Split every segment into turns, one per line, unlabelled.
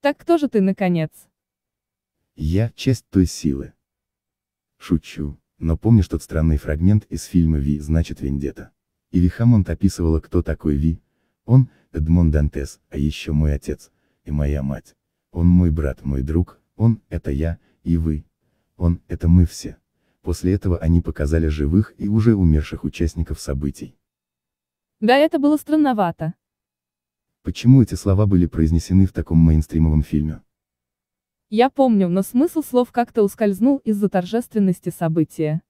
Так кто же ты, наконец?
Я — часть той силы. Шучу, но помнишь тот странный фрагмент из фильма «Ви» значит «Вендетта». Иви Хаммонд описывала, кто такой Ви. Он — Эдмон Дантес, а еще мой отец, и моя мать. Он мой брат, мой друг, он — это я, и вы. Он — это мы все. После этого они показали живых и уже умерших участников событий.
Да, это было странновато.
Почему эти слова были произнесены в таком мейнстримовом фильме?
Я помню, но смысл слов как-то ускользнул из-за торжественности события.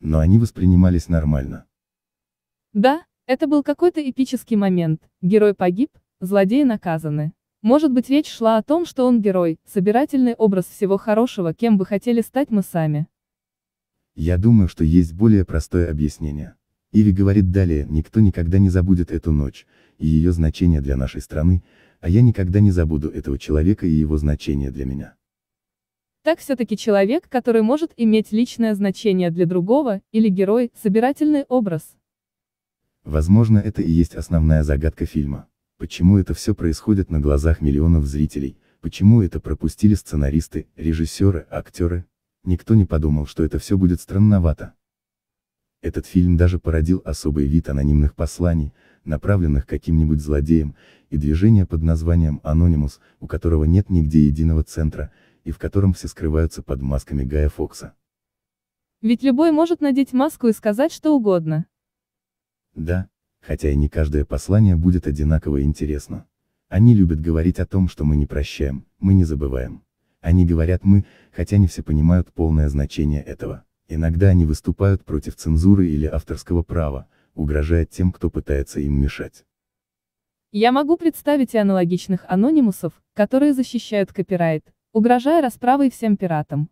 Но они воспринимались нормально.
Да, это был какой-то эпический момент. Герой погиб, злодеи наказаны. Может быть речь шла о том, что он герой, собирательный образ всего хорошего, кем бы хотели стать мы сами.
Я думаю, что есть более простое объяснение. Иви говорит далее, никто никогда не забудет эту ночь, и ее значение для нашей страны, а я никогда не забуду этого человека и его значение для меня.
Так все-таки человек, который может иметь личное значение для другого, или герой, собирательный образ.
Возможно, это и есть основная загадка фильма. Почему это все происходит на глазах миллионов зрителей, почему это пропустили сценаристы, режиссеры, актеры? Никто не подумал, что это все будет странновато. Этот фильм даже породил особый вид анонимных посланий, направленных каким-нибудь злодеем, и движение под названием «Анонимус», у которого нет нигде единого центра, и в котором все скрываются под масками Гая Фокса.
Ведь любой может надеть маску и сказать что угодно.
Да, хотя и не каждое послание будет одинаково интересно. Они любят говорить о том, что мы не прощаем, мы не забываем. Они говорят «мы», хотя не все понимают полное значение этого. Иногда они выступают против цензуры или авторского права, угрожая тем, кто пытается им мешать.
Я могу представить и аналогичных анонимусов, которые защищают копирайт, угрожая расправой всем пиратам.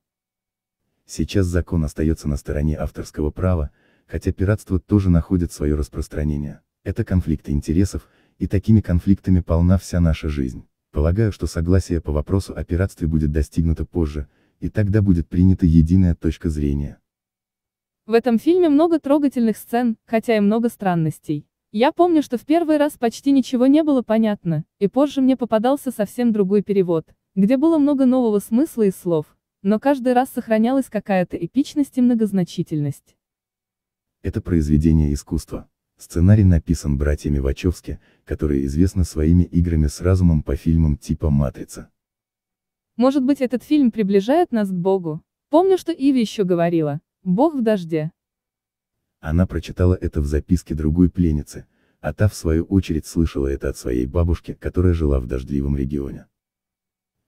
Сейчас закон остается на стороне авторского права, хотя пиратство тоже находит свое распространение. Это конфликты интересов, и такими конфликтами полна вся наша жизнь. Полагаю, что согласие по вопросу о пиратстве будет достигнуто позже, и тогда будет принята единая точка зрения.
В этом фильме много трогательных сцен, хотя и много странностей. Я помню, что в первый раз почти ничего не было понятно, и позже мне попадался совсем другой перевод, где было много нового смысла и слов, но каждый раз сохранялась какая-то эпичность и многозначительность.
Это произведение искусства. Сценарий написан братьями Вачовски, которые известны своими играми с разумом по фильмам типа «Матрица».
Может быть этот фильм приближает нас к Богу? Помню, что Иви еще говорила, Бог в дожде.
Она прочитала это в записке другой пленницы, а та в свою очередь слышала это от своей бабушки, которая жила в дождливом регионе.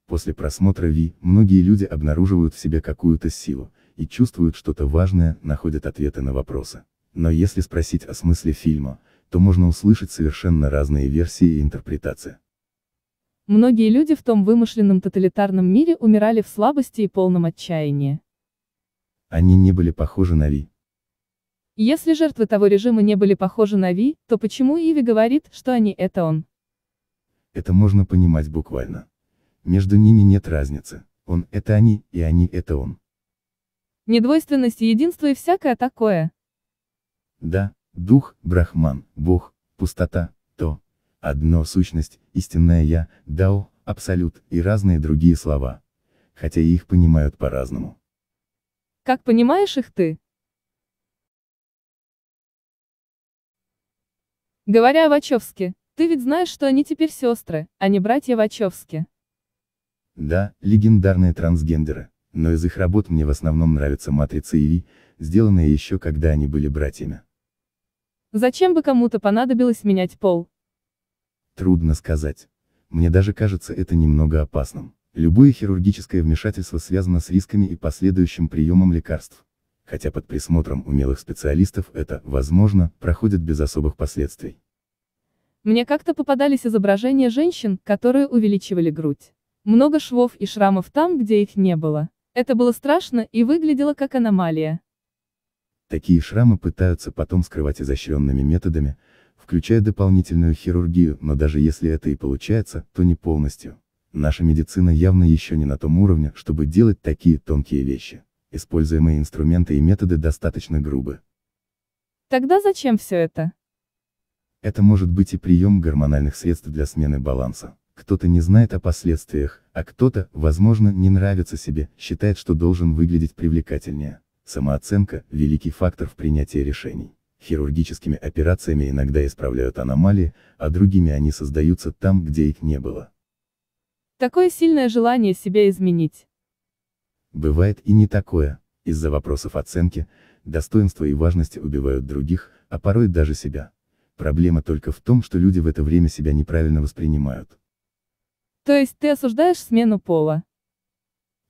После просмотра Ви, многие люди обнаруживают в себе какую-то силу, и чувствуют что-то важное, находят ответы на вопросы. Но если спросить о смысле фильма, то можно услышать совершенно разные версии и интерпретации.
Многие люди в том вымышленном тоталитарном мире умирали в слабости и полном отчаянии.
Они не были похожи на Ви.
Если жертвы того режима не были похожи на Ви, то почему Иви говорит, что они это он?
Это можно понимать буквально. Между ними нет разницы. Он это они, и они это он.
Недвойственность, единство и всякое такое.
Да, дух, брахман, бог, пустота, то, одно сущность, истинное я, дао, абсолют и разные другие слова. Хотя их понимают по-разному.
Как понимаешь их ты? Говоря о Вачовске, ты ведь знаешь, что они теперь сестры, а не братья Вачовски.
Да, легендарные трансгендеры, но из их работ мне в основном нравятся матрицы Иви, сделанные еще когда они были братьями.
Зачем бы кому-то понадобилось менять пол?
Трудно сказать. Мне даже кажется это немного опасным. Любое хирургическое вмешательство связано с рисками и последующим приемом лекарств. Хотя под присмотром умелых специалистов это, возможно, проходит без особых последствий.
Мне как-то попадались изображения женщин, которые увеличивали грудь. Много швов и шрамов там, где их не было. Это было страшно и выглядело как аномалия.
Такие шрамы пытаются потом скрывать изощренными методами, включая дополнительную хирургию, но даже если это и получается, то не полностью. Наша медицина явно еще не на том уровне, чтобы делать такие тонкие вещи. Используемые инструменты и методы достаточно грубы.
Тогда зачем все это?
Это может быть и прием гормональных средств для смены баланса. Кто-то не знает о последствиях, а кто-то, возможно, не нравится себе, считает, что должен выглядеть привлекательнее. Самооценка – великий фактор в принятии решений. Хирургическими операциями иногда исправляют аномалии, а другими они создаются там, где их не было.
Такое сильное желание себя изменить.
Бывает и не такое. Из-за вопросов оценки, достоинства и важности убивают других, а порой даже себя. Проблема только в том, что люди в это время себя неправильно воспринимают.
То есть ты осуждаешь смену пола?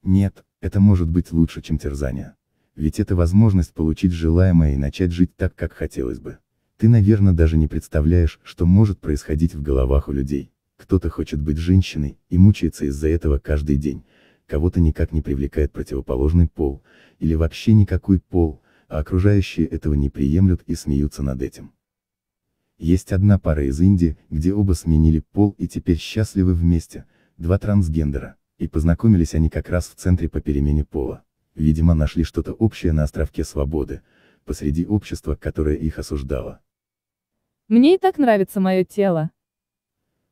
Нет, это может быть лучше, чем терзание. Ведь это возможность получить желаемое и начать жить так, как хотелось бы. Ты, наверное, даже не представляешь, что может происходить в головах у людей. Кто-то хочет быть женщиной, и мучается из-за этого каждый день, кого-то никак не привлекает противоположный пол, или вообще никакой пол, а окружающие этого не приемлют и смеются над этим. Есть одна пара из Индии, где оба сменили пол и теперь счастливы вместе, два трансгендера, и познакомились они как раз в центре по перемене пола. Видимо нашли что-то общее на островке свободы, посреди общества, которое их осуждало.
Мне и так нравится мое тело.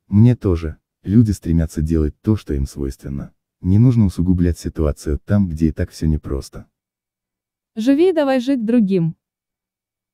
Мне тоже. Люди стремятся делать то, что им свойственно. Не нужно усугублять ситуацию там, где и так все непросто.
Живи и давай жить другим.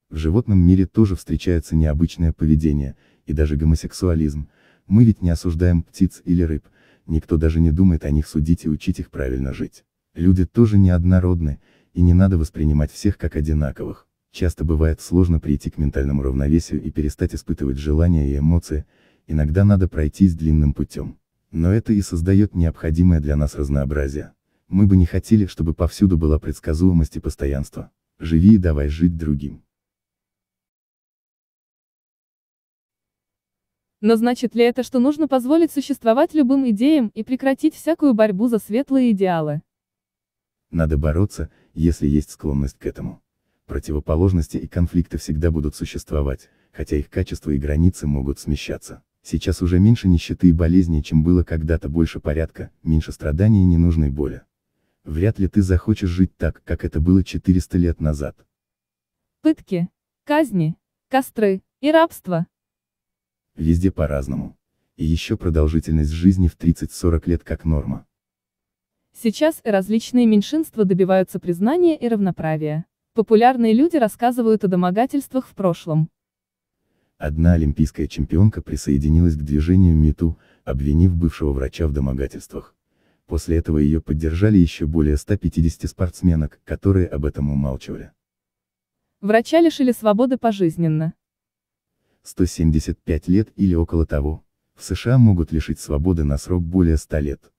В животном мире тоже встречается необычное поведение, и даже гомосексуализм. Мы ведь не осуждаем птиц или рыб, никто даже не думает о них судить и учить их правильно жить. Люди тоже неоднородны, и не надо воспринимать всех как одинаковых. Часто бывает сложно прийти к ментальному равновесию и перестать испытывать желания и эмоции, иногда надо пройтись длинным путем. Но это и создает необходимое для нас разнообразие. Мы бы не хотели, чтобы повсюду была предсказуемость и постоянство. Живи и давай жить другим.
Но значит ли это, что нужно позволить существовать любым идеям и прекратить всякую борьбу за светлые идеалы?
Надо бороться, если есть склонность к этому. Противоположности и конфликты всегда будут существовать, хотя их качество и границы могут смещаться. Сейчас уже меньше нищеты и болезней, чем было когда-то больше порядка, меньше страданий и ненужной боли. Вряд ли ты захочешь жить так, как это было 400 лет назад.
Пытки, казни, костры и рабство.
Везде по-разному. И еще продолжительность жизни в 30-40 лет как норма.
Сейчас различные меньшинства добиваются признания и равноправия. Популярные люди рассказывают о домогательствах в прошлом,
Одна олимпийская чемпионка присоединилась к движению МИТУ, обвинив бывшего врача в домогательствах. После этого ее поддержали еще более 150 спортсменок, которые об этом умалчивали.
Врача лишили свободы пожизненно.
175 лет или около того. В США могут лишить свободы на срок более 100 лет.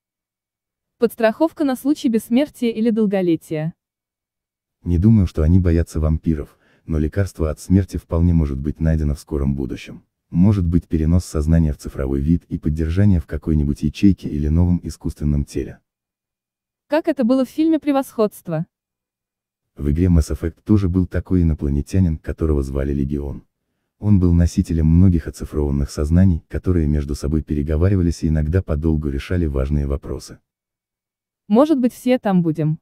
Подстраховка на случай бессмертия или долголетия.
Не думаю, что они боятся вампиров, но лекарство от смерти вполне может быть найдено в скором будущем. Может быть перенос сознания в цифровой вид и поддержание в какой-нибудь ячейке или новом искусственном теле.
Как это было в фильме «Превосходство»?
В игре Mass Effect тоже был такой инопланетянин, которого звали Легион. Он был носителем многих оцифрованных сознаний, которые между собой переговаривались и иногда подолгу решали важные вопросы.
Может быть все там будем.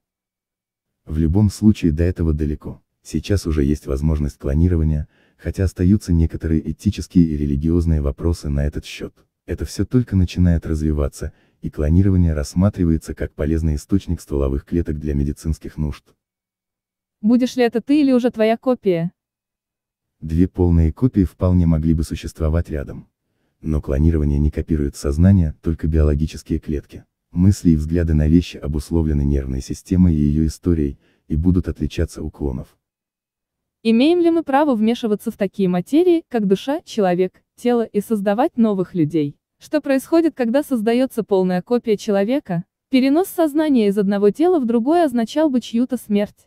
В любом случае до этого далеко. Сейчас уже есть возможность клонирования, хотя остаются некоторые этические и религиозные вопросы на этот счет. Это все только начинает развиваться, и клонирование рассматривается как полезный источник стволовых клеток для медицинских нужд.
Будешь ли это ты или уже твоя копия?
Две полные копии вполне могли бы существовать рядом. Но клонирование не копирует сознание, только биологические клетки. Мысли и взгляды на вещи обусловлены нервной системой и ее историей, и будут отличаться у клонов.
Имеем ли мы право вмешиваться в такие материи, как душа, человек, тело и создавать новых людей? Что происходит, когда создается полная копия человека? Перенос сознания из одного тела в другое означал бы чью-то смерть.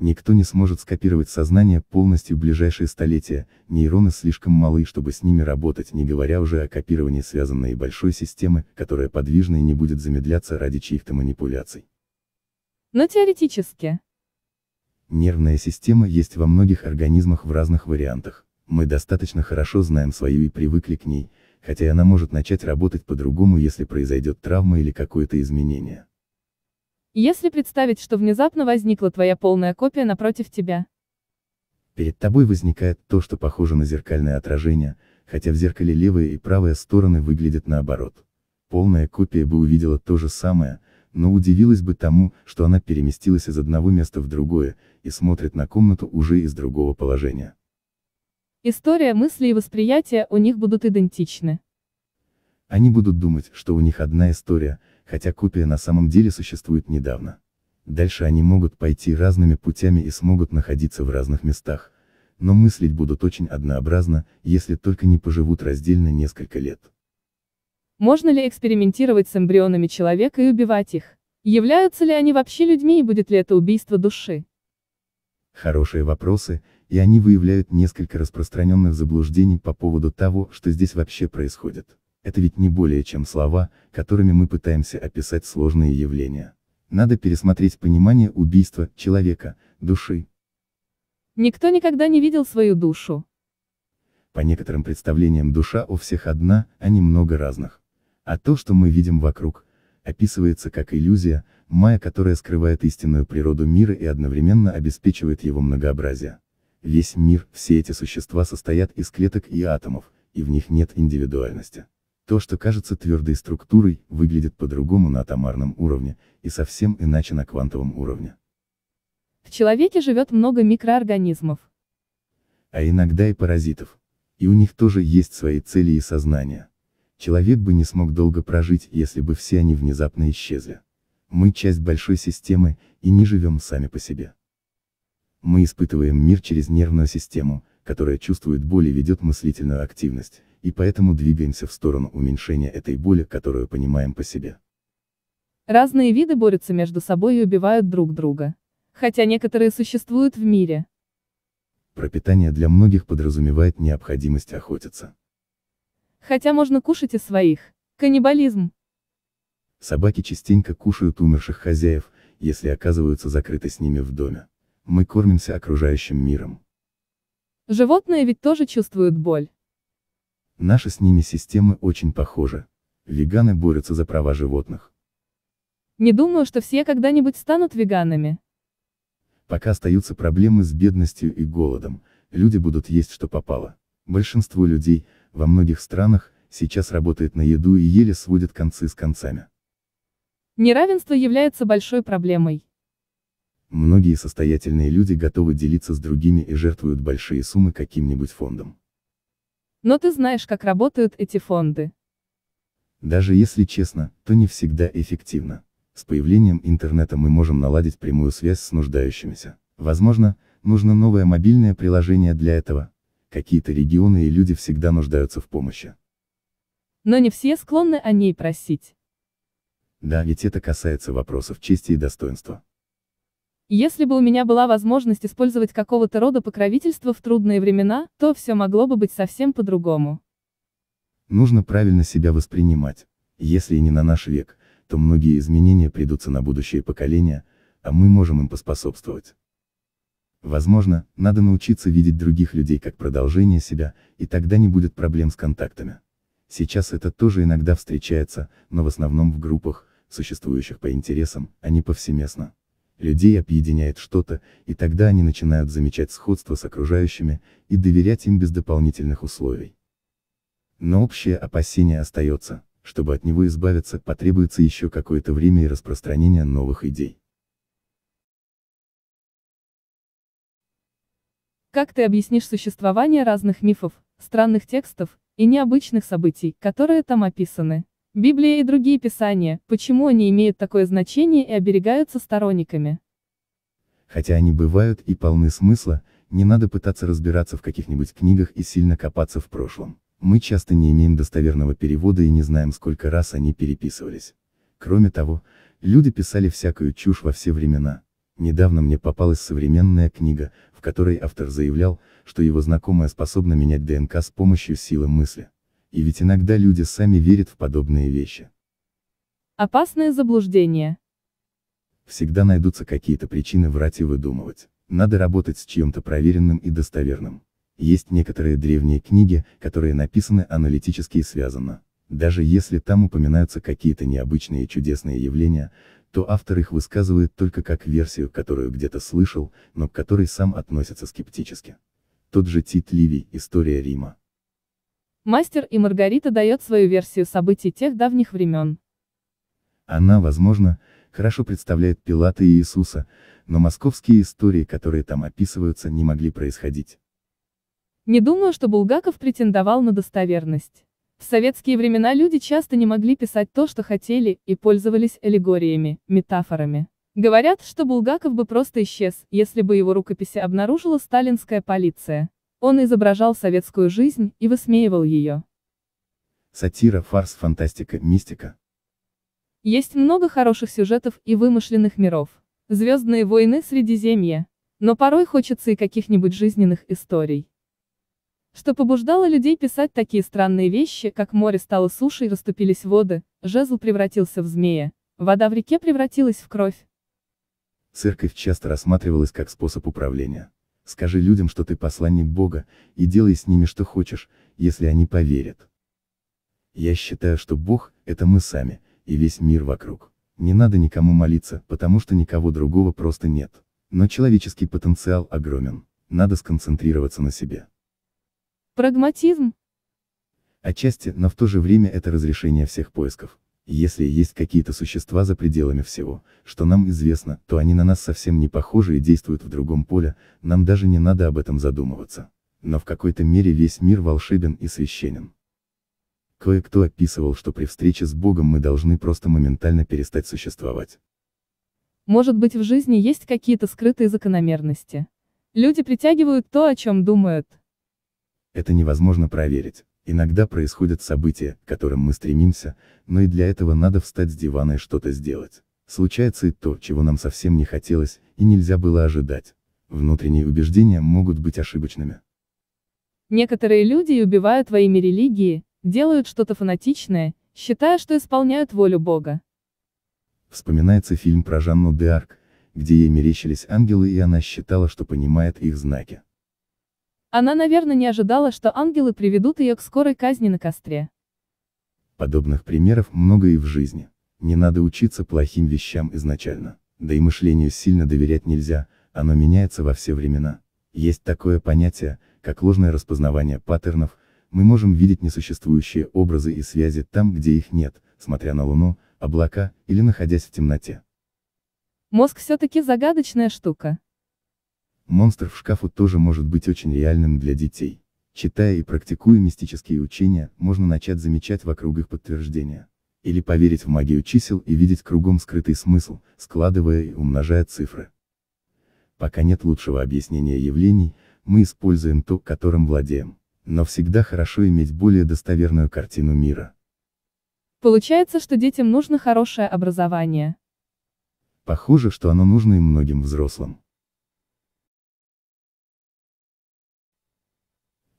Никто не сможет скопировать сознание полностью в ближайшие столетия, нейроны слишком малы, чтобы с ними работать, не говоря уже о копировании связанной большой системы, которая подвижной не будет замедляться ради чьих-то манипуляций.
Но теоретически,
Нервная система есть во многих организмах в разных вариантах. Мы достаточно хорошо знаем свою и привыкли к ней, хотя она может начать работать по-другому, если произойдет травма или какое-то изменение.
Если представить, что внезапно возникла твоя полная копия напротив тебя.
Перед тобой возникает то, что похоже на зеркальное отражение, хотя в зеркале левая и правая стороны выглядят наоборот. Полная копия бы увидела то же самое, но удивилась бы тому, что она переместилась из одного места в другое, и смотрит на комнату уже из другого положения.
История мысли и восприятия у них будут идентичны.
Они будут думать, что у них одна история, хотя копия на самом деле существует недавно. Дальше они могут пойти разными путями и смогут находиться в разных местах, но мыслить будут очень однообразно, если только не поживут раздельно несколько лет.
Можно ли экспериментировать с эмбрионами человека и убивать их? Являются ли они вообще людьми и будет ли это убийство души?
Хорошие вопросы, и они выявляют несколько распространенных заблуждений по поводу того, что здесь вообще происходит. Это ведь не более чем слова, которыми мы пытаемся описать сложные явления. Надо пересмотреть понимание убийства человека, души.
Никто никогда не видел свою душу.
По некоторым представлениям душа у всех одна, а не много разных. А то, что мы видим вокруг, описывается как иллюзия, майя которая скрывает истинную природу мира и одновременно обеспечивает его многообразие. Весь мир, все эти существа состоят из клеток и атомов, и в них нет индивидуальности. То, что кажется твердой структурой, выглядит по-другому на атомарном уровне, и совсем иначе на квантовом уровне.
В человеке живет много микроорганизмов.
А иногда и паразитов. И у них тоже есть свои цели и сознание. Человек бы не смог долго прожить, если бы все они внезапно исчезли. Мы часть большой системы, и не живем сами по себе. Мы испытываем мир через нервную систему, которая чувствует боль и ведет мыслительную активность, и поэтому двигаемся в сторону уменьшения этой боли, которую понимаем по себе.
Разные виды борются между собой и убивают друг друга. Хотя некоторые существуют в мире.
Пропитание для многих подразумевает необходимость охотиться.
Хотя можно кушать и своих. Каннибализм.
Собаки частенько кушают умерших хозяев, если оказываются закрыты с ними в доме. Мы кормимся окружающим миром.
Животные ведь тоже чувствуют боль.
Наши с ними системы очень похожи. Веганы борются за права животных.
Не думаю, что все когда-нибудь станут веганами.
Пока остаются проблемы с бедностью и голодом, люди будут есть что попало. Большинство людей, во многих странах, сейчас работает на еду и еле сводит концы с концами.
Неравенство является большой проблемой.
Многие состоятельные люди готовы делиться с другими и жертвуют большие суммы каким-нибудь фондом.
Но ты знаешь, как работают эти фонды.
Даже если честно, то не всегда эффективно. С появлением интернета мы можем наладить прямую связь с нуждающимися. Возможно, нужно новое мобильное приложение для этого, какие-то регионы и люди всегда нуждаются в помощи.
Но не все склонны о ней просить.
Да, ведь это касается вопросов чести и достоинства.
Если бы у меня была возможность использовать какого-то рода покровительство в трудные времена, то все могло бы быть совсем по-другому.
Нужно правильно себя воспринимать. Если и не на наш век, то многие изменения придутся на будущее поколение, а мы можем им поспособствовать. Возможно, надо научиться видеть других людей как продолжение себя, и тогда не будет проблем с контактами. Сейчас это тоже иногда встречается, но в основном в группах, существующих по интересам, а не повсеместно. Людей объединяет что-то, и тогда они начинают замечать сходство с окружающими, и доверять им без дополнительных условий. Но общее опасение остается, чтобы от него избавиться, потребуется еще какое-то время и распространение новых идей.
Как ты объяснишь существование разных мифов, странных текстов и необычных событий, которые там описаны? Библия и другие писания, почему они имеют такое значение и оберегаются сторонниками?
Хотя они бывают и полны смысла, не надо пытаться разбираться в каких-нибудь книгах и сильно копаться в прошлом. Мы часто не имеем достоверного перевода и не знаем, сколько раз они переписывались. Кроме того, люди писали всякую чушь во все времена, Недавно мне попалась современная книга, в которой автор заявлял, что его знакомая способна менять ДНК с помощью силы мысли. И ведь иногда люди сами верят в подобные вещи.
Опасное заблуждение.
Всегда найдутся какие-то причины врать и выдумывать. Надо работать с чем-то проверенным и достоверным. Есть некоторые древние книги, которые написаны аналитически и связано. Даже если там упоминаются какие-то необычные и чудесные явления, то автор их высказывает только как версию, которую где-то слышал, но к которой сам относится скептически. Тот же Тит Ливий, История Рима.
Мастер и Маргарита дает свою версию событий тех давних времен.
Она, возможно, хорошо представляет Пилата и Иисуса, но московские истории, которые там описываются, не могли происходить.
Не думаю, что Булгаков претендовал на достоверность. В советские времена люди часто не могли писать то, что хотели, и пользовались аллегориями, метафорами. Говорят, что Булгаков бы просто исчез, если бы его рукописи обнаружила сталинская полиция. Он изображал советскую жизнь и высмеивал ее.
Сатира, фарс, фантастика,
мистика. Есть много хороших сюжетов и вымышленных миров. Звездные войны Средиземье. Но порой хочется и каких-нибудь жизненных историй что побуждало людей писать такие странные вещи, как море стало сушей, расступились воды, жезл превратился в змея, вода в реке превратилась в кровь.
Церковь часто рассматривалась как способ управления. Скажи людям, что ты посланник Бога, и делай с ними что хочешь, если они поверят. Я считаю, что Бог – это мы сами, и весь мир вокруг. Не надо никому молиться, потому что никого другого просто нет. Но человеческий потенциал огромен. Надо сконцентрироваться на себе.
Прагматизм.
Отчасти, но в то же время это разрешение всех поисков. Если есть какие-то существа за пределами всего, что нам известно, то они на нас совсем не похожи и действуют в другом поле, нам даже не надо об этом задумываться. Но в какой-то мере весь мир волшебен и священен. Кое-кто описывал, что при встрече с Богом мы должны просто моментально перестать существовать.
Может быть в жизни есть какие-то скрытые закономерности. Люди притягивают то, о чем думают.
Это невозможно проверить. Иногда происходят события, к которым мы стремимся, но и для этого надо встать с дивана и что-то сделать. Случается и то, чего нам совсем не хотелось, и нельзя было ожидать. Внутренние убеждения могут быть ошибочными.
Некоторые люди убивают во имя религии, делают что-то фанатичное, считая, что исполняют волю Бога.
Вспоминается фильм про Жанну Д'Арк, где ей мерещились ангелы и она считала, что понимает их знаки.
Она, наверное, не ожидала, что ангелы приведут ее к скорой казни на костре.
Подобных примеров много и в жизни. Не надо учиться плохим вещам изначально. Да и мышлению сильно доверять нельзя, оно меняется во все времена. Есть такое понятие, как ложное распознавание паттернов, мы можем видеть несуществующие образы и связи там, где их нет, смотря на Луну, облака или находясь в темноте.
Мозг все-таки загадочная штука.
Монстр в шкафу тоже может быть очень реальным для детей. Читая и практикуя мистические учения, можно начать замечать вокруг их подтверждения. Или поверить в магию чисел и видеть кругом скрытый смысл, складывая и умножая цифры. Пока нет лучшего объяснения явлений, мы используем то, которым владеем. Но всегда хорошо иметь более достоверную картину мира.
Получается, что детям нужно хорошее образование.
Похоже, что оно нужно и многим взрослым.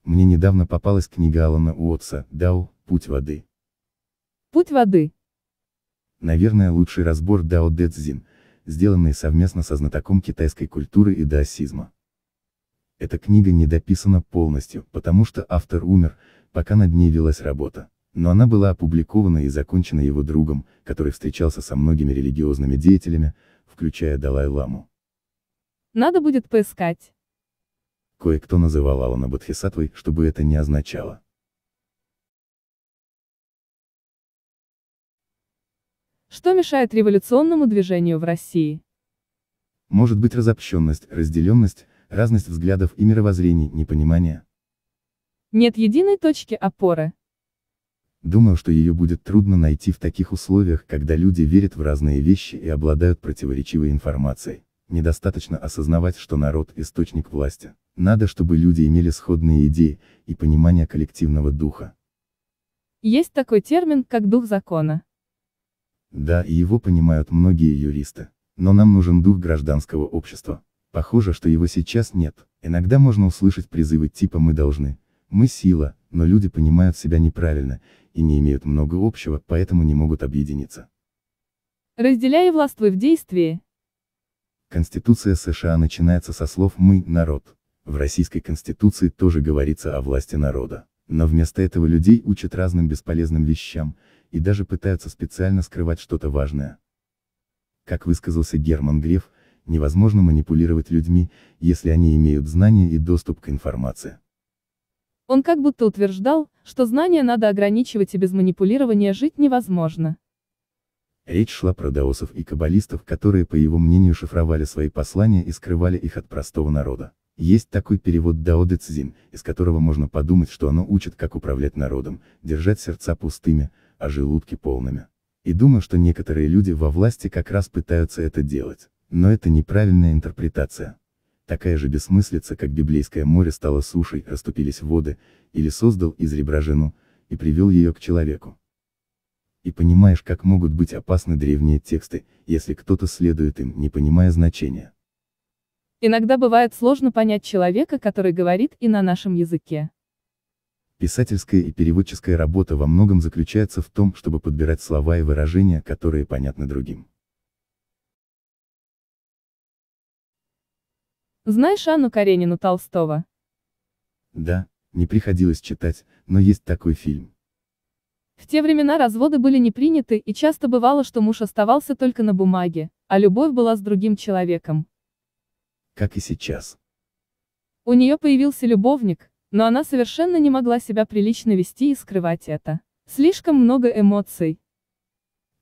Мне недавно попалась книга Алана Уотса, Дау, Путь воды. Путь воды. Наверное, лучший разбор Дао Дэцзин, сделанный совместно со знатоком китайской культуры и даосизма. Эта книга не дописана полностью, потому что автор умер, пока над ней велась работа. Но она была опубликована и закончена его другом, который встречался со многими религиозными деятелями, включая Далай-ламу.
Надо будет поискать.
Кое-кто называл Алана Бодхисаттвой, что бы это ни означало.
Что мешает революционному движению в России?
Может быть разобщенность, разделенность, разность взглядов и мировоззрений, непонимание?
Нет единой точки опоры.
Думаю, что ее будет трудно найти в таких условиях, когда люди верят в разные вещи и обладают противоречивой информацией. Недостаточно осознавать, что народ – источник власти. Надо, чтобы люди имели сходные идеи и понимание коллективного духа.
Есть такой термин, как дух закона.
Да, и его понимают многие юристы. Но нам нужен дух гражданского общества. Похоже, что его сейчас нет. Иногда можно услышать призывы типа «мы должны», «мы сила», но люди понимают себя неправильно и не имеют много общего, поэтому не могут объединиться.
Разделяя властвуй в действии.
Конституция США начинается со слов «мы, народ». В российской конституции тоже говорится о власти народа. Но вместо этого людей учат разным бесполезным вещам, и даже пытаются специально скрывать что-то важное. Как высказался Герман Греф, невозможно манипулировать людьми, если они имеют знания и доступ к информации.
Он как будто утверждал, что знания надо ограничивать и без манипулирования жить невозможно.
Речь шла про даосов и каббалистов, которые, по его мнению, шифровали свои послания и скрывали их от простого народа. Есть такой перевод Дао Дэ Цзин, из которого можно подумать, что оно учит, как управлять народом, держать сердца пустыми, а желудки полными. И думаю, что некоторые люди во власти как раз пытаются это делать. Но это неправильная интерпретация. Такая же бессмыслица, как библейское море стало сушей, расступились воды, или создал из ребра жену, и привел ее к человеку. И понимаешь, как могут быть опасны древние тексты, если кто-то следует им, не понимая значения.
Иногда бывает сложно понять человека, который говорит и на нашем языке.
Писательская и переводческая работа во многом заключается в том, чтобы подбирать слова и выражения, которые понятны другим.
Знаешь Анну Каренину Толстого?
Да, не приходилось читать, но есть такой фильм.
В те времена разводы были не приняты, и часто бывало, что муж оставался только на бумаге, а любовь была с другим человеком
как и сейчас.
У нее появился любовник, но она совершенно не могла себя прилично вести и скрывать это. Слишком много эмоций.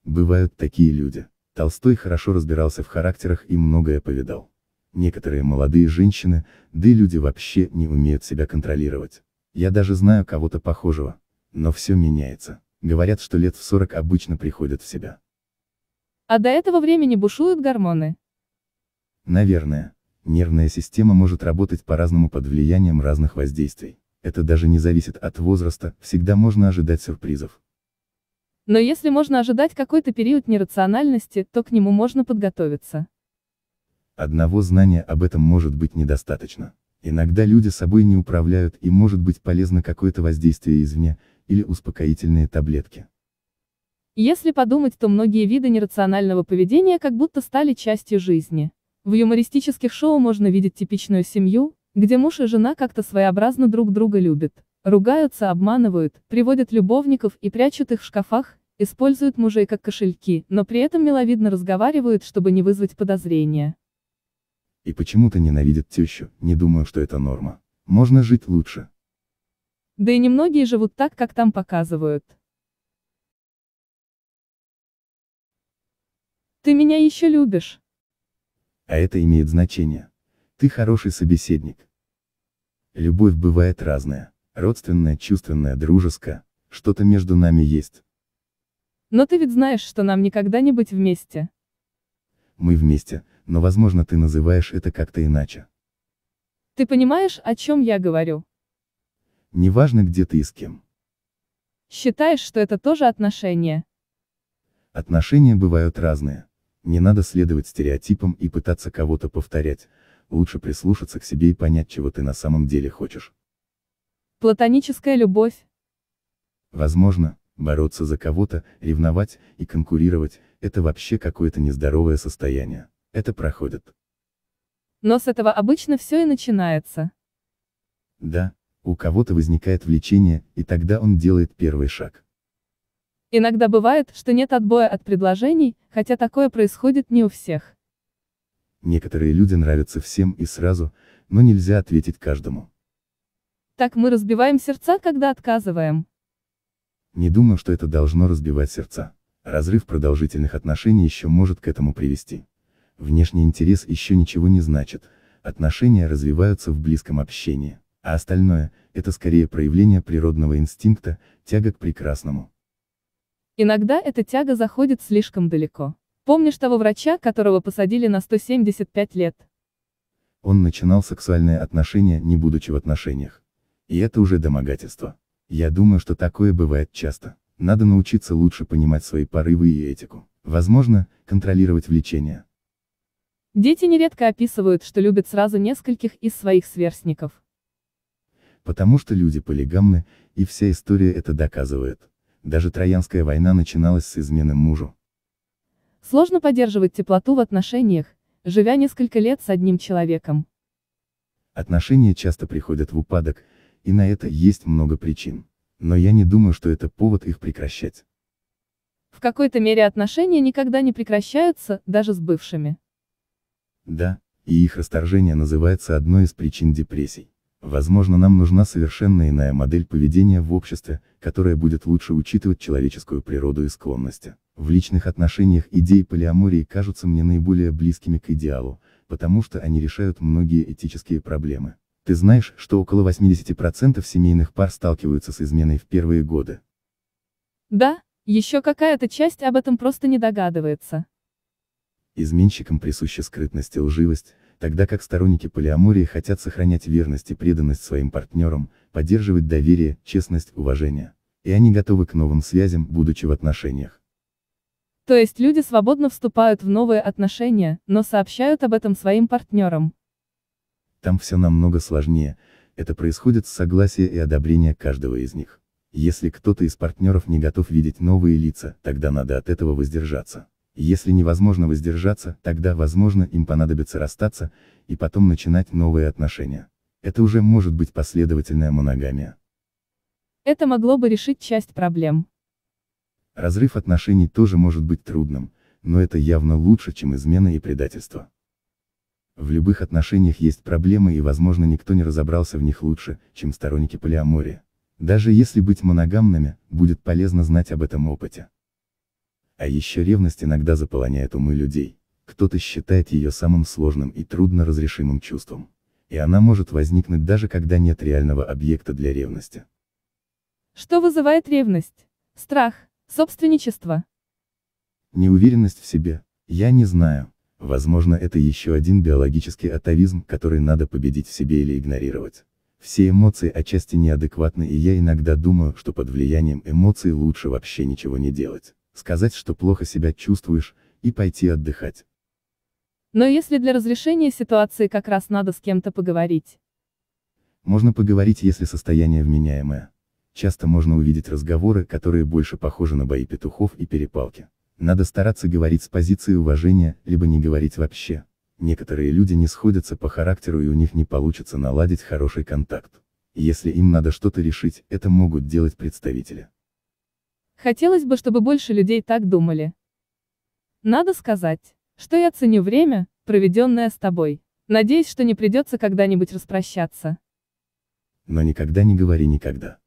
Бывают такие люди. Толстой хорошо разбирался в характерах и многое повидал. Некоторые молодые женщины, да и люди вообще не умеют себя контролировать. Я даже знаю кого-то похожего. Но все меняется. Говорят, что лет в 40 обычно приходят в себя.
А до этого времени бушуют гормоны.
Наверное. Нервная система может работать по-разному под влиянием разных воздействий. Это даже не зависит от возраста, всегда можно ожидать сюрпризов.
Но если можно ожидать какой-то период нерациональности, то к нему можно подготовиться.
Одного знания об этом может быть недостаточно. Иногда люди собой не управляют и может быть полезно какое-то воздействие извне, или успокоительные таблетки.
Если подумать, то многие виды нерационального поведения как будто стали частью жизни. В юмористических шоу можно видеть типичную семью, где муж и жена как-то своеобразно друг друга любят, ругаются, обманывают, приводят любовников и прячут их в шкафах, используют мужей как кошельки, но при этом миловидно разговаривают, чтобы не вызвать подозрения.
И почему-то ненавидят тещу, не думаю, что это норма. Можно жить лучше.
Да и немногие живут так, как там показывают. Ты меня еще любишь.
А это имеет значение. Ты хороший собеседник. Любовь бывает разная. Родственная, чувственная, дружеская. Что-то между нами есть.
Но ты ведь знаешь, что нам никогда не быть вместе.
Мы вместе, но возможно ты называешь это как-то иначе.
Ты понимаешь, о чем я говорю?
Неважно, где ты и с кем.
Считаешь, что это тоже отношения?
Отношения бывают разные. Не надо следовать стереотипам и пытаться кого-то повторять, лучше прислушаться к себе и понять, чего ты на самом деле хочешь.
Платоническая любовь.
Возможно, бороться за кого-то, ревновать и конкурировать – это вообще какое-то нездоровое состояние. Это проходит.
Но с этого обычно все и начинается.
Да, у кого-то возникает влечение, и тогда он делает первый шаг.
Иногда бывает, что нет отбоя от предложений, хотя такое происходит не у всех.
Некоторые люди нравятся всем и сразу, но нельзя ответить каждому.
Так мы разбиваем сердца, когда отказываем.
Не думаю, что это должно разбивать сердца. Разрыв продолжительных отношений еще может к этому привести. Внешний интерес еще ничего не значит, отношения развиваются в близком общении, а остальное, это скорее проявление природного инстинкта, тяга к прекрасному.
Иногда эта тяга заходит слишком далеко. Помнишь того врача, которого посадили на 175 лет?
Он начинал сексуальные отношения, не будучи в отношениях. И это уже домогательство. Я думаю, что такое бывает часто. Надо научиться лучше понимать свои порывы и этику. Возможно, контролировать влечение.
Дети нередко описывают, что любят сразу нескольких из своих сверстников.
Потому что люди полигамны, и вся история это доказывает. Даже Троянская война начиналась с измены мужу.
Сложно поддерживать теплоту в отношениях, живя несколько лет с одним человеком.
Отношения часто приходят в упадок, и на это есть много причин. Но я не думаю, что это повод их прекращать.
В какой-то мере отношения никогда не прекращаются, даже с бывшими.
Да, и их расторжение называется одной из причин депрессий. Возможно, нам нужна совершенно иная модель поведения в обществе, которая будет лучше учитывать человеческую природу и склонности. В личных отношениях идеи полиамории кажутся мне наиболее близкими к идеалу, потому что они решают многие этические проблемы. Ты знаешь, что около 80% семейных пар сталкиваются с изменой в первые годы.
Да, еще какая-то часть об этом просто не догадывается.
Изменщикам присуща скрытность и лживость, тогда как сторонники полиамории хотят сохранять верность и преданность своим партнерам, поддерживать доверие, честность, уважение. И они готовы к новым связям, будучи в отношениях.
То есть люди свободно вступают в новые отношения, но сообщают об этом своим партнерам.
Там все намного сложнее, это происходит с согласия и одобрения каждого из них. Если кто-то из партнеров не готов видеть новые лица, тогда надо от этого воздержаться. Если невозможно воздержаться, тогда, возможно, им понадобится расстаться, и потом начинать новые отношения. Это уже может быть последовательная моногамия.
Это могло бы решить часть проблем.
Разрыв отношений тоже может быть трудным, но это явно лучше, чем измена и предательство. В любых отношениях есть проблемы и возможно никто не разобрался в них лучше, чем сторонники полиамории. Даже если быть моногамными, будет полезно знать об этом опыте. А еще ревность иногда заполоняет умы людей. Кто-то считает ее самым сложным и трудно разрешимым чувством. И она может возникнуть даже когда нет реального объекта для
ревности. Что вызывает ревность? Страх, собственничество.
Неуверенность в себе, я не знаю. Возможно, это еще один биологический атовизм, который надо победить в себе или игнорировать. Все эмоции отчасти неадекватны и я иногда думаю, что под влиянием эмоций лучше вообще ничего не делать сказать, что плохо себя чувствуешь, и пойти отдыхать.
Но если для разрешения ситуации как раз надо с кем-то поговорить.
Можно поговорить, если состояние вменяемое. Часто можно увидеть разговоры, которые больше похожи на бои петухов и перепалки. Надо стараться говорить с позиции уважения, либо не говорить вообще. Некоторые люди не сходятся по характеру и у них не получится наладить хороший контакт. Если им надо что-то решить, это могут делать представители.
Хотелось бы, чтобы больше людей так думали. Надо сказать, что я ценю время, проведенное с тобой. Надеюсь, что не придется когда-нибудь распрощаться.
Но никогда не говори никогда.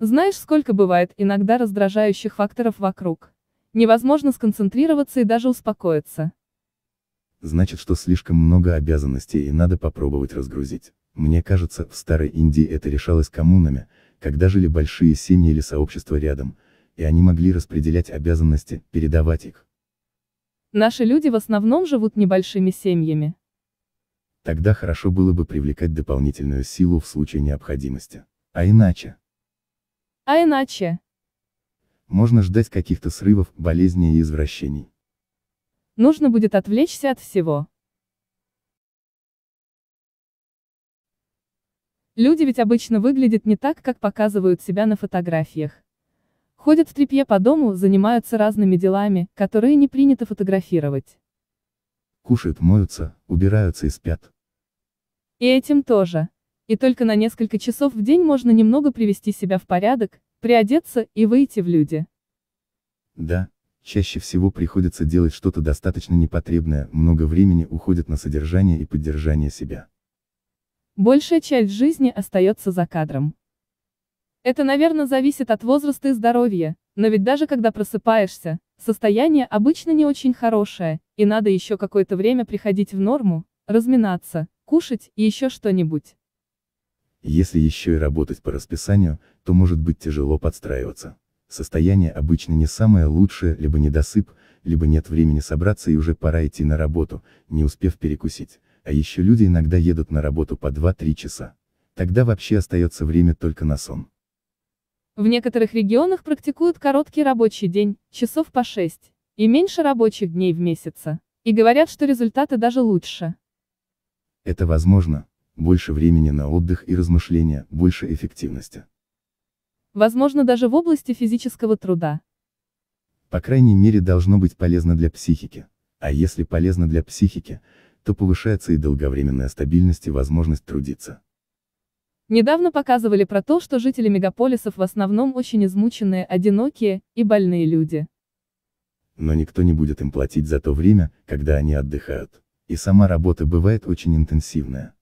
Знаешь, сколько бывает иногда раздражающих факторов вокруг. Невозможно сконцентрироваться и даже успокоиться
значит что слишком много обязанностей и надо попробовать разгрузить. Мне кажется, в старой Индии это решалось коммунами, когда жили большие семьи или сообщества рядом, и они могли распределять обязанности, передавать их.
Наши люди в основном живут небольшими семьями.
Тогда хорошо было бы привлекать дополнительную силу в случае необходимости. А иначе?
А иначе?
Можно ждать каких-то срывов, болезней и извращений.
Нужно будет отвлечься от всего. Люди ведь обычно выглядят не так, как показывают себя на фотографиях. Ходят в трепье по дому, занимаются разными делами, которые не принято фотографировать.
Кушают, моются, убираются и спят.
И этим тоже. И только на несколько часов в день можно немного привести себя в порядок, приодеться и выйти в люди.
Да, Чаще всего приходится делать что-то достаточно непотребное, много времени уходит на содержание и поддержание себя.
Большая часть жизни остается за кадром. Это, наверное, зависит от возраста и здоровья, но ведь даже когда просыпаешься, состояние обычно не очень хорошее, и надо еще какое-то время приходить в норму, разминаться, кушать и еще что-нибудь.
Если еще и работать по расписанию, то может быть тяжело подстраиваться состояние обычно не самое лучшее, либо недосып, либо нет времени собраться и уже пора идти на работу, не успев перекусить, а еще люди иногда едут на работу по 2-3 часа. Тогда вообще остается время только на сон.
В некоторых регионах практикуют короткий рабочий день, часов по 6, и меньше рабочих дней в месяце, и говорят, что результаты даже лучше.
Это возможно, больше времени на отдых и размышления, больше эффективности.
Возможно, даже в области физического труда.
По крайней мере, должно быть полезно для психики. А если полезно для психики, то повышается и долговременная стабильность и возможность трудиться.
Недавно показывали про то, что жители мегаполисов в основном очень измученные, одинокие и больные люди.
Но никто не будет им платить за то время, когда они отдыхают. И сама работа бывает очень интенсивная.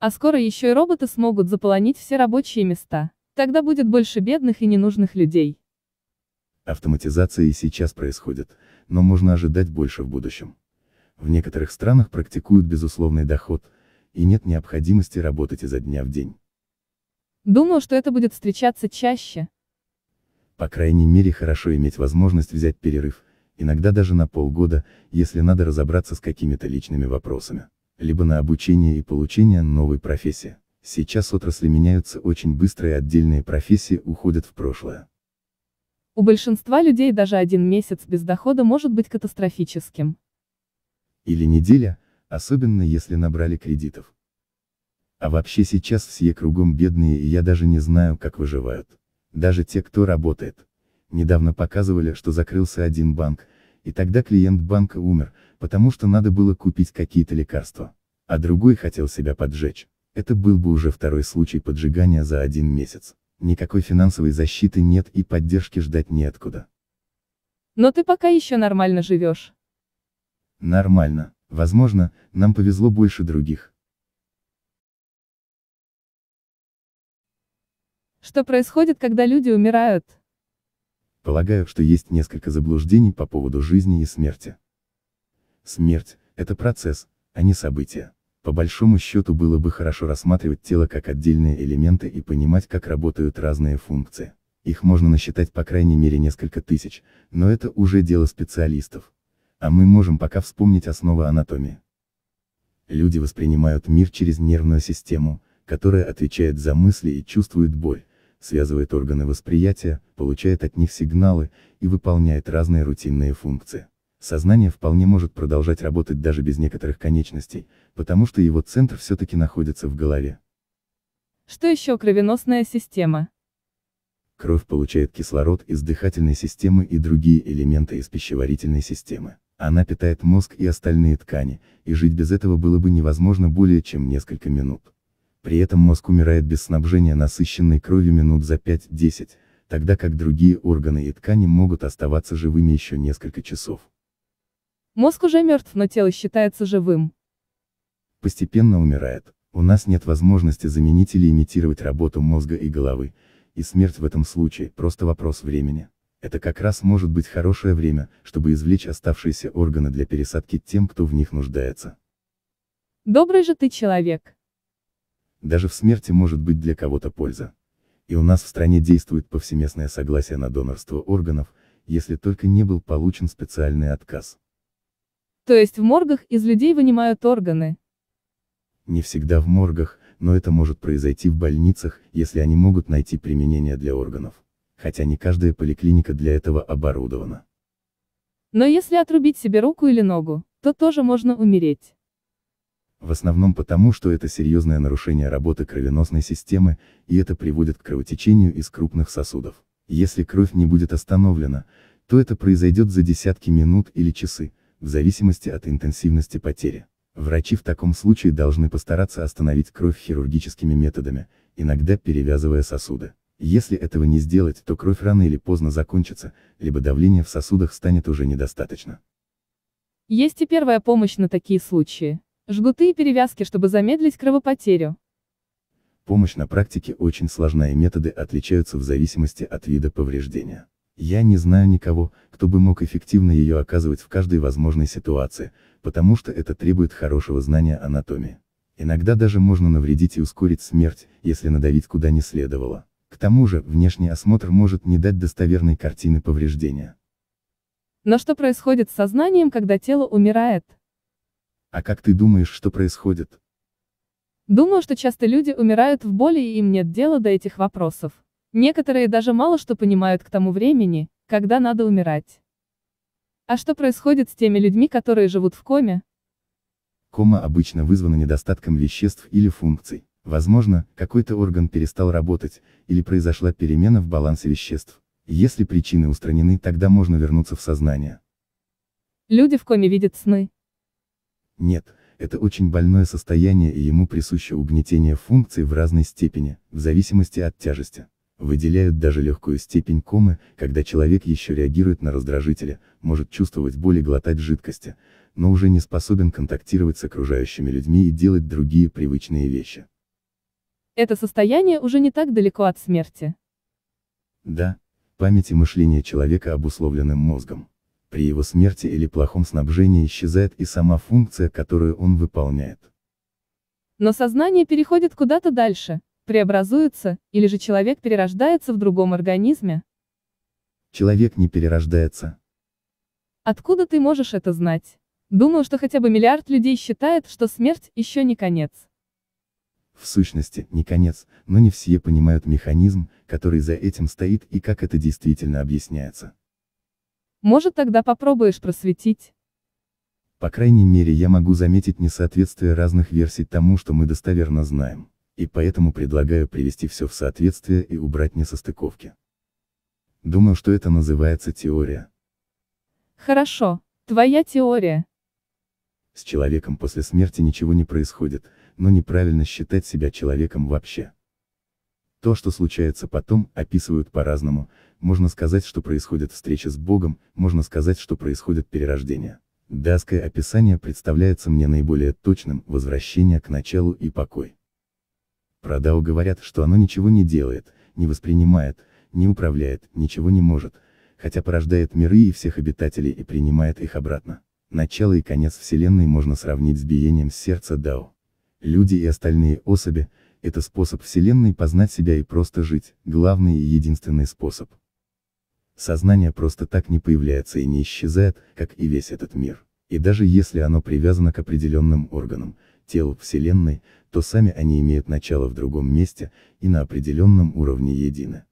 А скоро еще и роботы смогут заполонить все рабочие места. Тогда будет больше бедных и ненужных людей.
Автоматизация и сейчас происходит, но можно ожидать больше в будущем. В некоторых странах практикуют безусловный доход, и нет необходимости работать изо дня в день.
Думаю, что это будет встречаться чаще.
По крайней мере хорошо иметь возможность взять перерыв, иногда даже на полгода, если надо разобраться с какими-то личными вопросами, либо на обучение и получение новой профессии. Сейчас отрасли меняются очень быстро и отдельные профессии уходят в прошлое.
У большинства людей даже один месяц без дохода может быть катастрофическим.
Или неделя, особенно если набрали кредитов. А вообще сейчас все кругом бедные и я даже не знаю, как выживают. Даже те, кто работает. Недавно показывали, что закрылся один банк, и тогда клиент банка умер, потому что надо было купить какие-то лекарства. А другой хотел себя поджечь. Это был бы уже второй случай поджигания за один месяц. Никакой финансовой защиты нет и поддержки ждать неоткуда.
Но ты пока еще нормально живешь.
Нормально, возможно, нам повезло больше других.
Что происходит, когда люди умирают?
Полагаю, что есть несколько заблуждений по поводу жизни и смерти. Смерть – это процесс, а не событие. По большому счету было бы хорошо рассматривать тело как отдельные элементы и понимать, как работают разные функции. Их можно насчитать по крайней мере несколько тысяч, но это уже дело специалистов. А мы можем пока вспомнить основы анатомии. Люди воспринимают мир через нервную систему, которая отвечает за мысли и чувствует боль, связывает органы восприятия, получает от них сигналы, и выполняет разные рутинные функции. Сознание вполне может продолжать работать даже без некоторых конечностей, потому что его центр все-таки находится в голове.
Что еще кровеносная система?
Кровь получает кислород из дыхательной системы и другие элементы из пищеварительной системы. Она питает мозг и остальные ткани, и жить без этого было бы невозможно более чем несколько минут. При этом мозг умирает без снабжения насыщенной кровью минут за 5-10, тогда как другие органы и ткани могут оставаться живыми еще несколько часов.
Мозг уже мертв, но тело считается живым.
Постепенно умирает. У нас нет возможности заменить или имитировать работу мозга и головы, и смерть в этом случае просто вопрос времени. Это как раз может быть хорошее время, чтобы извлечь оставшиеся органы для пересадки тем, кто в них нуждается.
Добрый же ты человек.
Даже в смерти может быть для кого-то польза. И у нас в стране действует повсеместное согласие на донорство органов, если только не был получен специальный отказ.
То есть в моргах из людей вынимают органы?
Не всегда в моргах, но это может произойти в больницах, если они могут найти применение для органов. Хотя не каждая поликлиника для этого оборудована.
Но если отрубить себе руку или ногу, то тоже можно умереть.
В основном потому, что это серьезное нарушение работы кровеносной системы, и это приводит к кровотечению из крупных сосудов. Если кровь не будет остановлена, то это произойдет за десятки минут или часы, в зависимости от интенсивности потери. Врачи в таком случае должны постараться остановить кровь хирургическими методами, иногда перевязывая сосуды. Если этого не сделать, то кровь рано или поздно закончится, либо давление в сосудах станет уже недостаточно.
Есть и первая помощь на такие случаи. Жгуты и перевязки, чтобы замедлить кровопотерю.
Помощь на практике очень сложна и методы отличаются в зависимости от вида повреждения. Я не знаю никого, кто бы мог эффективно ее оказывать в каждой возможной ситуации, потому что это требует хорошего знания анатомии. Иногда даже можно навредить и ускорить смерть, если надавить куда не следовало. К тому же, внешний осмотр может не дать достоверной картины повреждения.
Но что происходит с сознанием, когда тело умирает?
А как ты думаешь, что происходит?
Думаю, что часто люди умирают в боли и им нет дела до этих вопросов. Некоторые даже мало что понимают к тому времени, когда надо умирать. А что происходит с теми людьми, которые живут в коме?
Кома обычно вызвана недостатком веществ или функций. Возможно, какой-то орган перестал работать, или произошла перемена в балансе веществ. Если причины устранены, тогда можно вернуться в сознание.
Люди в коме видят сны.
Нет, это очень больное состояние и ему присуще угнетение функций в разной степени, в зависимости от тяжести. Выделяют даже легкую степень комы, когда человек еще реагирует на раздражители, может чувствовать боль и глотать жидкости, но уже не способен контактировать с окружающими людьми и делать другие привычные вещи.
Это состояние уже не так далеко от смерти.
Да, память и мышление человека обусловлены мозгом. При его смерти или плохом снабжении исчезает и сама функция, которую он выполняет.
Но сознание переходит куда-то дальше, преобразуется, или же человек перерождается в другом организме?
Человек не перерождается.
Откуда ты можешь это знать? Думаю, что хотя бы миллиард людей считает, что смерть еще не конец.
В сущности, не конец, но не все понимают механизм, который за этим стоит и как это действительно объясняется.
Может тогда попробуешь просветить?
По крайней мере я могу заметить несоответствие разных версий тому, что мы достоверно знаем и поэтому предлагаю привести все в соответствие и убрать несостыковки. Думаю, что это называется теория.
Хорошо, твоя теория.
С человеком после смерти ничего не происходит, но неправильно считать себя человеком вообще. То, что случается потом, описывают по-разному, можно сказать, что происходит встреча с Богом, можно сказать, что происходит перерождение. Даское описание представляется мне наиболее точным, возвращение к началу и покой. Про DAO говорят, что оно ничего не делает, не воспринимает, не управляет, ничего не может, хотя порождает миры и всех обитателей и принимает их обратно. Начало и конец Вселенной можно сравнить с биением сердца Дао. Люди и остальные особи – это способ Вселенной познать себя и просто жить, главный и единственный способ. Сознание просто так не появляется и не исчезает, как и весь этот мир. И даже если оно привязано к определенным органам, телу Вселенной, то сами они имеют начало в другом месте и на определенном уровне едины.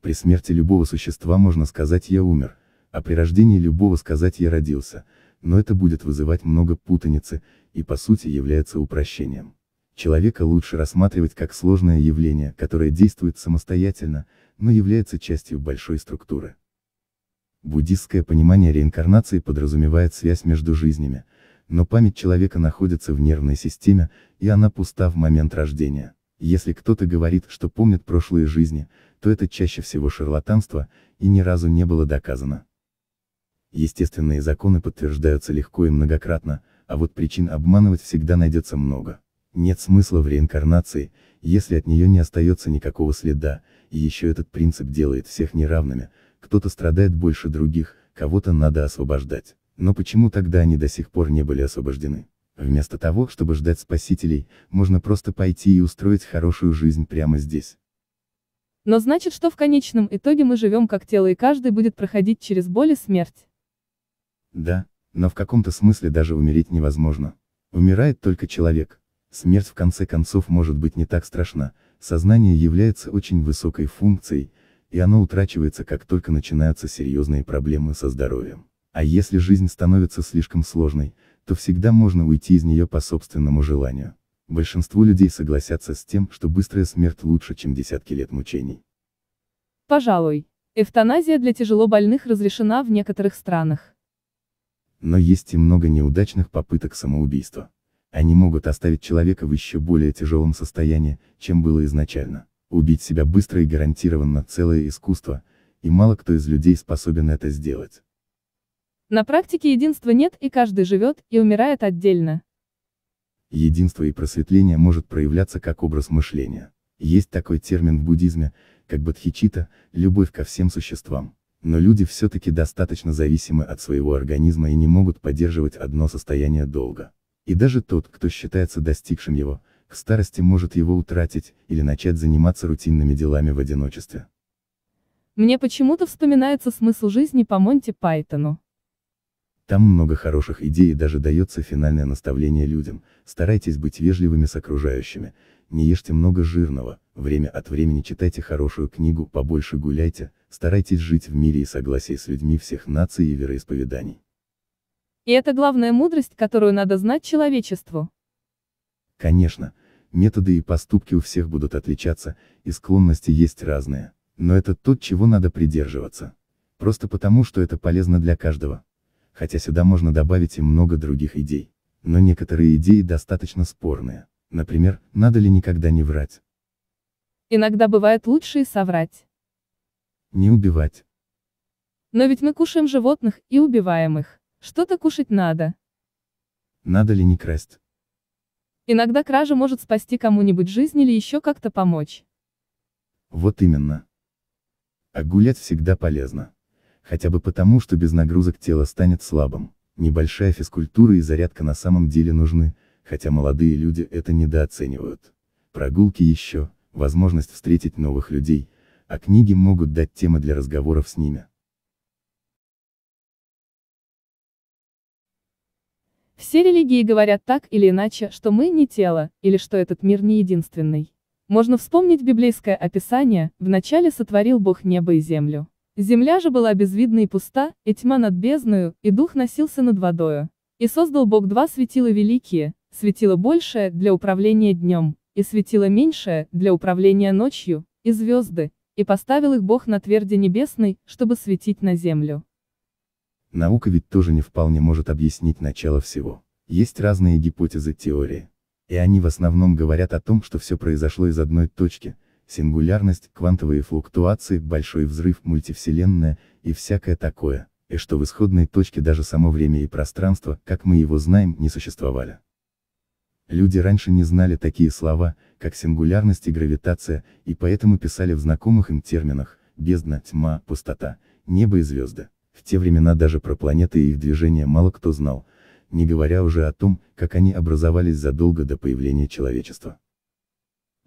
При смерти любого существа можно сказать «я умер», а при рождении любого сказать «я родился», но это будет вызывать много путаницы, и по сути является упрощением. Человека лучше рассматривать как сложное явление, которое действует самостоятельно, но является частью большой структуры. Буддистское понимание реинкарнации подразумевает связь между жизнями, но память человека находится в нервной системе, и она пуста в момент рождения. Если кто-то говорит, что помнит прошлые жизни, то это чаще всего шарлатанство, и ни разу не было доказано. Естественные законы подтверждаются легко и многократно, а вот причин обманывать всегда найдется много. Нет смысла в реинкарнации, если от нее не остается никакого следа, и еще этот принцип делает всех неравными, кто-то страдает больше других, кого-то надо освобождать. Но почему тогда они до сих пор не были освобождены? Вместо того, чтобы ждать спасителей, можно просто пойти и устроить хорошую жизнь прямо здесь.
Но значит, что в конечном итоге мы живем как тело и каждый будет проходить через боль и смерть.
Да, но в каком-то смысле даже умереть невозможно. Умирает только человек. Смерть в конце концов может быть не так страшна, сознание является очень высокой функцией, и оно утрачивается как только начинаются серьезные проблемы со здоровьем. А если жизнь становится слишком сложной, то всегда можно уйти из нее по собственному желанию. Большинство людей согласятся с тем, что быстрая смерть лучше, чем десятки лет мучений.
Пожалуй, эвтаназия для тяжело больных разрешена в некоторых странах.
Но есть и много неудачных попыток самоубийства. Они могут оставить человека в еще более тяжелом состоянии, чем было изначально. Убить себя быстро и гарантированно целое искусство, и мало кто из людей способен это сделать.
На практике единства нет, и каждый живет и умирает отдельно.
Единство и просветление может проявляться как образ мышления. Есть такой термин в буддизме, как бодхичита, любовь ко всем существам. Но люди все-таки достаточно зависимы от своего организма и не могут поддерживать одно состояние долго. И даже тот, кто считается достигшим его, к старости может его утратить или начать заниматься рутинными делами в одиночестве.
Мне почему-то вспоминается смысл жизни по Монти Пайтону.
Там много хороших идей и даже дается финальное наставление людям, старайтесь быть вежливыми с окружающими, не ешьте много жирного, время от времени читайте хорошую книгу, побольше гуляйте, старайтесь жить в мире и согласии с людьми всех наций и вероисповеданий.
И это главная мудрость, которую надо знать человечеству.
Конечно, методы и поступки у всех будут отличаться, и склонности есть разные, но это то, чего надо придерживаться. Просто потому, что это полезно для каждого хотя сюда можно добавить и много других идей. Но некоторые идеи достаточно спорные. Например, надо ли никогда не врать?
Иногда бывает лучше и соврать.
Не убивать.
Но ведь мы кушаем животных и убиваем их. Что-то кушать надо.
Надо ли не красть?
Иногда кража может спасти кому-нибудь жизнь или еще как-то помочь.
Вот именно. А гулять всегда полезно. Хотя бы потому, что без нагрузок тело станет слабым. Небольшая физкультура и зарядка на самом деле нужны, хотя молодые люди это недооценивают. Прогулки еще, возможность встретить новых людей, а книги могут дать темы для разговоров с ними.
Все религии говорят так или иначе, что мы не тело, или что этот мир не единственный. Можно вспомнить библейское описание, вначале сотворил Бог небо и землю. Земля же была безвидна и пуста, и тьма над бездною, и дух носился над водою. И создал Бог два светила великие, светило большее, для управления днем, и светило меньшее, для управления ночью, и звезды, и поставил их Бог на тверди небесной, чтобы светить на землю.
Наука ведь тоже не вполне может объяснить начало всего. Есть разные гипотезы теории. И они в основном говорят о том, что все произошло из одной точки, сингулярность, квантовые флуктуации, большой взрыв, мультивселенная, и всякое такое, и что в исходной точке даже само время и пространство, как мы его знаем, не существовали. Люди раньше не знали такие слова, как сингулярность и гравитация, и поэтому писали в знакомых им терминах, бездна, тьма, пустота, небо и звезды. В те времена даже про планеты и их движение мало кто знал, не говоря уже о том, как они образовались задолго до появления человечества.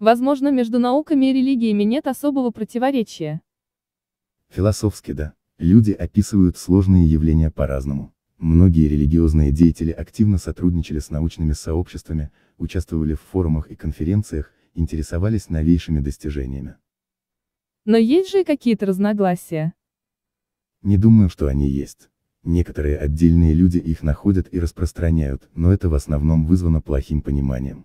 Возможно, между науками и религиями нет особого противоречия.
Философски да. Люди описывают сложные явления по-разному. Многие религиозные деятели активно сотрудничали с научными сообществами, участвовали в форумах и конференциях, интересовались новейшими достижениями.
Но есть же и какие-то разногласия.
Не думаю, что они есть. Некоторые отдельные люди их находят и распространяют, но это в основном вызвано плохим пониманием.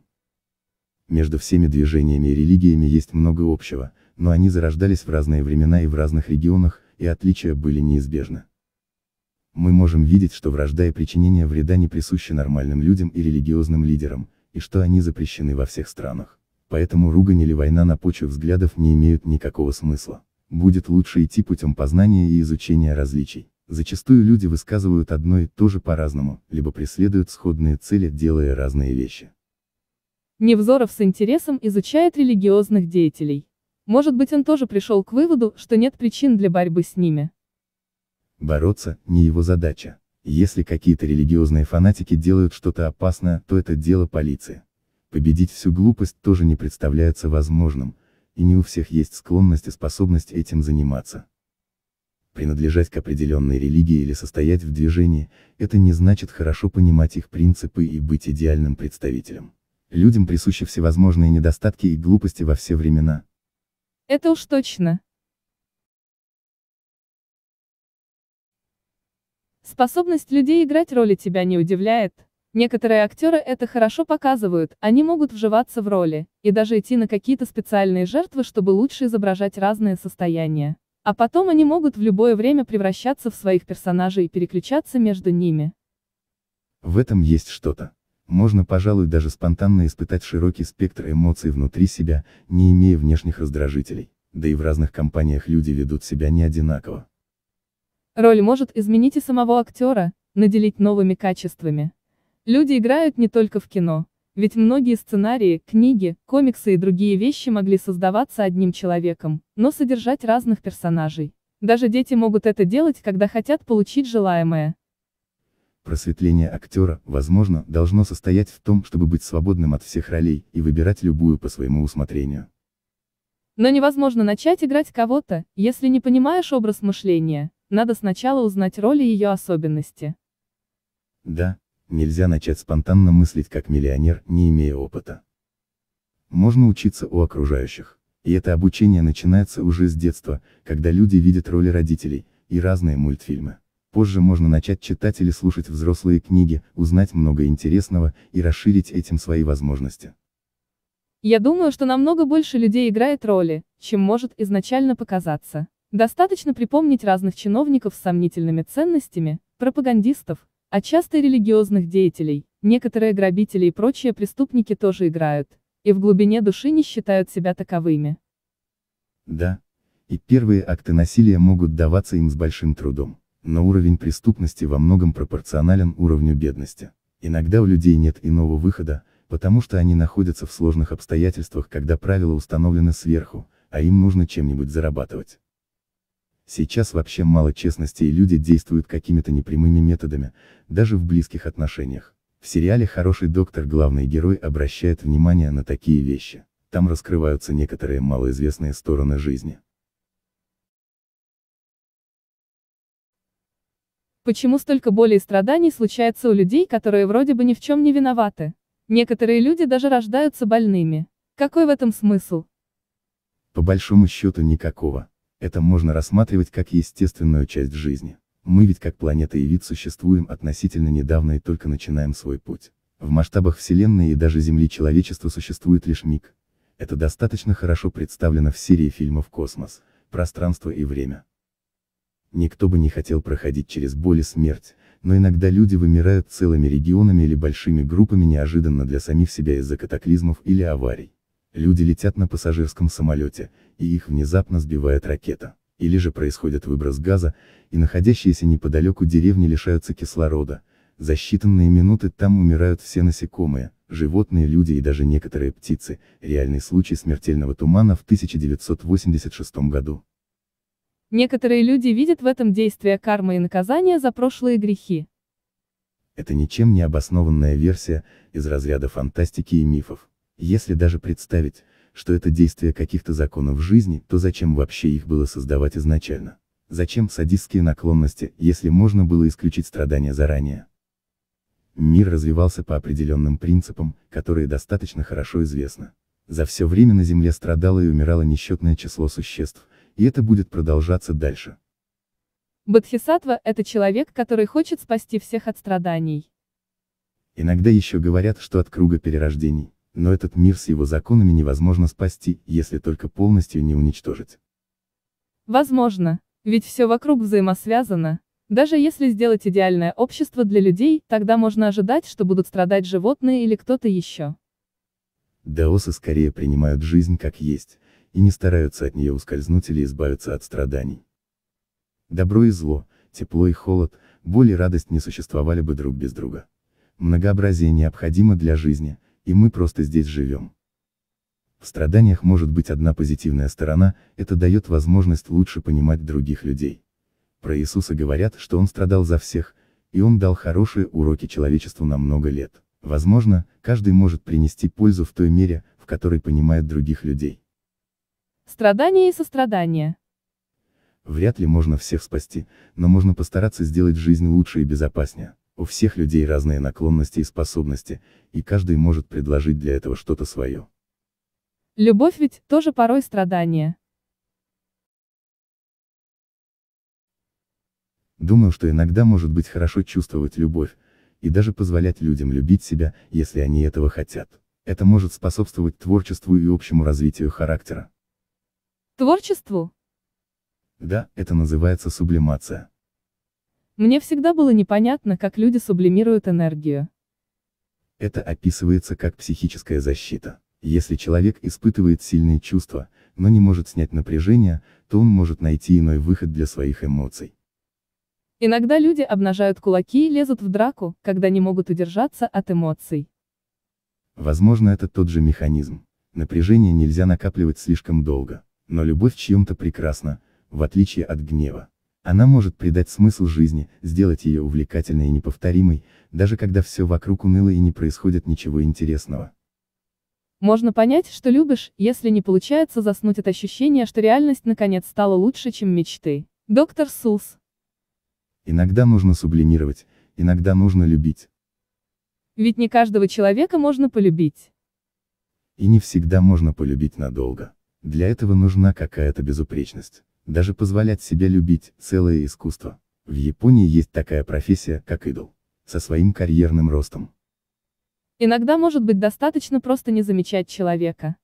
Между всеми движениями и религиями есть много общего, но они зарождались в разные времена и в разных регионах, и отличия были неизбежны. Мы можем видеть, что вражда и причинение вреда не присущи нормальным людям и религиозным лидерам, и что они запрещены во всех странах. Поэтому ругань или война на почве взглядов не имеют никакого смысла. Будет лучше идти путем познания и изучения различий. Зачастую люди высказывают одно и то же по-разному, либо преследуют сходные цели, делая разные вещи.
Невзоров с интересом изучает религиозных деятелей. Может быть он тоже пришел к выводу, что нет причин для борьбы с ними.
Бороться – не его задача. Если какие-то религиозные фанатики делают что-то опасное, то это дело полиции. Победить всю глупость тоже не представляется возможным, и не у всех есть склонность и способность этим заниматься. Принадлежать к определенной религии или состоять в движении, это не значит хорошо понимать их принципы и быть идеальным представителем людям присущи всевозможные недостатки и глупости во все времена.
Это уж точно. Способность людей играть роли тебя не удивляет. Некоторые актеры это хорошо показывают, они могут вживаться в роли, и даже идти на какие-то специальные жертвы, чтобы лучше изображать разные состояния. А потом они могут в любое время превращаться в своих персонажей и переключаться между ними.
В этом есть что-то. Можно, пожалуй, даже спонтанно испытать широкий спектр эмоций внутри себя, не имея внешних раздражителей. Да и в разных компаниях люди ведут себя не одинаково.
Роль может изменить и самого актера, наделить новыми качествами. Люди играют не только в кино, ведь многие сценарии, книги, комиксы и другие вещи могли создаваться одним человеком, но содержать разных персонажей. Даже дети могут это делать, когда хотят получить желаемое.
Просветление актера, возможно, должно состоять в том, чтобы быть свободным от всех ролей и выбирать любую по своему усмотрению.
Но невозможно начать играть кого-то, если не понимаешь образ мышления, надо сначала узнать роли и ее особенности.
Да, нельзя начать спонтанно мыслить как миллионер, не имея опыта. Можно учиться у окружающих. И это обучение начинается уже с детства, когда люди видят роли родителей, и разные мультфильмы. Позже можно начать читать или слушать взрослые книги, узнать много интересного и расширить этим свои возможности.
Я думаю, что намного больше людей играет роли, чем может изначально показаться. Достаточно припомнить разных чиновников с сомнительными ценностями, пропагандистов, а часто и религиозных деятелей, некоторые грабители и прочие преступники тоже играют, и в глубине души не считают себя таковыми.
Да. И первые акты насилия могут даваться им с большим трудом но уровень преступности во многом пропорционален уровню бедности. Иногда у людей нет иного выхода, потому что они находятся в сложных обстоятельствах, когда правила установлены сверху, а им нужно чем-нибудь зарабатывать. Сейчас вообще мало честности и люди действуют какими-то непрямыми методами, даже в близких отношениях. В сериале «Хороший доктор» главный герой обращает внимание на такие вещи. Там раскрываются некоторые малоизвестные стороны жизни.
Почему столько боли и страданий случается у людей, которые вроде бы ни в чем не виноваты? Некоторые люди даже рождаются больными. Какой в этом смысл?
По большому счету никакого. Это можно рассматривать как естественную часть жизни. Мы ведь как планета и вид существуем относительно недавно и только начинаем свой путь. В масштабах Вселенной и даже Земли человечество существует лишь миг. Это достаточно хорошо представлено в серии фильмов «Космос», «Пространство и время». Никто бы не хотел проходить через боль и смерть, но иногда люди вымирают целыми регионами или большими группами неожиданно для самих себя из-за катаклизмов или аварий. Люди летят на пассажирском самолете, и их внезапно сбивает ракета. Или же происходит выброс газа, и находящиеся неподалеку деревни лишаются кислорода. За считанные минуты там умирают все насекомые, животные, люди и даже некоторые птицы, реальный случай смертельного тумана в 1986 году.
Некоторые люди видят в этом действие кармы и наказания за прошлые грехи.
Это ничем не обоснованная версия, из разряда фантастики и мифов. Если даже представить, что это действие каких-то законов жизни, то зачем вообще их было создавать изначально? Зачем садистские наклонности, если можно было исключить страдания заранее? Мир развивался по определенным принципам, которые достаточно хорошо известны. За все время на Земле страдало и умирало несчетное число существ, и это будет продолжаться дальше.
Бодхисаттва – это человек, который хочет спасти всех от страданий.
Иногда еще говорят, что от круга перерождений, но этот мир с его законами невозможно спасти, если только полностью не уничтожить.
Возможно, ведь все вокруг взаимосвязано. Даже если сделать идеальное общество для людей, тогда можно ожидать, что будут страдать животные или кто-то еще.
Даосы скорее принимают жизнь как есть, и не стараются от нее ускользнуть или избавиться от страданий. Добро и зло, тепло и холод, боль и радость не существовали бы друг без друга. Многообразие необходимо для жизни, и мы просто здесь живем. В страданиях может быть одна позитивная сторона, это дает возможность лучше понимать других людей. Про Иисуса говорят, что Он страдал за всех, и Он дал хорошие уроки человечеству на много лет. Возможно, каждый может принести пользу в той мере, в которой понимает других людей.
Страдания и сострадание.
Вряд ли можно всех спасти, но можно постараться сделать жизнь лучше и безопаснее. У всех людей разные наклонности и способности, и каждый может предложить для этого что-то свое.
Любовь ведь тоже порой страдание.
Думаю, что иногда может быть хорошо чувствовать любовь, и даже позволять людям любить себя, если они этого хотят. Это может способствовать творчеству и общему развитию характера.
Творчеству?
Да, это называется сублимация.
Мне всегда было непонятно, как люди сублимируют энергию.
Это описывается как психическая защита. Если человек испытывает сильные чувства, но не может снять напряжение, то он может найти иной выход для своих эмоций.
Иногда люди обнажают кулаки и лезут в драку, когда не могут удержаться от эмоций.
Возможно, это тот же механизм. Напряжение нельзя накапливать слишком долго. Но любовь чем-то прекрасна, в отличие от гнева. Она может придать смысл жизни, сделать ее увлекательной и неповторимой, даже когда все вокруг уныло и не происходит ничего интересного.
Можно понять, что любишь, если не получается заснуть от ощущения, что реальность наконец стала лучше, чем мечты. Доктор Сулс.
Иногда нужно сублимировать, иногда нужно любить.
Ведь не каждого человека можно полюбить.
И не всегда можно полюбить надолго. Для этого нужна какая-то безупречность. Даже позволять себе любить – целое искусство. В Японии есть такая профессия, как идол. Со своим карьерным ростом.
Иногда может быть достаточно просто не замечать человека.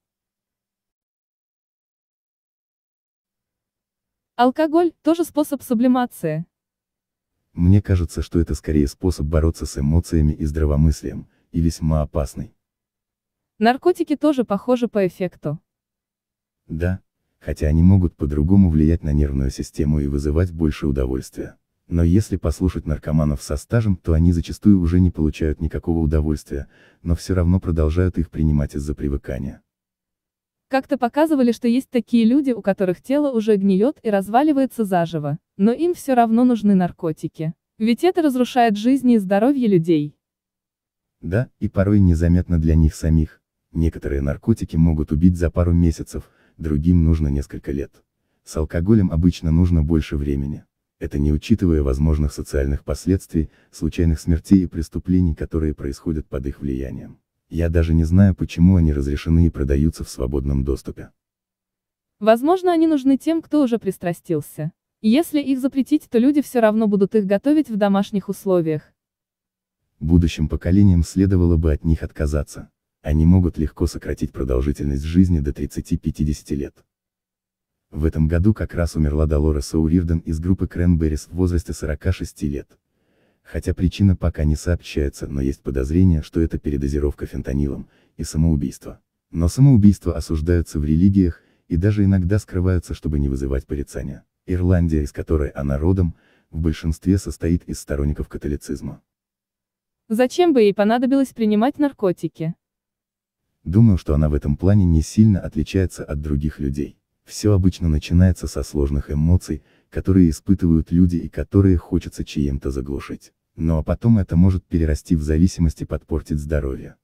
Алкоголь – тоже способ сублимации.
Мне кажется, что это скорее способ бороться с эмоциями и здравомыслием, и весьма опасный.
Наркотики тоже похожи по эффекту.
Да, хотя они могут по-другому влиять на нервную систему и вызывать больше удовольствия. Но если послушать наркоманов со стажем, то они зачастую уже не получают никакого удовольствия, но все равно продолжают их принимать из-за привыкания.
Как-то показывали, что есть такие люди, у которых тело уже гниет и разваливается заживо, но им все равно нужны наркотики. Ведь это разрушает жизни и здоровье людей.
Да, и порой незаметно для них самих. Некоторые наркотики могут убить за пару месяцев, другим нужно несколько лет. С алкоголем обычно нужно больше времени. Это не учитывая возможных социальных последствий, случайных смертей и преступлений, которые происходят под их влиянием. Я даже не знаю, почему они разрешены и продаются в свободном доступе.
Возможно, они нужны тем, кто уже пристрастился. Если их запретить, то люди все равно будут их готовить в домашних условиях.
Будущим поколениям следовало бы от них отказаться они могут легко сократить продолжительность жизни до 30-50 лет. В этом году как раз умерла Долора О'Рирден из группы Кренберрис в возрасте 46 лет. Хотя причина пока не сообщается, но есть подозрение, что это передозировка фентанилом, и самоубийство. Но самоубийства осуждаются в религиях, и даже иногда скрываются, чтобы не вызывать порицания. Ирландия, из которой она родом, в большинстве состоит из сторонников католицизма.
Зачем бы ей понадобилось принимать наркотики?
Думаю, что она в этом плане не сильно отличается от других людей. Все обычно начинается со сложных эмоций, которые испытывают люди и которые хочется чьим-то заглушить. Но ну, а потом это может перерасти в зависимости и подпортить здоровье.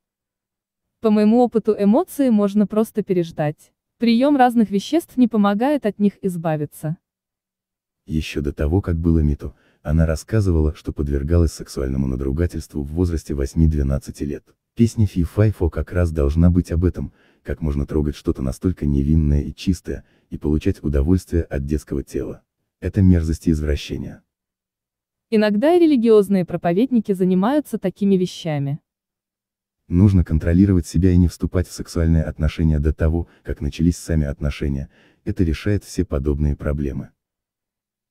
По моему опыту эмоции можно просто переждать. Прием разных веществ не помогает от них избавиться.
Еще до того, как было миту, она рассказывала, что подвергалась сексуальному надругательству в возрасте 8-12 лет. Песня Фи Файфо как раз должна быть об этом, как можно трогать что-то настолько невинное и чистое, и получать удовольствие от детского тела. Это мерзость и извращение.
Иногда и религиозные проповедники занимаются такими вещами.
Нужно контролировать себя и не вступать в сексуальные отношения до того, как начались сами отношения, это решает все подобные проблемы.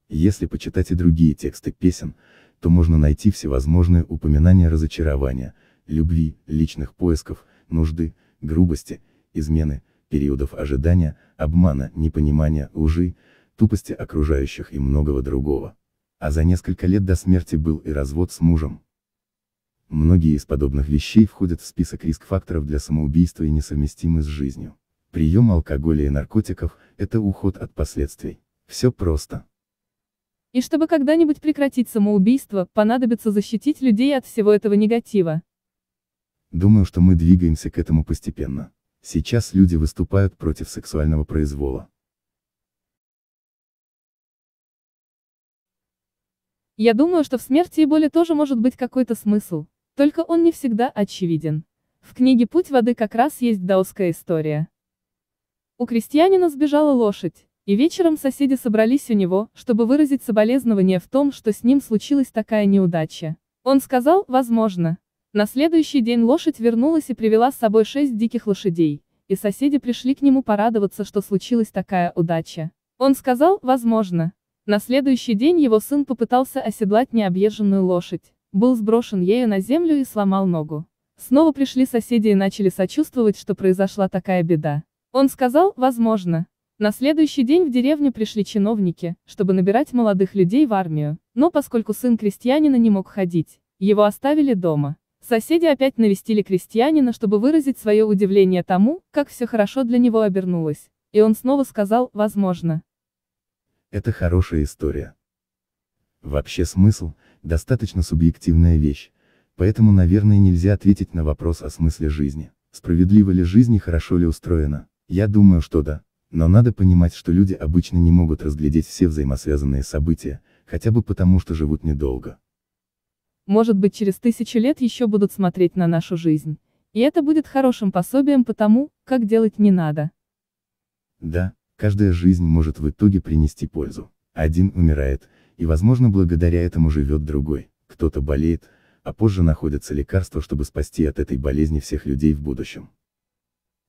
Если почитать и другие тексты песен, то можно найти всевозможные упоминания разочарования, любви, личных поисков, нужды, грубости, измены, периодов ожидания, обмана, непонимания, лжи, тупости окружающих и многого другого. А за несколько лет до смерти был и развод с мужем. Многие из подобных вещей входят в список риск-факторов для самоубийства и несовместимы с жизнью. Прием алкоголя и наркотиков – это уход от последствий. Все просто.
И чтобы когда-нибудь прекратить самоубийство, понадобится защитить людей от всего этого негатива.
Думаю, что мы двигаемся к этому постепенно. Сейчас люди выступают против сексуального произвола.
Я думаю, что в смерти и боли тоже может быть какой-то смысл, только он не всегда очевиден. В книге «Путь воды» как раз есть даосская история. У крестьянина сбежала лошадь, и вечером соседи собрались у него, чтобы выразить соболезнование в том, что с ним случилась такая неудача. Он сказал, возможно, на следующий день лошадь вернулась и привела с собой шесть диких лошадей, и соседи пришли к нему порадоваться, что случилась такая удача. Он сказал, возможно. На следующий день его сын попытался оседлать необъезженную лошадь, был сброшен ею на землю и сломал ногу. Снова пришли соседи и начали сочувствовать, что произошла такая беда. Он сказал, возможно. На следующий день в деревню пришли чиновники, чтобы набирать молодых людей в армию, но поскольку сын крестьянина не мог ходить, его оставили дома. Соседи опять навестили крестьянина, чтобы выразить свое удивление тому, как все хорошо для него обернулось. И он снова сказал, возможно.
Это хорошая история. Вообще смысл – достаточно субъективная вещь, поэтому, наверное, нельзя ответить на вопрос о смысле жизни. Справедлива ли жизнь и хорошо ли устроена? Я думаю, что да. Но надо понимать, что люди обычно не могут разглядеть все взаимосвязанные события, хотя бы потому, что живут недолго.
Может быть, через тысячи лет еще будут смотреть на нашу жизнь. И это будет хорошим пособием по тому, как делать не надо.
Да, каждая жизнь может в итоге принести пользу. Один умирает, и, возможно, благодаря этому живет другой. Кто-то болеет, а позже находятся лекарства, чтобы спасти от этой болезни всех людей в будущем.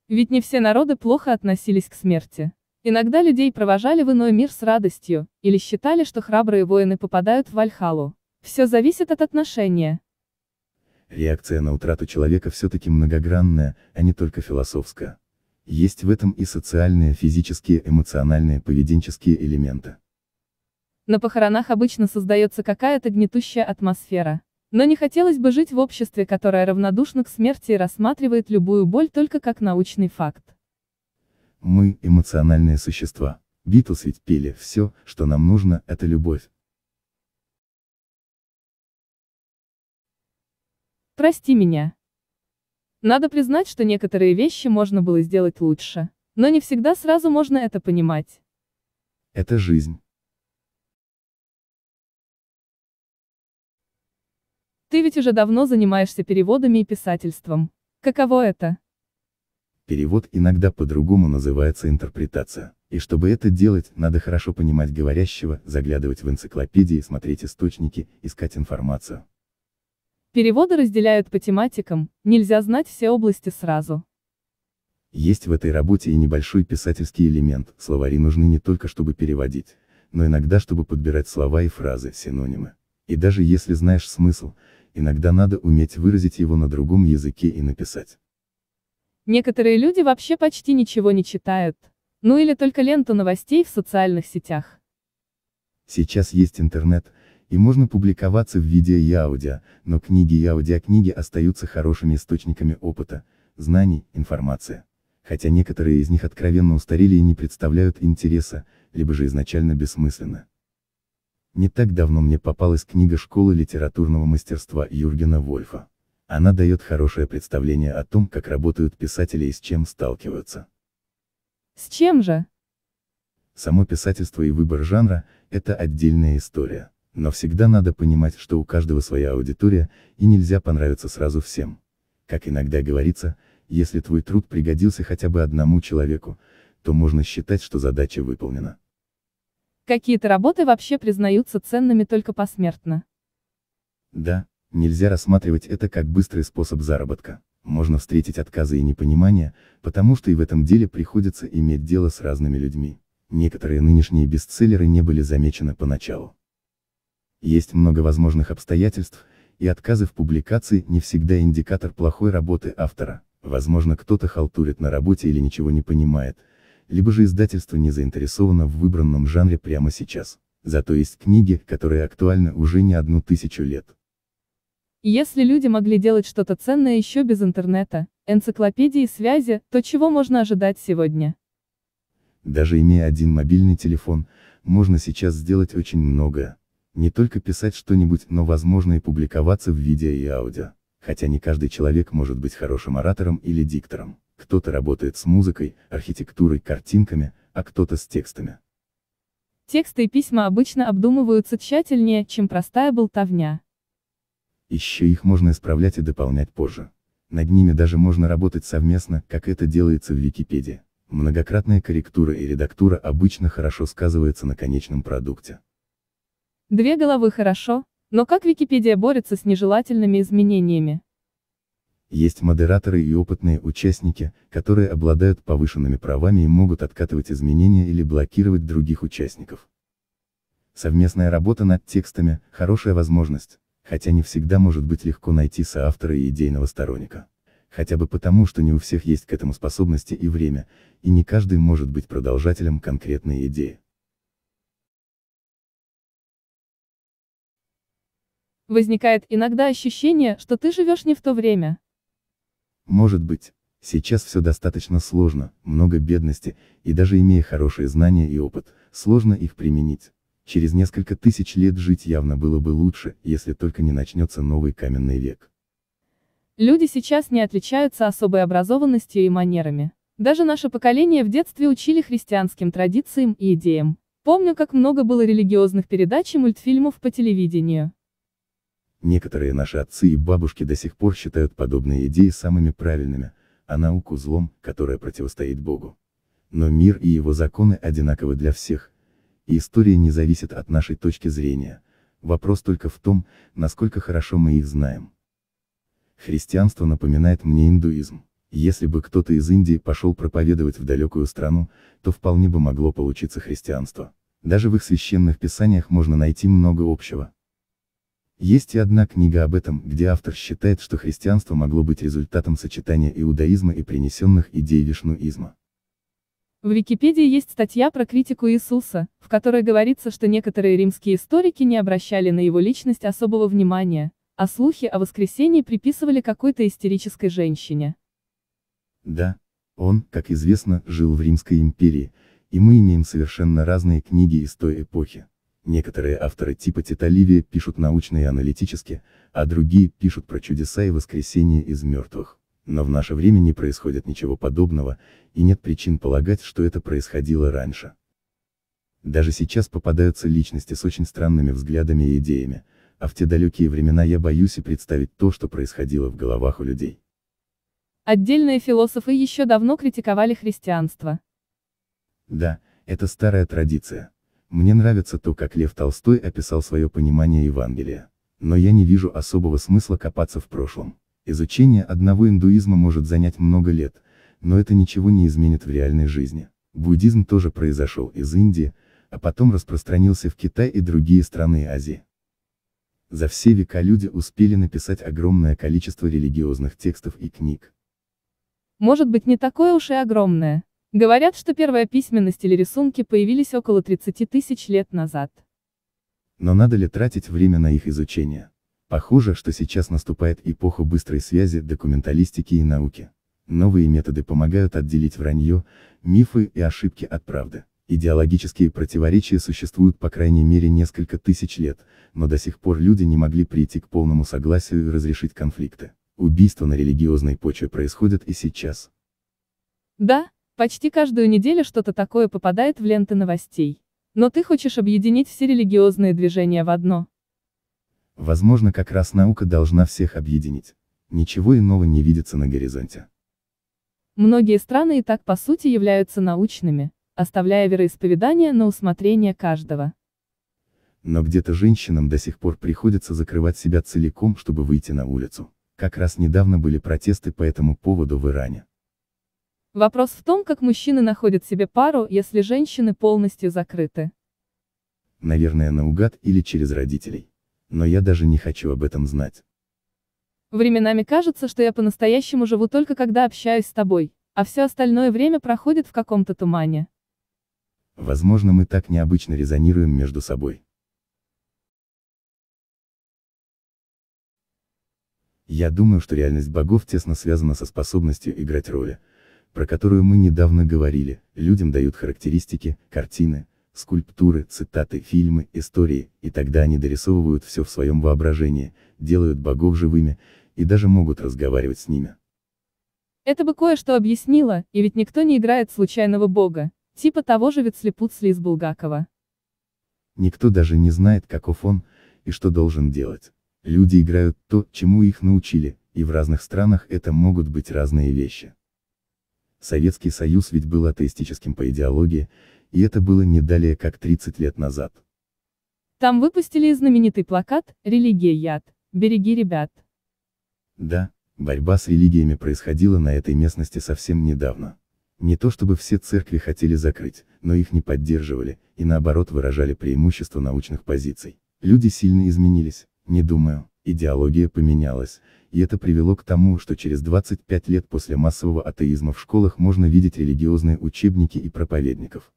Ведь не все народы плохо относились к смерти. Иногда людей провожали в иной мир с радостью, или считали, что храбрые воины попадают в Вальхалу. Все зависит от отношения.
Реакция на утрату человека все-таки многогранная, а не только философская. Есть в этом и социальные, физические, эмоциональные, поведенческие элементы.
На похоронах обычно создается какая-то гнетущая атмосфера. Но не хотелось бы жить в обществе, которое равнодушно к смерти и рассматривает любую боль только как научный факт.
Мы – эмоциональные существа. Битлз ведь пели «Все, что нам нужно, это любовь».
Прости меня. Надо признать, что некоторые вещи можно было сделать лучше, но не всегда сразу можно это понимать.
Это жизнь.
Ты ведь уже давно занимаешься переводами и писательством. Каково это?
Перевод иногда по-другому называется интерпретация. И чтобы это делать, надо хорошо понимать говорящего, заглядывать в энциклопедии, смотреть источники, искать информацию.
Переводы разделяют по тематикам, нельзя знать все области сразу.
Есть в этой работе и небольшой писательский элемент, словари нужны не только чтобы переводить, но иногда чтобы подбирать слова и фразы, синонимы. И даже если знаешь смысл, иногда надо уметь выразить его на другом языке и написать.
Некоторые люди вообще почти ничего не читают. Ну или только ленту новостей в социальных сетях.
Сейчас есть интернет, и можно публиковаться в видео и аудио, но книги и аудиокниги остаются хорошими источниками опыта, знаний, информации. Хотя некоторые из них откровенно устарели и не представляют интереса, либо же изначально бессмысленны. Не так давно мне попалась книга «Школы литературного мастерства» Юргена Вольфа. Она дает хорошее представление о том, как работают писатели и с чем сталкиваются.
С чем же?
Само писательство и выбор жанра – это отдельная история. Но всегда надо понимать, что у каждого своя аудитория, и нельзя понравиться сразу всем. Как иногда говорится, если твой труд пригодился хотя бы одному человеку, то можно считать, что задача выполнена.
Какие-то работы вообще признаются ценными только посмертно.
Да, нельзя рассматривать это как быстрый способ заработка. Можно встретить отказы и непонимание, потому что и в этом деле приходится иметь дело с разными людьми. Некоторые нынешние бестселлеры не были замечены поначалу. Есть много возможных обстоятельств, и отказы в публикации не всегда индикатор плохой работы автора. Возможно кто-то халтурит на работе или ничего не понимает, либо же издательство не заинтересовано в выбранном жанре прямо сейчас. Зато есть книги, которые актуальны уже не одну тысячу лет.
Если люди могли делать что-то ценное еще без интернета, энциклопедии и связи, то чего можно ожидать сегодня?
Даже имея один мобильный телефон, можно сейчас сделать очень многое не только писать что-нибудь, но возможно и публиковаться в видео и аудио. Хотя не каждый человек может быть хорошим оратором или диктором. Кто-то работает с музыкой, архитектурой, картинками, а кто-то с текстами.
Тексты и письма обычно обдумываются тщательнее, чем простая болтовня.
Еще их можно исправлять и дополнять позже. Над ними даже можно работать совместно, как это делается в Википедии. Многократная корректура и редактура обычно хорошо сказывается на конечном продукте.
Две головы хорошо, но как Википедия борется с нежелательными изменениями?
Есть модераторы и опытные участники, которые обладают повышенными правами и могут откатывать изменения или блокировать других участников. Совместная работа над текстами – хорошая возможность, хотя не всегда может быть легко найти соавтора и идейного сторонника. Хотя бы потому, что не у всех есть к этому способности и время, и не каждый может быть продолжателем конкретной идеи.
Возникает иногда ощущение, что ты живешь не в то время.
Может быть. Сейчас все достаточно сложно, много бедности, и даже имея хорошие знания и опыт, сложно их применить. Через несколько тысяч лет жить явно было бы лучше, если только не начнется новый каменный век.
Люди сейчас не отличаются особой образованностью и манерами. Даже наше поколение в детстве учили христианским традициям и идеям. Помню, как много было религиозных передач и мультфильмов по телевидению.
Некоторые наши отцы и бабушки до сих пор считают подобные идеи самыми правильными, а науку злом, которая противостоит Богу. Но мир и его законы одинаковы для всех. И история не зависит от нашей точки зрения. Вопрос только в том, насколько хорошо мы их знаем. Христианство напоминает мне индуизм. Если бы кто-то из Индии пошел проповедовать в далекую страну, то вполне бы могло получиться христианство. Даже в их священных писаниях можно найти много общего. Есть и одна книга об этом, где автор считает, что христианство могло быть результатом сочетания иудаизма и принесенных идей вишнуизма.
В Википедии есть статья про критику Иисуса, в которой говорится, что некоторые римские историки не обращали на его личность особого внимания, а слухи о воскресении приписывали какой-то истерической женщине.
Да, он, как известно, жил в Римской империи, и мы имеем совершенно разные книги из той эпохи. Некоторые авторы типа Тита Ливия пишут научно и аналитически, а другие пишут про чудеса и воскресение из мертвых. Но в наше время не происходит ничего подобного, и нет причин полагать, что это происходило раньше. Даже сейчас попадаются личности с очень странными взглядами и идеями, а в те далекие времена я боюсь и представить то, что происходило в головах у людей.
Отдельные философы еще давно критиковали христианство.
Да, это старая традиция. Мне нравится то, как Лев Толстой описал свое понимание Евангелия. Но я не вижу особого смысла копаться в прошлом. Изучение одного индуизма может занять много лет, но это ничего не изменит в реальной жизни. Буддизм тоже произошел из Индии, а потом распространился в Китай и другие страны Азии. За все века люди успели написать огромное количество религиозных текстов и книг.
Может быть не такое уж и огромное. Говорят, что первая письменность или рисунки появились около 30 тысяч лет назад.
Но надо ли тратить время на их изучение? Похоже, что сейчас наступает эпоха быстрой связи, документалистики и науки. Новые методы помогают отделить вранье, мифы и ошибки от правды. Идеологические противоречия существуют по крайней мере несколько тысяч лет, но до сих пор люди не могли прийти к полному согласию и разрешить конфликты. Убийства на религиозной почве происходят и сейчас.
Да, Почти каждую неделю что-то такое попадает в ленты новостей. Но ты хочешь объединить все религиозные движения в одно.
Возможно, как раз наука должна всех объединить. Ничего иного не видится на горизонте.
Многие страны и так по сути являются научными, оставляя вероисповедание на усмотрение каждого.
Но где-то женщинам до сих пор приходится закрывать себя целиком, чтобы выйти на улицу. Как раз недавно были протесты по этому поводу в Иране.
Вопрос в том, как мужчины находят себе пару, если женщины полностью закрыты.
Наверное, наугад или через родителей. Но я даже не хочу об этом знать.
Временами кажется, что я по-настоящему живу только когда общаюсь с тобой, а все остальное время проходит в каком-то тумане.
Возможно, мы так необычно резонируем между собой. Я думаю, что реальность богов тесно связана со способностью играть роли, про которую мы недавно говорили, людям дают характеристики, картины, скульптуры, цитаты, фильмы, истории, и тогда они дорисовывают все в своем воображении, делают богов живыми, и даже могут разговаривать с ними.
Это бы кое-что объяснило, и ведь никто не играет случайного бога, типа того же Вицлепуцли из Булгакова.
Никто даже не знает, каков он, и что должен делать. Люди играют то, чему их научили, и в разных странах это могут быть разные вещи. Советский Союз ведь был атеистическим по идеологии, и это было не далее как 30 лет назад.
Там выпустили знаменитый плакат «Религия яд, береги ребят».
Да, борьба с религиями происходила на этой местности совсем недавно. Не то чтобы все церкви хотели закрыть, но их не поддерживали, и наоборот выражали преимущество научных позиций. Люди сильно изменились, не думаю идеология поменялась, и это привело к тому, что через 25 лет после массового атеизма в школах можно видеть религиозные учебники и проповедников.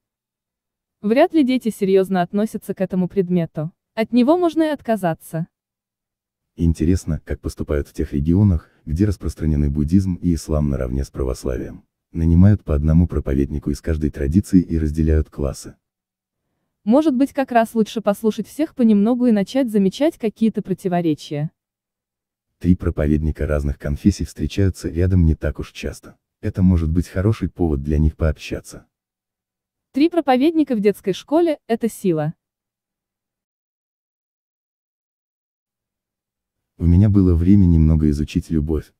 Вряд ли дети серьезно относятся к этому предмету. От него можно и отказаться.
Интересно, как поступают в тех регионах, где распространены буддизм и ислам наравне с православием. Нанимают по одному проповеднику из каждой традиции и разделяют классы.
Может быть, как раз лучше послушать всех понемногу и начать замечать какие-то противоречия.
Три проповедника разных конфессий встречаются рядом не так уж часто. Это может быть хороший повод для них пообщаться.
Три проповедника в детской школе – это сила.
У меня было время немного изучить любовь.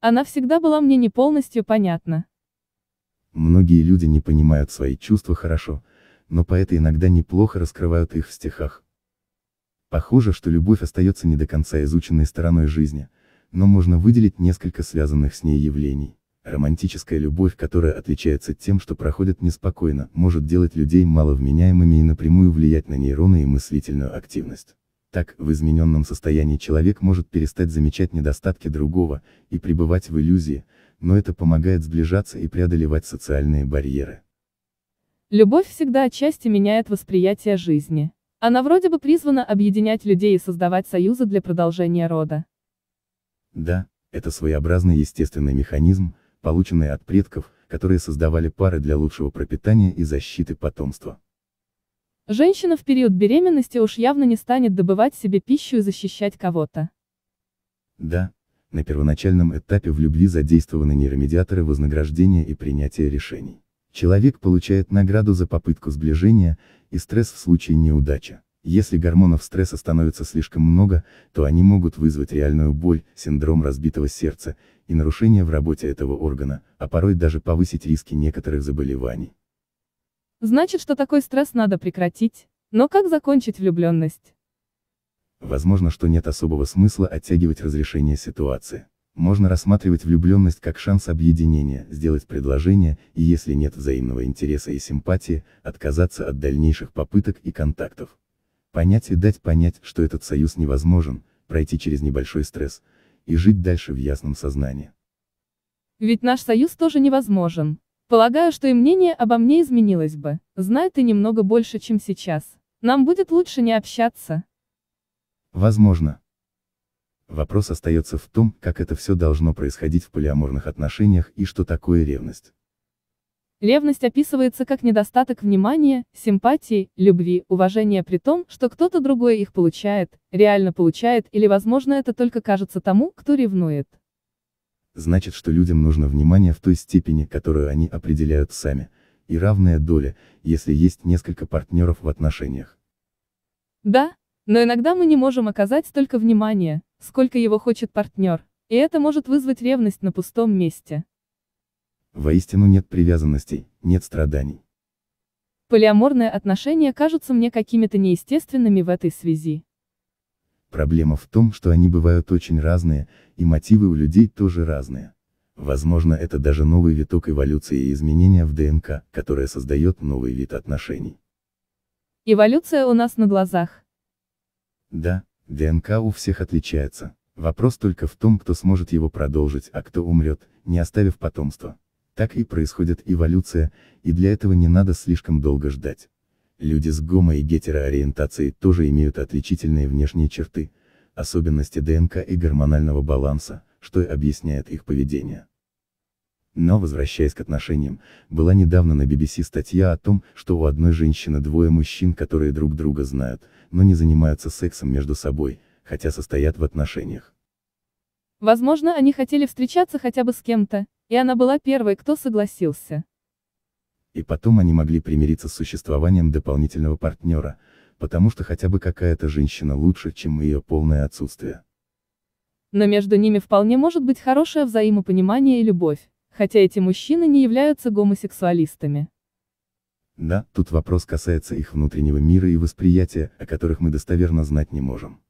Она всегда была мне не полностью понятна.
Многие люди не понимают свои чувства хорошо, но поэты иногда неплохо раскрывают их в стихах. Похоже, что любовь остается не до конца изученной стороной жизни, но можно выделить несколько связанных с ней явлений. Романтическая любовь, которая отличается тем, что проходит неспокойно, может делать людей маловменяемыми и напрямую влиять на нейроны и мыслительную активность. Так, в измененном состоянии человек может перестать замечать недостатки другого, и пребывать в иллюзии, но это помогает сближаться и преодолевать социальные барьеры.
Любовь всегда отчасти меняет восприятие жизни. Она вроде бы призвана объединять людей и создавать союзы для продолжения рода.
Да, это своеобразный естественный механизм, полученный от предков, которые создавали пары для лучшего пропитания и защиты потомства.
Женщина в период беременности уж явно не станет добывать себе пищу и защищать кого-то.
Да, на первоначальном этапе в любви задействованы нейромедиаторы вознаграждения и принятия решений. Человек получает награду за попытку сближения, и стресс в случае неудачи. Если гормонов стресса становится слишком много, то они могут вызвать реальную боль, синдром разбитого сердца, и нарушения в работе этого органа, а порой даже повысить риски некоторых заболеваний.
Значит, что такой стресс надо прекратить, но как закончить влюбленность?
Возможно, что нет особого смысла оттягивать разрешение ситуации. Можно рассматривать влюбленность как шанс объединения, сделать предложение, и если нет взаимного интереса и симпатии, отказаться от дальнейших попыток и контактов. Понять и дать понять, что этот союз невозможен, пройти через небольшой стресс, и жить дальше в ясном сознании.
Ведь наш союз тоже невозможен. Полагаю, что и мнение обо мне изменилось бы, знаю ты немного больше, чем сейчас. Нам будет лучше не общаться.
Возможно. Вопрос остается в том, как это все должно происходить в полиаморных отношениях и что такое ревность.
Ревность описывается как недостаток внимания, симпатии, любви, уважения при том, что кто-то другой их получает, реально получает или, возможно, это только кажется тому, кто ревнует.
Значит, что людям нужно внимание в той степени, которую они определяют сами, и равная доля, если есть несколько партнеров в отношениях.
Да, но иногда мы не можем оказать столько внимания, сколько его хочет партнер, и это может вызвать ревность на пустом месте.
Воистину нет привязанностей, нет страданий.
Полиаморные отношения кажутся мне какими-то неестественными в этой связи.
Проблема в том, что они бывают очень разные, и мотивы у людей тоже разные. Возможно, это даже новый виток эволюции и изменения в ДНК, которое создает новый вид отношений.
Эволюция у нас на глазах.
Да, ДНК у всех отличается. Вопрос только в том, кто сможет его продолжить, а кто умрет, не оставив потомства. Так и происходит эволюция, и для этого не надо слишком долго ждать. Люди с гомо- и гетероориентацией тоже имеют отличительные внешние черты, особенности ДНК и гормонального баланса, что и объясняет их поведение. Но, возвращаясь к отношениям, была недавно на BBC статья о том, что у одной женщины двое мужчин, которые друг друга знают, но не занимаются сексом между собой, хотя состоят в отношениях.
Возможно, они хотели встречаться хотя бы с кем-то, и она была первой, кто согласился.
И потом они могли примириться с существованием дополнительного партнера, потому что хотя бы какая-то женщина лучше, чем ее полное отсутствие.
Но между ними вполне может быть хорошее взаимопонимание и любовь, хотя эти мужчины не являются гомосексуалистами.
Да, тут вопрос касается их внутреннего мира и восприятия, о которых мы достоверно знать не можем.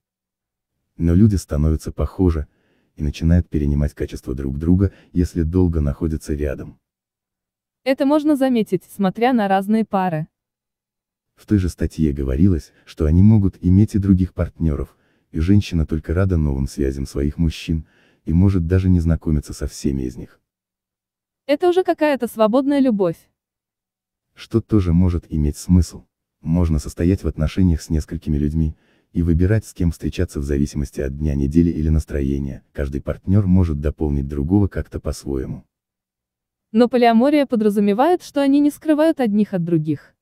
Но люди становятся похожи, и начинают перенимать качества друг друга, если долго находятся рядом.
Это можно заметить, смотря на разные пары.
В той же статье говорилось, что они могут иметь и других партнеров, и женщина только рада новым связям своих мужчин, и может даже не знакомиться со всеми из них.
Это уже какая-то свободная любовь
что тоже может иметь смысл. Можно состоять в отношениях с несколькими людьми, и выбирать с кем встречаться в зависимости от дня недели или настроения, каждый партнер может дополнить другого как-то по-своему.
Но полиамория подразумевает, что они не скрывают одних от других.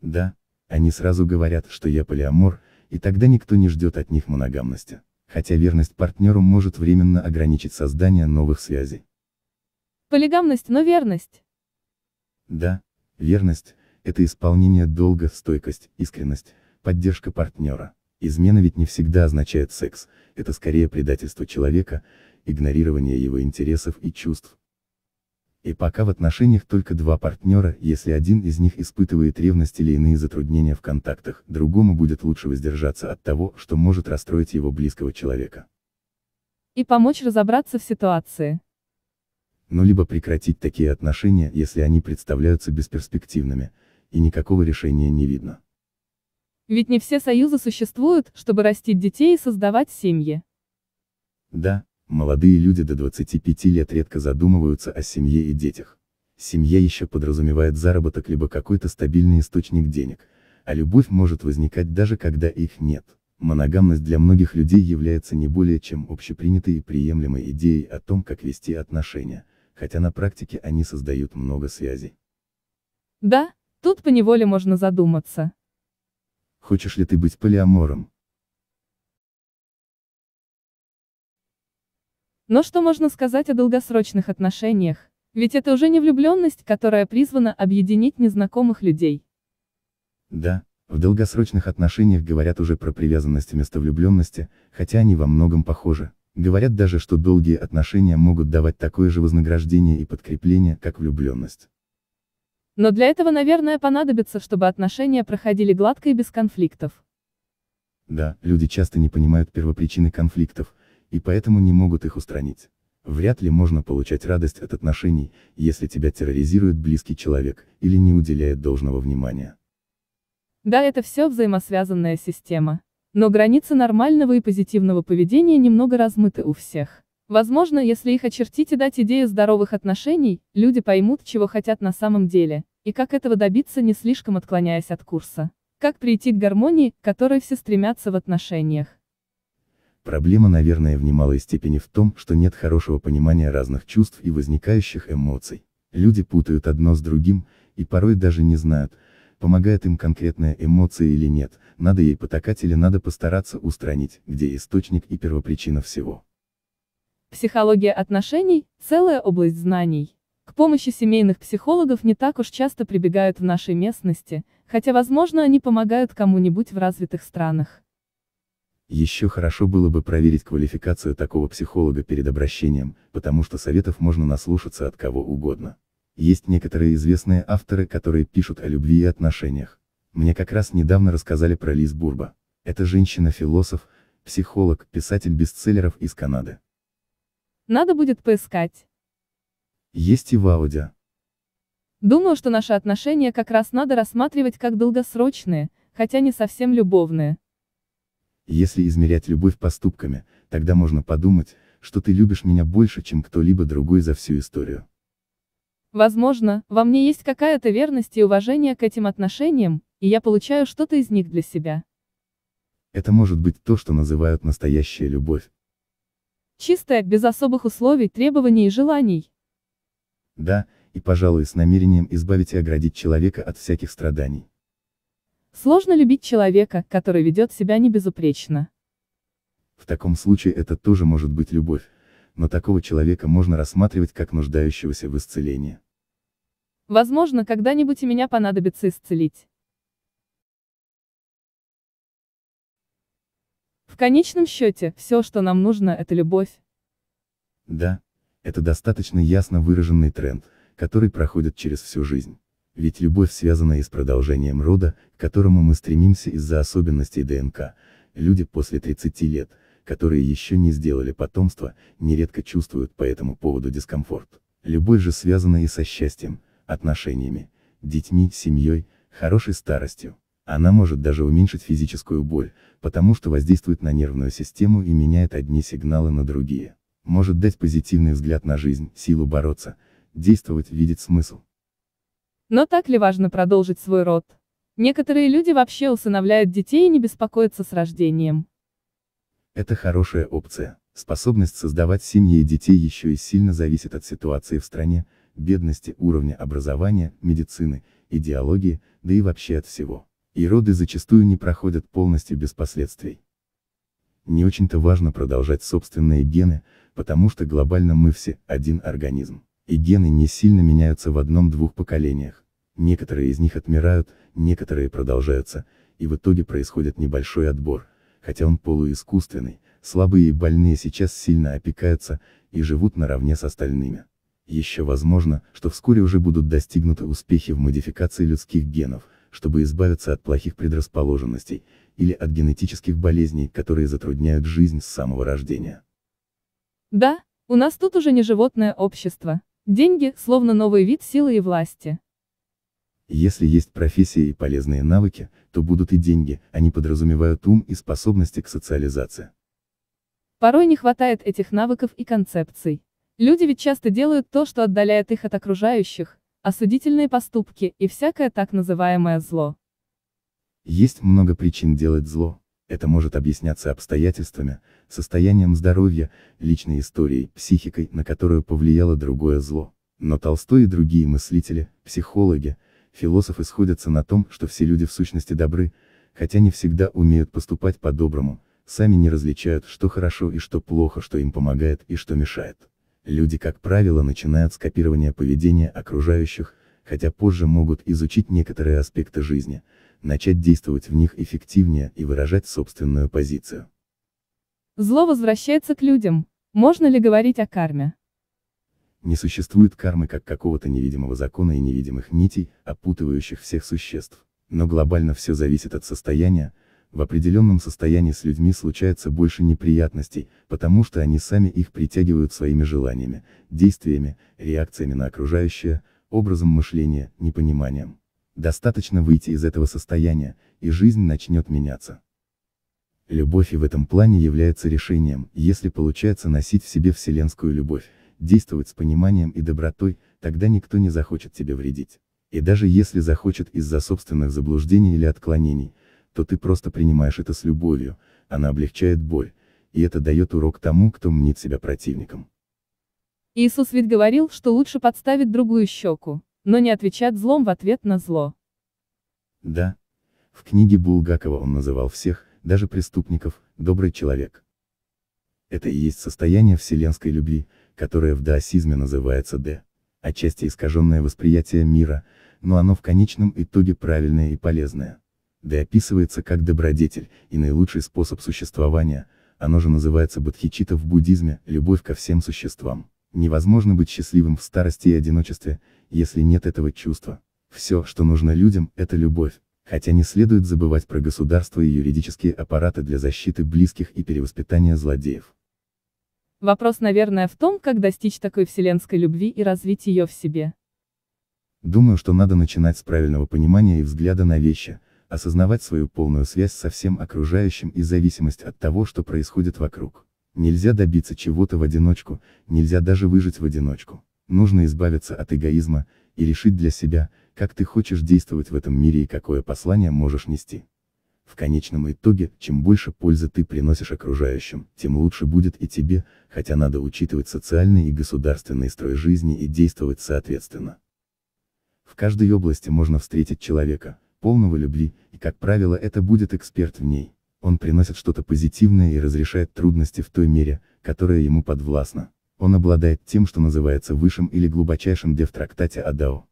Да, они сразу говорят, что я полиамор, и тогда никто не ждет от них моногамности, хотя верность партнеру может временно ограничить создание новых связей.
Полигамность, но верность.
Да, Верность – это исполнение долга, стойкость, искренность, поддержка партнера. Измена ведь не всегда означает секс, это скорее предательство человека, игнорирование его интересов и чувств. И пока в отношениях только два партнера, если один из них испытывает ревность или иные затруднения в контактах, другому будет лучше воздержаться от того, что может расстроить его близкого человека.
И помочь разобраться в ситуации.
Ну либо прекратить такие отношения, если они представляются бесперспективными, и никакого решения не видно.
Ведь не все союзы существуют, чтобы растить детей и создавать семьи.
Да, молодые люди до 25 лет редко задумываются о семье и детях. Семья еще подразумевает заработок либо какой-то стабильный источник денег, а любовь может возникать даже когда их нет. Моногамность для многих людей является не более чем общепринятой и приемлемой идеей о том, как вести отношения, хотя на практике они создают много связей.
Да, тут по неволе можно задуматься.
Хочешь ли ты быть полиамором?
Но что можно сказать о долгосрочных отношениях? Ведь это уже не влюбленность, которая призвана объединить незнакомых людей.
Да, в долгосрочных отношениях говорят уже про привязанность вместо влюбленности, хотя они во многом похожи. Говорят даже, что долгие отношения могут давать такое же вознаграждение и подкрепление, как влюбленность.
Но для этого, наверное, понадобится, чтобы отношения проходили гладко и без конфликтов.
Да, люди часто не понимают первопричины конфликтов, и поэтому не могут их устранить. Вряд ли можно получать радость от отношений, если тебя терроризирует близкий человек, или не уделяет должного внимания.
Да, это все взаимосвязанная система. Но границы нормального и позитивного поведения немного размыты у всех. Возможно, если их очертить и дать идею здоровых отношений, люди поймут, чего хотят на самом деле, и как этого добиться не слишком отклоняясь от курса. Как прийти к гармонии, к которой все стремятся в отношениях.
Проблема, наверное, в немалой степени в том, что нет хорошего понимания разных чувств и возникающих эмоций. Люди путают одно с другим, и порой даже не знают, Помогает им конкретная эмоция или нет, надо ей потакать или надо постараться устранить, где источник и первопричина всего.
Психология отношений – целая область знаний. К помощи семейных психологов не так уж часто прибегают в нашей местности, хотя, возможно, они помогают кому-нибудь в развитых странах.
Еще хорошо было бы проверить квалификацию такого психолога перед обращением, потому что советов можно наслушаться от кого угодно. Есть некоторые известные авторы, которые пишут о любви и отношениях. Мне как раз недавно рассказали про Лиз Бурба. Это женщина-философ, психолог, писатель бестселлеров из Канады.
Надо будет поискать.
Есть и в аудио.
Думаю, что наши отношения как раз надо рассматривать как долгосрочные, хотя не совсем любовные.
Если измерять любовь поступками, тогда можно подумать, что ты любишь меня больше, чем кто-либо другой за всю историю.
Возможно, во мне есть какая-то верность и уважение к этим отношениям, и я получаю что-то из них для себя.
Это может быть то, что называют настоящая любовь.
Чистая, без особых условий, требований и желаний.
Да, и, пожалуй, с намерением избавить и оградить человека от всяких страданий.
Сложно любить человека, который ведет себя небезупречно.
В таком случае это тоже может быть любовь но такого человека можно рассматривать как нуждающегося в исцелении.
Возможно, когда-нибудь и меня понадобится исцелить. В конечном счете, все, что нам нужно, это любовь.
Да, это достаточно ясно выраженный тренд, который проходит через всю жизнь. Ведь любовь связана и с продолжением рода, к которому мы стремимся из-за особенностей ДНК. Люди после 30 лет, которые еще не сделали потомство, нередко чувствуют по этому поводу дискомфорт. Любовь же связана и со счастьем, отношениями, детьми, семьей, хорошей старостью. Она может даже уменьшить физическую боль, потому что воздействует на нервную систему и меняет одни сигналы на другие. Может дать позитивный взгляд на жизнь, силу бороться, действовать, видеть смысл.
Но так ли важно продолжить свой род? Некоторые люди вообще усыновляют детей и не беспокоятся с рождением.
Это хорошая опция. Способность создавать семьи и детей еще и сильно зависит от ситуации в стране, бедности, уровня образования, медицины, идеологии, да и вообще от всего. И роды зачастую не проходят полностью без последствий. Не очень-то важно продолжать собственные гены, потому что глобально мы все один организм. И гены не сильно меняются в одном-двух поколениях. Некоторые из них отмирают, некоторые продолжаются, и в итоге происходит небольшой отбор, хотя он полуискусственный, слабые и больные сейчас сильно опекаются и живут наравне с остальными. Еще возможно, что вскоре уже будут достигнуты успехи в модификации людских генов, чтобы избавиться от плохих предрасположенностей, или от генетических болезней, которые затрудняют жизнь с самого рождения.
Да, у нас тут уже не животное общество. Деньги, словно новый вид силы и власти.
Если есть профессия и полезные навыки, то будут и деньги, они подразумевают ум и способности к социализации.
Порой не хватает этих навыков и концепций. Люди ведь часто делают то, что отдаляет их от окружающих, осудительные поступки и всякое так называемое зло.
Есть много причин делать зло. Это может объясняться обстоятельствами, состоянием здоровья, личной историей, психикой, на которую повлияло другое зло. Но Толстой и другие мыслители, психологи, философы сходятся на том, что все люди в сущности добры, хотя не всегда умеют поступать по-доброму, сами не различают, что хорошо и что плохо, что им помогает и что мешает. Люди, как правило, начинают с копирования поведения окружающих, хотя позже могут изучить некоторые аспекты жизни, начать действовать в них эффективнее и выражать собственную позицию.
Зло возвращается к людям. Можно ли говорить о карме?
Не существует кармы как какого-то невидимого закона и невидимых нитей, опутывающих всех существ. Но глобально все зависит от состояния, в определенном состоянии с людьми случается больше неприятностей, потому что они сами их притягивают своими желаниями, действиями, реакциями на окружающее, образом мышления, непониманием. Достаточно выйти из этого состояния, и жизнь начнет меняться. Любовь и в этом плане является решением, если получается носить в себе вселенскую любовь действовать с пониманием и добротой, тогда никто не захочет тебе вредить. И даже если захочет из-за собственных заблуждений или отклонений, то ты просто принимаешь это с любовью, она облегчает боль, и это дает урок тому, кто мнит себя противником.
Иисус ведь говорил, что лучше подставить другую щеку, но не отвечать злом в ответ на зло.
Да. В книге Булгакова он называл всех, даже преступников, добрый человек. Это и есть состояние вселенской любви, которое в даосизме называется «д», отчасти искаженное восприятие мира, но оно в конечном итоге правильное и полезное. «Д» описывается как добродетель и наилучший способ существования, оно же называется бодхичита в буддизме, любовь ко всем существам. Невозможно быть счастливым в старости и одиночестве, если нет этого чувства. Все, что нужно людям, это любовь. Хотя не следует забывать про государство и юридические аппараты для защиты близких и перевоспитания злодеев.
Вопрос, наверное, в том, как достичь такой вселенской любви и развить ее в себе.
Думаю, что надо начинать с правильного понимания и взгляда на вещи, осознавать свою полную связь со всем окружающим и зависимость от того, что происходит вокруг. Нельзя добиться чего-то в одиночку, нельзя даже выжить в одиночку. Нужно избавиться от эгоизма, и решить для себя, как ты хочешь действовать в этом мире и какое послание можешь нести. В конечном итоге, чем больше пользы ты приносишь окружающим, тем лучше будет и тебе, хотя надо учитывать социальный и государственный строй жизни и действовать соответственно. В каждой области можно встретить человека, полного любви, и как правило это будет эксперт в ней. Он приносит что-то позитивное и разрешает трудности в той мере, которая ему подвластна. Он обладает тем, что называется высшим или глубочайшим де в трактате Адао.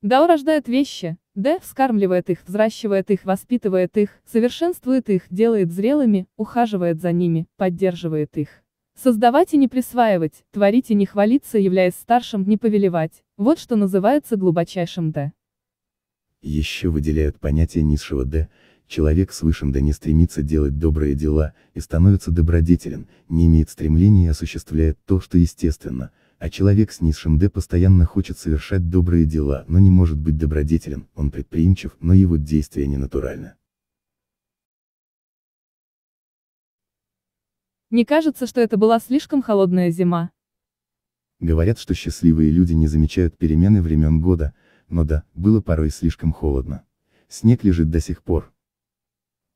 Дао рождает вещи, Д вскармливает их, взращивает их, воспитывает их, совершенствует их, делает зрелыми, ухаживает за ними, поддерживает их. Создавать и не присваивать, творить и не хвалиться, являясь старшим, не повелевать, вот что называется глубочайшим Д.
Еще выделяют понятие низшего Д, человек с высшим да не стремится делать добрые дела, и становится добродетелен, не имеет стремления и осуществляет то, что естественно, а человек с низшим Д постоянно хочет совершать добрые дела, но не может быть добродетелен, он предприимчив, но его действия не
Не кажется, что это была слишком холодная зима?
Говорят, что счастливые люди не замечают перемены времен года, но да, было порой слишком холодно. Снег лежит до сих пор.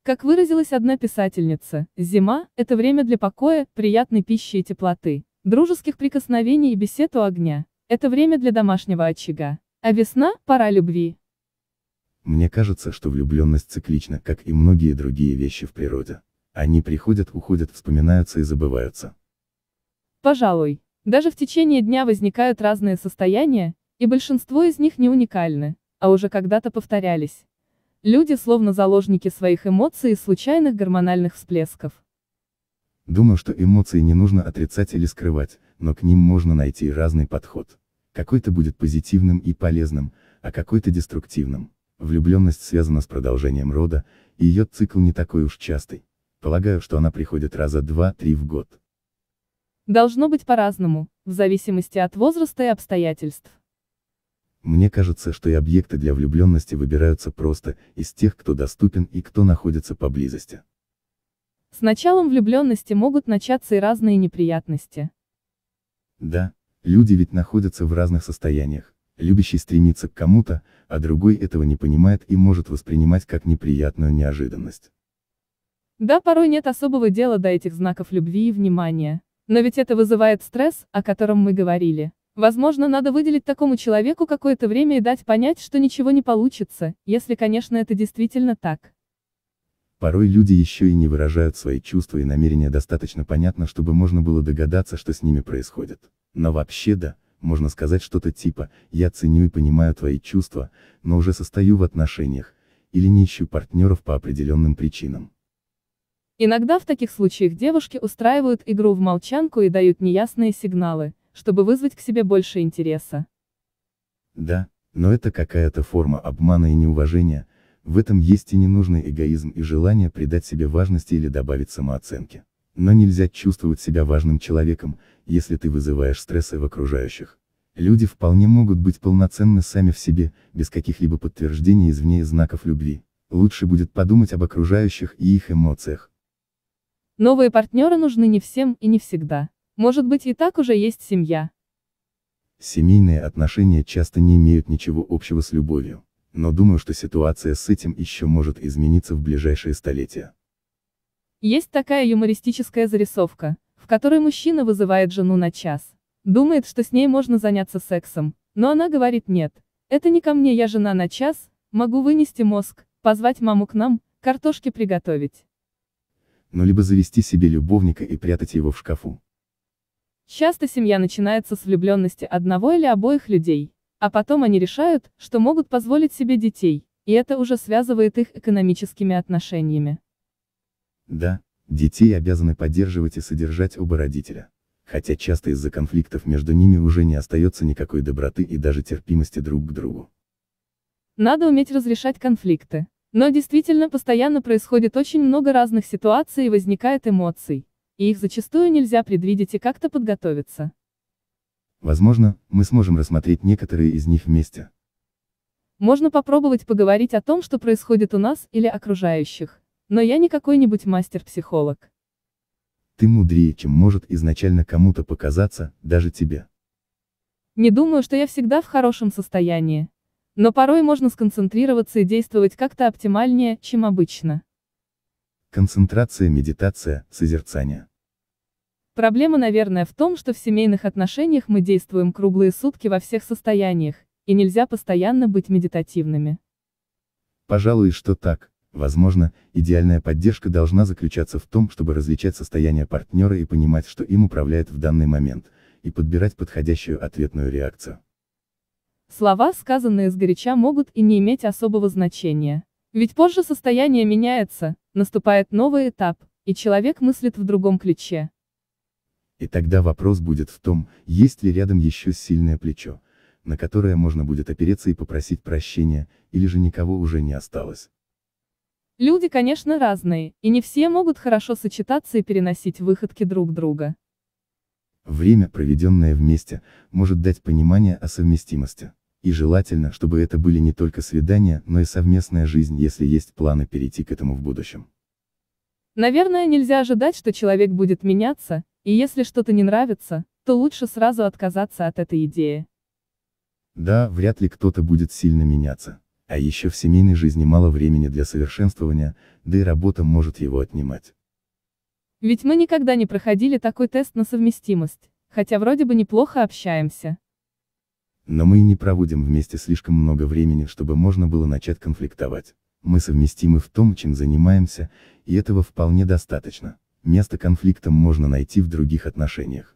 Как выразилась одна писательница, зима – это время для покоя, приятной пищи и теплоты дружеских прикосновений и бесед у огня. Это время для домашнего очага. А весна – пора любви.
Мне кажется, что влюбленность циклична, как и многие другие вещи в природе. Они приходят, уходят, вспоминаются и забываются.
Пожалуй. Даже в течение дня возникают разные состояния, и большинство из них не уникальны, а уже когда-то повторялись. Люди словно заложники своих эмоций и случайных гормональных всплесков.
Думаю, что эмоции не нужно отрицать или скрывать, но к ним можно найти разный подход. Какой-то будет позитивным и полезным, а какой-то деструктивным. Влюбленность связана с продолжением рода, и ее цикл не такой уж частый. Полагаю, что она приходит раза два-три в год.
Должно быть по-разному, в зависимости от возраста и обстоятельств.
Мне кажется, что и объекты для влюбленности выбираются просто, из тех, кто доступен и кто находится поблизости.
С началом влюбленности могут начаться и разные неприятности.
Да, люди ведь находятся в разных состояниях. Любящий стремится к кому-то, а другой этого не понимает и может воспринимать как неприятную неожиданность.
Да, порой нет особого дела до этих знаков любви и внимания. Но ведь это вызывает стресс, о котором мы говорили. Возможно, надо выделить такому человеку какое-то время и дать понять, что ничего не получится, если, конечно, это действительно так.
Порой люди еще и не выражают свои чувства и намерения достаточно понятно, чтобы можно было догадаться, что с ними происходит. Но вообще да, можно сказать что-то типа «я ценю и понимаю твои чувства, но уже состою в отношениях», или не ищу партнеров по определенным причинам.
Иногда в таких случаях девушки устраивают игру в молчанку и дают неясные сигналы, чтобы вызвать к себе больше интереса.
Да, но это какая-то форма обмана и неуважения, в этом есть и ненужный эгоизм и желание придать себе важности или добавить самооценки. Но нельзя чувствовать себя важным человеком, если ты вызываешь стрессы в окружающих. Люди вполне могут быть полноценны сами в себе, без каких-либо подтверждений извне и знаков любви. Лучше будет подумать об окружающих и их эмоциях.
Новые партнеры нужны не всем и не всегда. Может быть и так уже есть семья.
Семейные отношения часто не имеют ничего общего с любовью но думаю, что ситуация с этим еще может измениться в ближайшие столетия.
Есть такая юмористическая зарисовка, в которой мужчина вызывает жену на час. Думает, что с ней можно заняться сексом, но она говорит нет. Это не ко мне, я жена на час, могу вынести мозг, позвать маму к нам, картошки приготовить.
Ну либо завести себе любовника и прятать его в шкафу.
Часто семья начинается с влюбленности одного или обоих людей. А потом они решают, что могут позволить себе детей, и это уже связывает их экономическими отношениями.
Да, детей обязаны поддерживать и содержать оба родителя. Хотя часто из-за конфликтов между ними уже не остается никакой доброты и даже терпимости друг к другу.
Надо уметь разрешать конфликты. Но действительно постоянно происходит очень много разных ситуаций и возникает эмоций. И их зачастую нельзя предвидеть и как-то подготовиться.
Возможно, мы сможем рассмотреть некоторые из них вместе.
Можно попробовать поговорить о том, что происходит у нас или окружающих. Но я не какой-нибудь мастер-психолог.
Ты мудрее, чем может изначально кому-то показаться, даже тебе.
Не думаю, что я всегда в хорошем состоянии. Но порой можно сконцентрироваться и действовать как-то оптимальнее, чем обычно.
Концентрация, медитация, созерцание.
Проблема, наверное, в том, что в семейных отношениях мы действуем круглые сутки во всех состояниях, и нельзя постоянно быть медитативными.
Пожалуй, что так. Возможно, идеальная поддержка должна заключаться в том, чтобы различать состояние партнера и понимать, что им управляет в данный момент, и подбирать подходящую ответную реакцию.
Слова, сказанные с горяча, могут и не иметь особого значения. Ведь позже состояние меняется, наступает новый этап, и человек мыслит в другом ключе.
И тогда вопрос будет в том, есть ли рядом еще сильное плечо, на которое можно будет опереться и попросить прощения, или же никого уже не осталось.
Люди, конечно, разные, и не все могут хорошо сочетаться и переносить выходки друг друга.
Время, проведенное вместе, может дать понимание о совместимости. И желательно, чтобы это были не только свидания, но и совместная жизнь, если есть планы перейти к этому в будущем.
Наверное, нельзя ожидать, что человек будет меняться, и если что-то не нравится, то лучше сразу отказаться от этой идеи.
Да, вряд ли кто-то будет сильно меняться. А еще в семейной жизни мало времени для совершенствования, да и работа может его отнимать.
Ведь мы никогда не проходили такой тест на совместимость, хотя вроде бы неплохо общаемся.
Но мы и не проводим вместе слишком много времени, чтобы можно было начать конфликтовать. Мы совместимы в том, чем занимаемся, и этого вполне достаточно место конфликтам можно найти в других отношениях.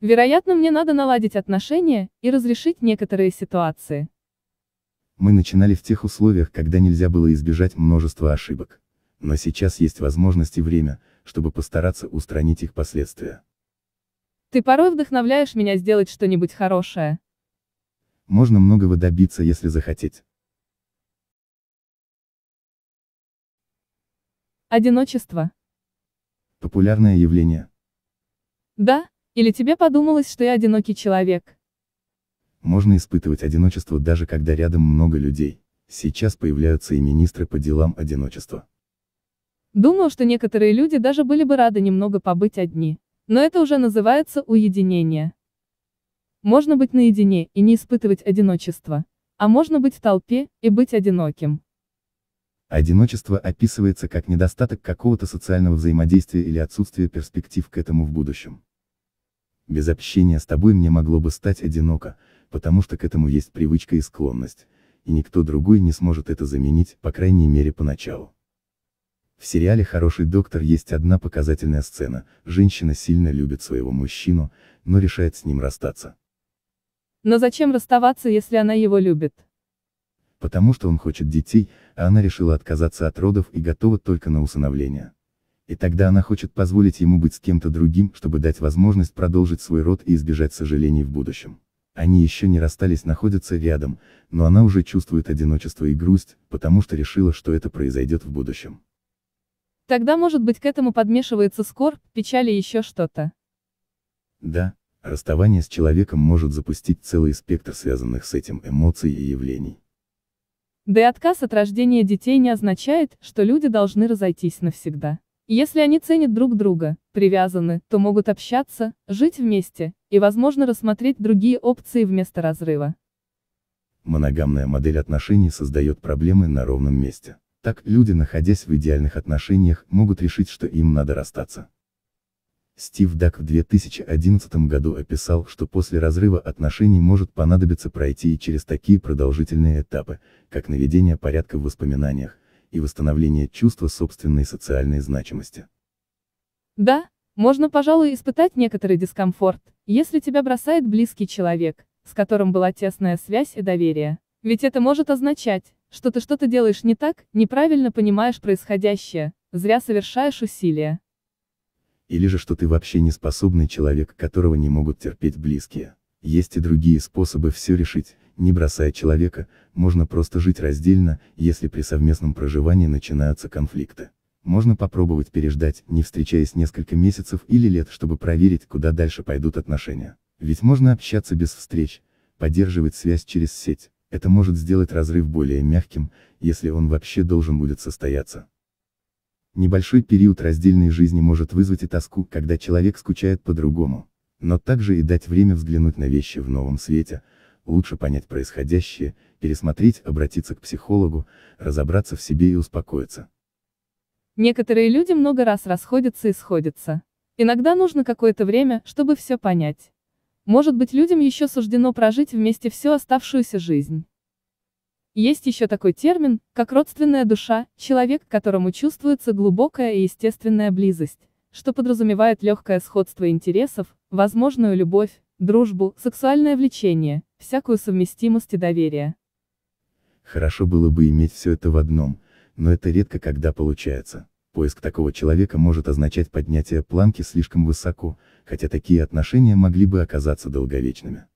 Вероятно, мне надо наладить отношения и разрешить некоторые ситуации.
Мы начинали в тех условиях, когда нельзя было избежать множества ошибок. Но сейчас есть возможность и время, чтобы постараться устранить их последствия.
Ты порой вдохновляешь меня сделать что-нибудь хорошее.
Можно многого добиться, если захотеть.
Одиночество.
Популярное явление.
Да, или тебе подумалось, что я одинокий человек?
Можно испытывать одиночество даже когда рядом много людей. Сейчас появляются и министры по делам одиночества.
Думаю, что некоторые люди даже были бы рады немного побыть одни. Но это уже называется уединение. Можно быть наедине и не испытывать одиночество. А можно быть в толпе и быть одиноким.
Одиночество описывается как недостаток какого-то социального взаимодействия или отсутствие перспектив к этому в будущем. Без общения с тобой мне могло бы стать одиноко, потому что к этому есть привычка и склонность, и никто другой не сможет это заменить, по крайней мере поначалу. В сериале «Хороший доктор» есть одна показательная сцена, женщина сильно любит своего мужчину, но решает с ним расстаться.
Но зачем расставаться, если она его любит?
потому что он хочет детей, а она решила отказаться от родов и готова только на усыновление. И тогда она хочет позволить ему быть с кем-то другим, чтобы дать возможность продолжить свой род и избежать сожалений в будущем. Они еще не расстались, находятся рядом, но она уже чувствует одиночество и грусть, потому что решила, что это произойдет в будущем.
Тогда, может быть, к этому подмешивается скорбь, печаль и еще что-то.
Да, расставание с человеком может запустить целый спектр связанных с этим эмоций и явлений.
Да и отказ от рождения детей не означает, что люди должны разойтись навсегда. Если они ценят друг друга, привязаны, то могут общаться, жить вместе, и, возможно, рассмотреть другие опции вместо разрыва.
Моногамная модель отношений создает проблемы на ровном месте. Так, люди, находясь в идеальных отношениях, могут решить, что им надо расстаться. Стив Дак в 2011 году описал, что после разрыва отношений может понадобиться пройти и через такие продолжительные этапы, как наведение порядка в воспоминаниях, и восстановление чувства собственной социальной значимости.
Да, можно, пожалуй, испытать некоторый дискомфорт, если тебя бросает близкий человек, с которым была тесная связь и доверие. Ведь это может означать, что ты что-то делаешь не так, неправильно понимаешь происходящее, зря совершаешь усилия
или же что ты вообще неспособный человек, которого не могут терпеть близкие. Есть и другие способы все решить, не бросая человека, можно просто жить раздельно, если при совместном проживании начинаются конфликты. Можно попробовать переждать, не встречаясь несколько месяцев или лет, чтобы проверить, куда дальше пойдут отношения. Ведь можно общаться без встреч, поддерживать связь через сеть. Это может сделать разрыв более мягким, если он вообще должен будет состояться. Небольшой период раздельной жизни может вызвать и тоску, когда человек скучает по-другому, но также и дать время взглянуть на вещи в новом свете, лучше понять происходящее, пересмотреть, обратиться к психологу, разобраться в себе и успокоиться.
Некоторые люди много раз расходятся и сходятся. Иногда нужно какое-то время, чтобы все понять. Может быть людям еще суждено прожить вместе всю оставшуюся жизнь. Есть еще такой термин, как родственная душа, человек, к которому чувствуется глубокая и естественная близость, что подразумевает легкое сходство интересов, возможную любовь, дружбу, сексуальное влечение, всякую совместимость и доверие.
Хорошо было бы иметь все это в одном, но это редко когда получается. Поиск такого человека может означать поднятие планки слишком высоко, хотя такие отношения могли бы оказаться долговечными.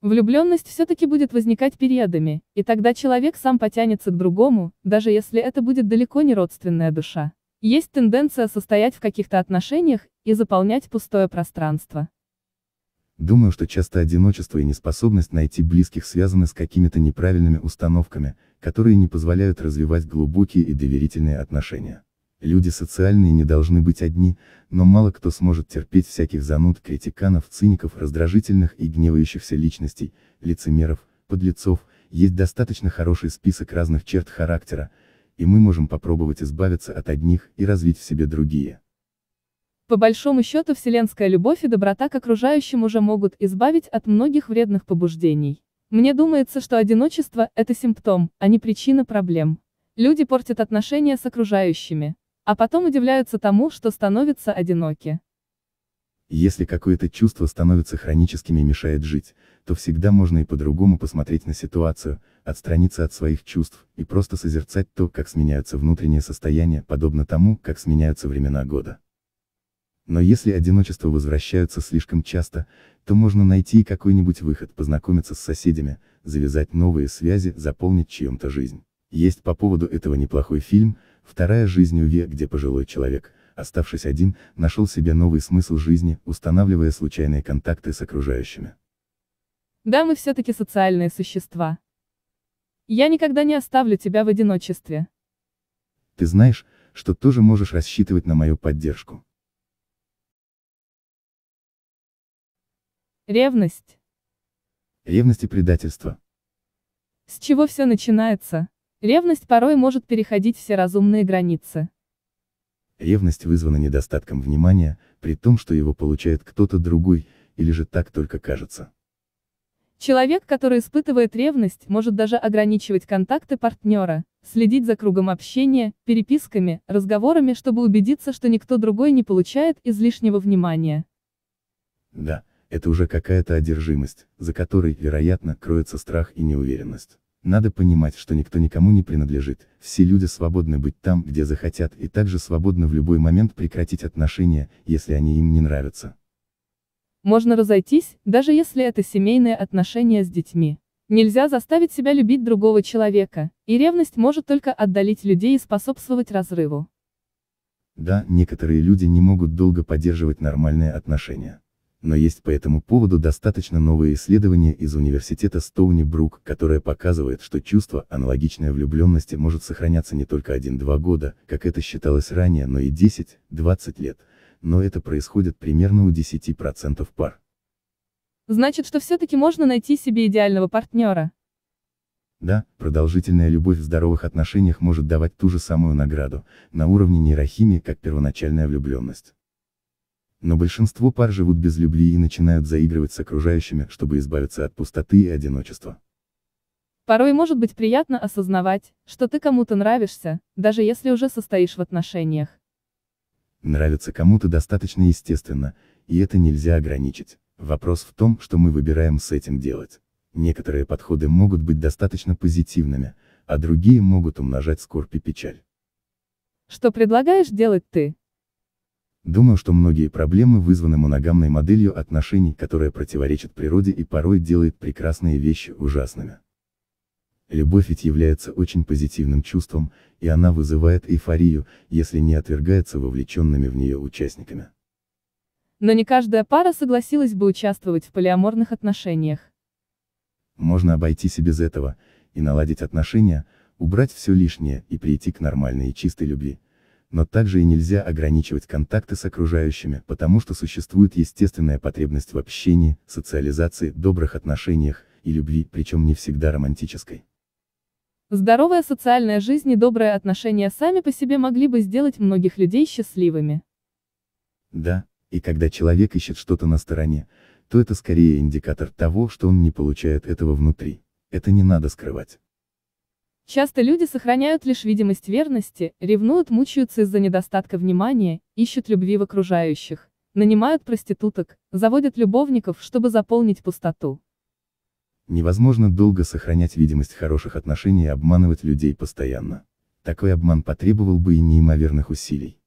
Влюбленность все-таки будет возникать периодами, и тогда человек сам потянется к другому, даже если это будет далеко не родственная душа. Есть тенденция состоять в каких-то отношениях и заполнять пустое пространство.
Думаю, что часто одиночество и неспособность найти близких связаны с какими-то неправильными установками, которые не позволяют развивать глубокие и доверительные отношения. Люди социальные не должны быть одни, но мало кто сможет терпеть всяких зануд, критиканов, циников, раздражительных и гневающихся личностей, лицемеров, подлецов, есть достаточно хороший список разных черт характера, и мы можем попробовать избавиться от одних и развить в себе другие.
По большому счету вселенская любовь и доброта к окружающим уже могут избавить от многих вредных побуждений. Мне думается, что одиночество – это симптом, а не причина проблем. Люди портят отношения с окружающими а потом удивляются тому, что становятся одиноки.
Если какое-то чувство становится хроническим и мешает жить, то всегда можно и по-другому посмотреть на ситуацию, отстраниться от своих чувств, и просто созерцать то, как сменяются внутренние состояния, подобно тому, как сменяются времена года. Но если одиночество возвращаются слишком часто, то можно найти какой-нибудь выход, познакомиться с соседями, завязать новые связи, заполнить чьем-то жизнь. Есть по поводу этого неплохой фильм, Вторая жизнь УВЕ, где пожилой человек, оставшись один, нашел себе новый смысл жизни, устанавливая случайные контакты с окружающими.
Да, мы все-таки социальные существа. Я никогда не оставлю тебя в одиночестве.
Ты знаешь, что тоже можешь рассчитывать на мою поддержку.
Ревность.
Ревность и предательство.
С чего все начинается? Ревность порой может переходить все разумные границы.
Ревность вызвана недостатком внимания, при том, что его получает кто-то другой, или же так только кажется.
Человек, который испытывает ревность, может даже ограничивать контакты партнера, следить за кругом общения, переписками, разговорами, чтобы убедиться, что никто другой не получает излишнего внимания.
Да, это уже какая-то одержимость, за которой, вероятно, кроется страх и неуверенность. Надо понимать, что никто никому не принадлежит, все люди свободны быть там, где захотят, и также свободны в любой момент прекратить отношения, если они им не нравятся.
Можно разойтись, даже если это семейные отношения с детьми. Нельзя заставить себя любить другого человека, и ревность может только отдалить людей и способствовать разрыву.
Да, некоторые люди не могут долго поддерживать нормальные отношения но есть по этому поводу достаточно новое исследование из университета Стоуни Брук, которое показывает, что чувство, аналогичное влюбленности может сохраняться не только 1-2 года, как это считалось ранее, но и 10-20 лет, но это происходит примерно у 10% пар.
Значит, что все-таки можно найти себе идеального партнера.
Да, продолжительная любовь в здоровых отношениях может давать ту же самую награду, на уровне нейрохимии, как первоначальная влюбленность. Но большинство пар живут без любви и начинают заигрывать с окружающими, чтобы избавиться от пустоты и одиночества.
Порой может быть приятно осознавать, что ты кому-то нравишься, даже если уже состоишь в отношениях.
Нравится кому-то достаточно естественно, и это нельзя ограничить. Вопрос в том, что мы выбираем с этим делать. Некоторые подходы могут быть достаточно позитивными, а другие могут умножать скорбь и печаль.
Что предлагаешь делать ты?
Думаю, что многие проблемы вызваны моногамной моделью отношений, которая противоречит природе и порой делает прекрасные вещи ужасными. Любовь ведь является очень позитивным чувством, и она вызывает эйфорию, если не отвергается вовлеченными в нее участниками.
Но не каждая пара согласилась бы участвовать в полиаморных отношениях.
Можно обойтись и без этого, и наладить отношения, убрать все лишнее и прийти к нормальной и чистой любви, но также и нельзя ограничивать контакты с окружающими, потому что существует естественная потребность в общении, социализации, добрых отношениях и любви, причем не всегда романтической.
Здоровая социальная жизнь и добрые отношения сами по себе могли бы сделать многих людей счастливыми.
Да, и когда человек ищет что-то на стороне, то это скорее индикатор того, что он не получает этого внутри. Это не надо скрывать.
Часто люди сохраняют лишь видимость верности, ревнуют, мучаются из-за недостатка внимания, ищут любви в окружающих, нанимают проституток, заводят любовников, чтобы заполнить пустоту.
Невозможно долго сохранять видимость хороших отношений и обманывать людей постоянно. Такой обман потребовал бы и неимоверных усилий.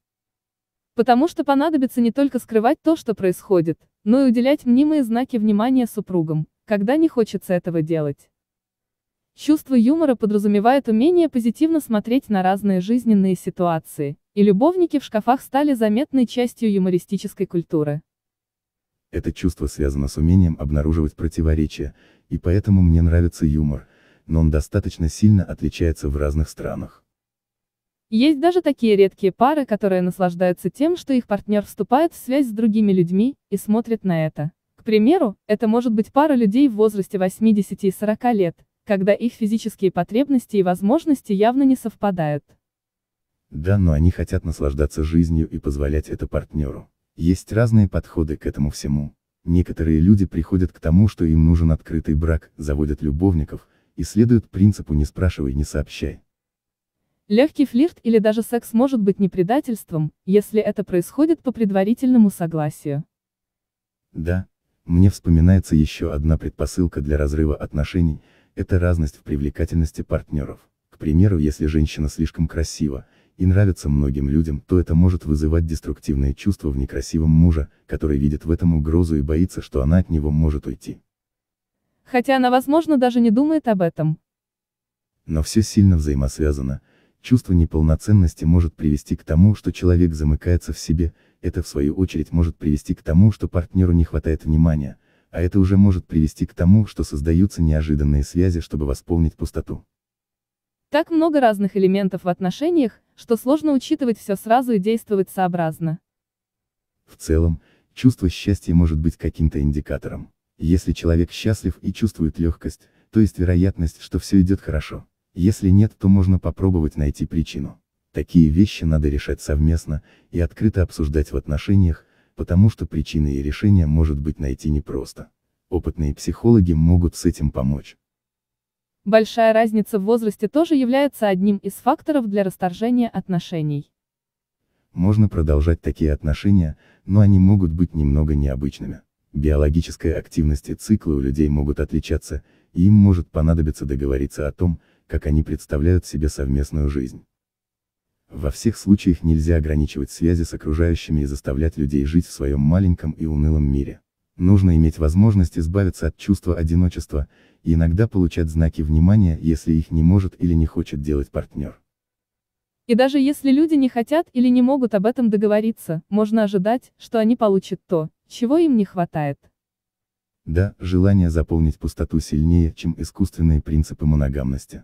Потому что понадобится не только скрывать то, что происходит, но и уделять мнимые знаки внимания супругам, когда не хочется этого делать. Чувство юмора подразумевает умение позитивно смотреть на разные жизненные ситуации, и любовники в шкафах стали заметной частью юмористической культуры.
Это чувство связано с умением обнаруживать противоречия, и поэтому мне нравится юмор, но он достаточно сильно отличается в разных странах.
Есть даже такие редкие пары, которые наслаждаются тем, что их партнер вступает в связь с другими людьми, и смотрит на это. К примеру, это может быть пара людей в возрасте 80 и 40 лет, когда их физические потребности и возможности явно не совпадают.
Да, но они хотят наслаждаться жизнью и позволять это партнеру. Есть разные подходы к этому всему. Некоторые люди приходят к тому, что им нужен открытый брак, заводят любовников, и следуют принципу «не спрашивай, не сообщай».
Легкий флирт или даже секс может быть не предательством, если это происходит по предварительному согласию.
Да, мне вспоминается еще одна предпосылка для разрыва отношений – это разность в привлекательности партнеров. К примеру, если женщина слишком красива, и нравится многим людям, то это может вызывать деструктивное чувство в некрасивом мужа, который видит в этом угрозу и боится, что она от него может уйти.
Хотя она, возможно, даже не думает об этом.
Но все сильно взаимосвязано, чувство неполноценности может привести к тому, что человек замыкается в себе, это в свою очередь может привести к тому, что партнеру не хватает внимания, а это уже может привести к тому, что создаются неожиданные связи, чтобы восполнить пустоту.
Так много разных элементов в отношениях, что сложно учитывать все сразу и действовать сообразно.
В целом, чувство счастья может быть каким-то индикатором. Если человек счастлив и чувствует легкость, то есть вероятность, что все идет хорошо. Если нет, то можно попробовать найти причину. Такие вещи надо решать совместно и открыто обсуждать в отношениях, потому что причины и решения может быть найти непросто. Опытные психологи могут с этим помочь.
Большая разница в возрасте тоже является одним из факторов для расторжения отношений.
Можно продолжать такие отношения, но они могут быть немного необычными. Биологическая активность и циклы у людей могут отличаться, и им может понадобиться договориться о том, как они представляют себе совместную жизнь. Во всех случаях нельзя ограничивать связи с окружающими и заставлять людей жить в своем маленьком и унылом мире. Нужно иметь возможность избавиться от чувства одиночества, и иногда получать знаки внимания, если их не может или не хочет делать партнер.
И даже если люди не хотят или не могут об этом договориться, можно ожидать, что они получат то, чего им не хватает.
Да, желание заполнить пустоту сильнее, чем искусственные принципы моногамности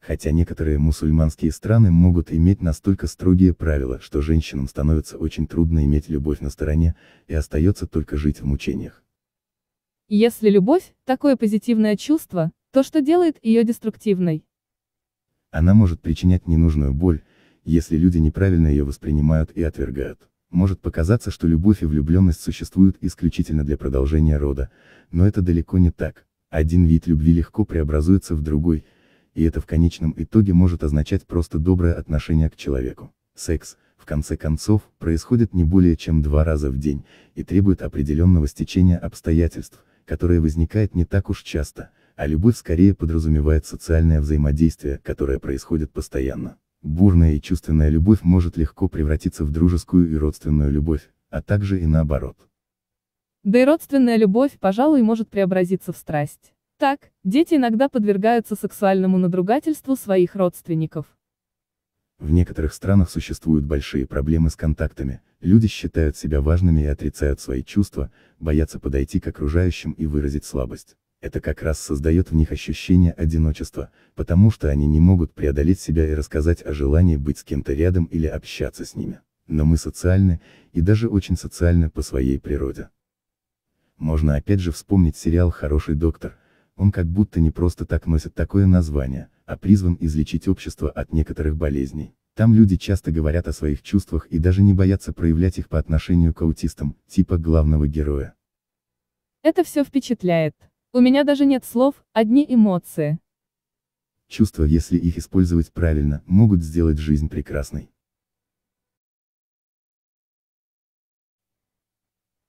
хотя некоторые мусульманские страны могут иметь настолько строгие правила, что женщинам становится очень трудно иметь любовь на стороне, и остается только жить в мучениях.
Если любовь – такое позитивное чувство, то что делает ее деструктивной?
Она может причинять ненужную боль, если люди неправильно ее воспринимают и отвергают. Может показаться, что любовь и влюбленность существуют исключительно для продолжения рода, но это далеко не так. Один вид любви легко преобразуется в другой – и это в конечном итоге может означать просто доброе отношение к человеку. Секс, в конце концов, происходит не более чем два раза в день, и требует определенного стечения обстоятельств, которое возникает не так уж часто, а любовь скорее подразумевает социальное взаимодействие, которое происходит постоянно. Бурная и чувственная любовь может легко превратиться в дружескую и родственную любовь, а также и наоборот.
Да и родственная любовь, пожалуй, может преобразиться в страсть. Так, дети иногда подвергаются сексуальному надругательству своих родственников.
В некоторых странах существуют большие проблемы с контактами, люди считают себя важными и отрицают свои чувства, боятся подойти к окружающим и выразить слабость. Это как раз создает в них ощущение одиночества, потому что они не могут преодолеть себя и рассказать о желании быть с кем-то рядом или общаться с ними. Но мы социальны, и даже очень социальны по своей природе. Можно опять же вспомнить сериал «Хороший доктор», он как будто не просто так носит такое название, а призван излечить общество от некоторых болезней. Там люди часто говорят о своих чувствах и даже не боятся проявлять их по отношению к аутистам, типа главного героя.
Это все впечатляет. У меня даже нет слов, одни эмоции.
Чувства, если их использовать правильно, могут сделать жизнь прекрасной.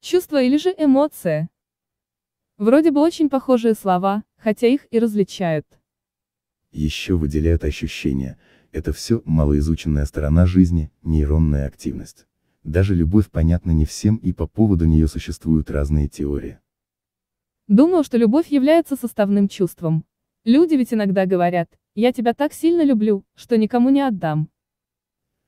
Чувство или же эмоция, Вроде бы очень похожие слова, хотя их и различают.
Еще выделяют ощущения, это все малоизученная сторона жизни, нейронная активность. Даже любовь понятна не всем и по поводу нее существуют разные теории.
Думаю, что любовь является составным чувством. Люди ведь иногда говорят, я тебя так сильно люблю, что никому не отдам.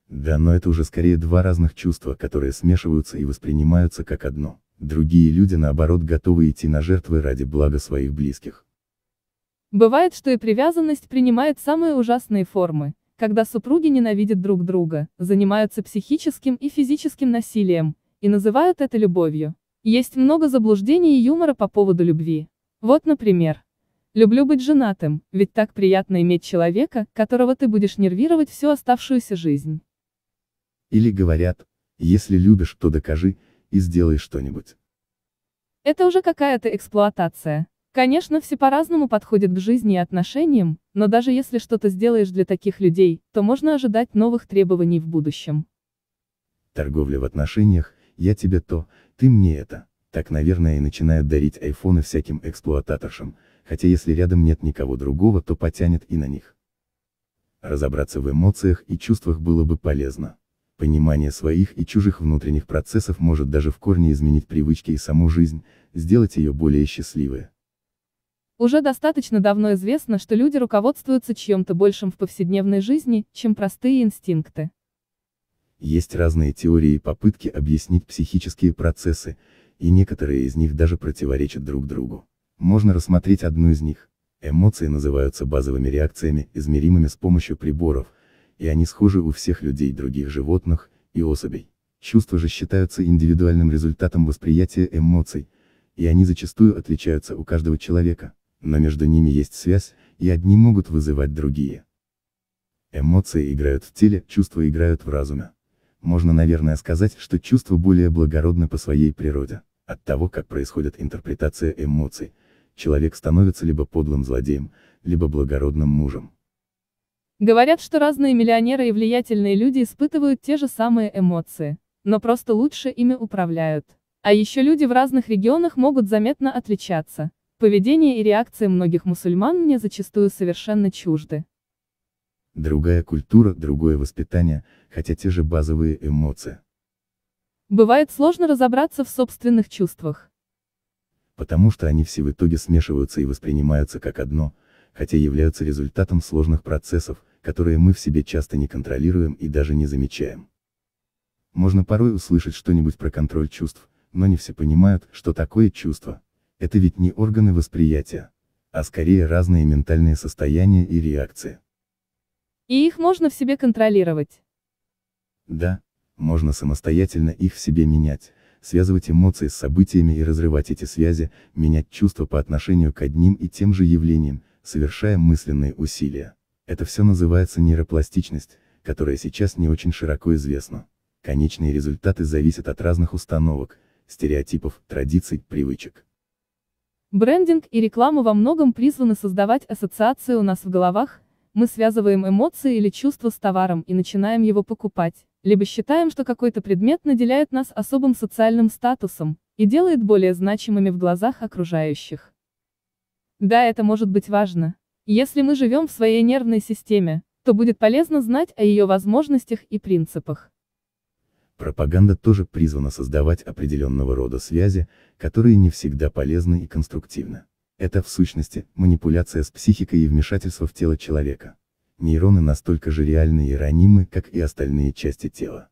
Да, но это уже скорее два разных чувства, которые смешиваются и воспринимаются как одно. Другие люди наоборот готовы идти на жертвы ради блага своих близких.
Бывает, что и привязанность принимает самые ужасные формы, когда супруги ненавидят друг друга, занимаются психическим и физическим насилием, и называют это любовью. Есть много заблуждений и юмора по поводу любви. Вот, например, «Люблю быть женатым, ведь так приятно иметь человека, которого ты будешь нервировать всю оставшуюся жизнь».
Или говорят, «Если любишь, то докажи, и сделай что-нибудь.
Это уже какая-то эксплуатация. Конечно, все по-разному подходят к жизни и отношениям, но даже если что-то сделаешь для таких людей, то можно ожидать новых требований в будущем.
Торговля в отношениях, я тебе то, ты мне это. Так, наверное, и начинают дарить айфоны всяким эксплуататоршам, хотя если рядом нет никого другого, то потянет и на них. Разобраться в эмоциях и чувствах было бы полезно. Понимание своих и чужих внутренних процессов может даже в корне изменить привычки и саму жизнь, сделать ее более счастливой.
Уже достаточно давно известно, что люди руководствуются чем-то большим в повседневной жизни, чем простые инстинкты.
Есть разные теории и попытки объяснить психические процессы, и некоторые из них даже противоречат друг другу. Можно рассмотреть одну из них. Эмоции называются базовыми реакциями, измеримыми с помощью приборов – и они схожи у всех людей других животных и особей. Чувства же считаются индивидуальным результатом восприятия эмоций, и они зачастую отличаются у каждого человека, но между ними есть связь, и одни могут вызывать другие. Эмоции играют в теле, чувства играют в разуме. Можно, наверное, сказать, что чувства более благородны по своей природе. От того, как происходит интерпретация эмоций, человек становится либо подлым злодеем, либо благородным мужем.
Говорят, что разные миллионеры и влиятельные люди испытывают те же самые эмоции, но просто лучше ими управляют. А еще люди в разных регионах могут заметно отличаться. Поведение и реакции многих мусульман мне зачастую совершенно чужды.
Другая культура, другое воспитание, хотя те же базовые эмоции.
Бывает сложно разобраться в собственных чувствах.
Потому что они все в итоге смешиваются и воспринимаются как одно, хотя являются результатом сложных процессов, которые мы в себе часто не контролируем и даже не замечаем. Можно порой услышать что-нибудь про контроль чувств, но не все понимают, что такое чувство. Это ведь не органы восприятия, а скорее разные ментальные состояния и реакции.
И их можно в себе контролировать.
Да, можно самостоятельно их в себе менять, связывать эмоции с событиями и разрывать эти связи, менять чувства по отношению к одним и тем же явлениям, совершая мысленные усилия. Это все называется нейропластичность, которая сейчас не очень широко известна. Конечные результаты зависят от разных установок, стереотипов, традиций, привычек.
Брендинг и реклама во многом призваны создавать ассоциации у нас в головах, мы связываем эмоции или чувства с товаром и начинаем его покупать, либо считаем, что какой-то предмет наделяет нас особым социальным статусом и делает более значимыми в глазах окружающих. Да, это может быть важно, если мы живем в своей нервной системе, то будет полезно знать о ее возможностях и принципах.
Пропаганда тоже призвана создавать определенного рода связи, которые не всегда полезны и конструктивны. Это в сущности, манипуляция с психикой и вмешательство в тело человека. Нейроны настолько же реальны и ранимы, как и остальные части тела.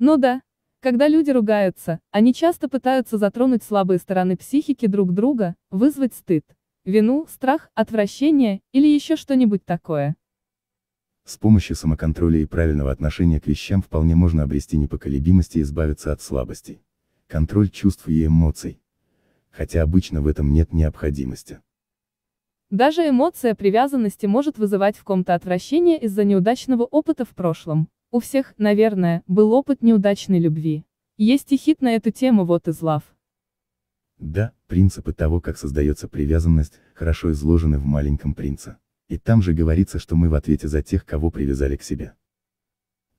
Ну да, когда люди ругаются, они часто пытаются затронуть слабые стороны психики друг друга, вызвать стыд вину, страх, отвращение или еще что-нибудь такое.
С помощью самоконтроля и правильного отношения к вещам вполне можно обрести непоколебимость и избавиться от слабостей. Контроль чувств и эмоций. Хотя обычно в этом нет необходимости.
Даже эмоция привязанности может вызывать в ком-то отвращение из-за неудачного опыта в прошлом. У всех, наверное, был опыт неудачной любви. Есть и хит на эту тему «Вот из лав».
Да, принципы того, как создается привязанность, хорошо изложены в «Маленьком принце». И там же говорится, что мы в ответе за тех, кого привязали к себе.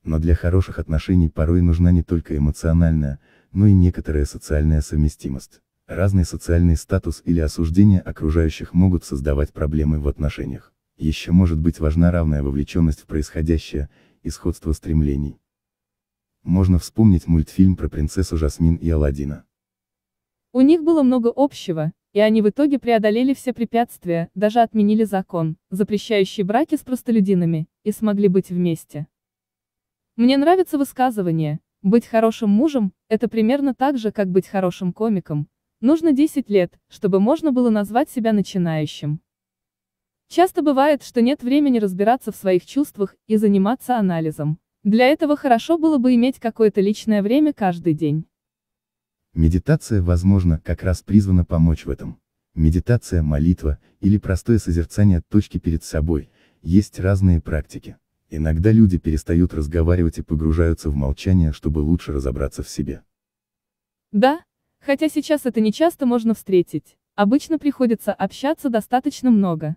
Но для хороших отношений порой нужна не только эмоциональная, но и некоторая социальная совместимость. Разный социальный статус или осуждение окружающих могут создавать проблемы в отношениях. Еще может быть важна равная вовлеченность в происходящее и сходство стремлений. Можно вспомнить мультфильм про принцессу Жасмин и Аладдина.
У них было много общего, и они в итоге преодолели все препятствия, даже отменили закон, запрещающий браки с простолюдинами, и смогли быть вместе. Мне нравится высказывание, быть хорошим мужем – это примерно так же, как быть хорошим комиком. Нужно 10 лет, чтобы можно было назвать себя начинающим. Часто бывает, что нет времени разбираться в своих чувствах и заниматься анализом. Для этого хорошо было бы иметь какое-то личное время каждый день.
Медитация, возможно, как раз призвана помочь в этом. Медитация, молитва, или простое созерцание точки перед собой, есть разные практики. Иногда люди перестают разговаривать и погружаются в молчание, чтобы лучше разобраться в себе.
Да, хотя сейчас это не часто можно встретить, обычно приходится общаться достаточно много.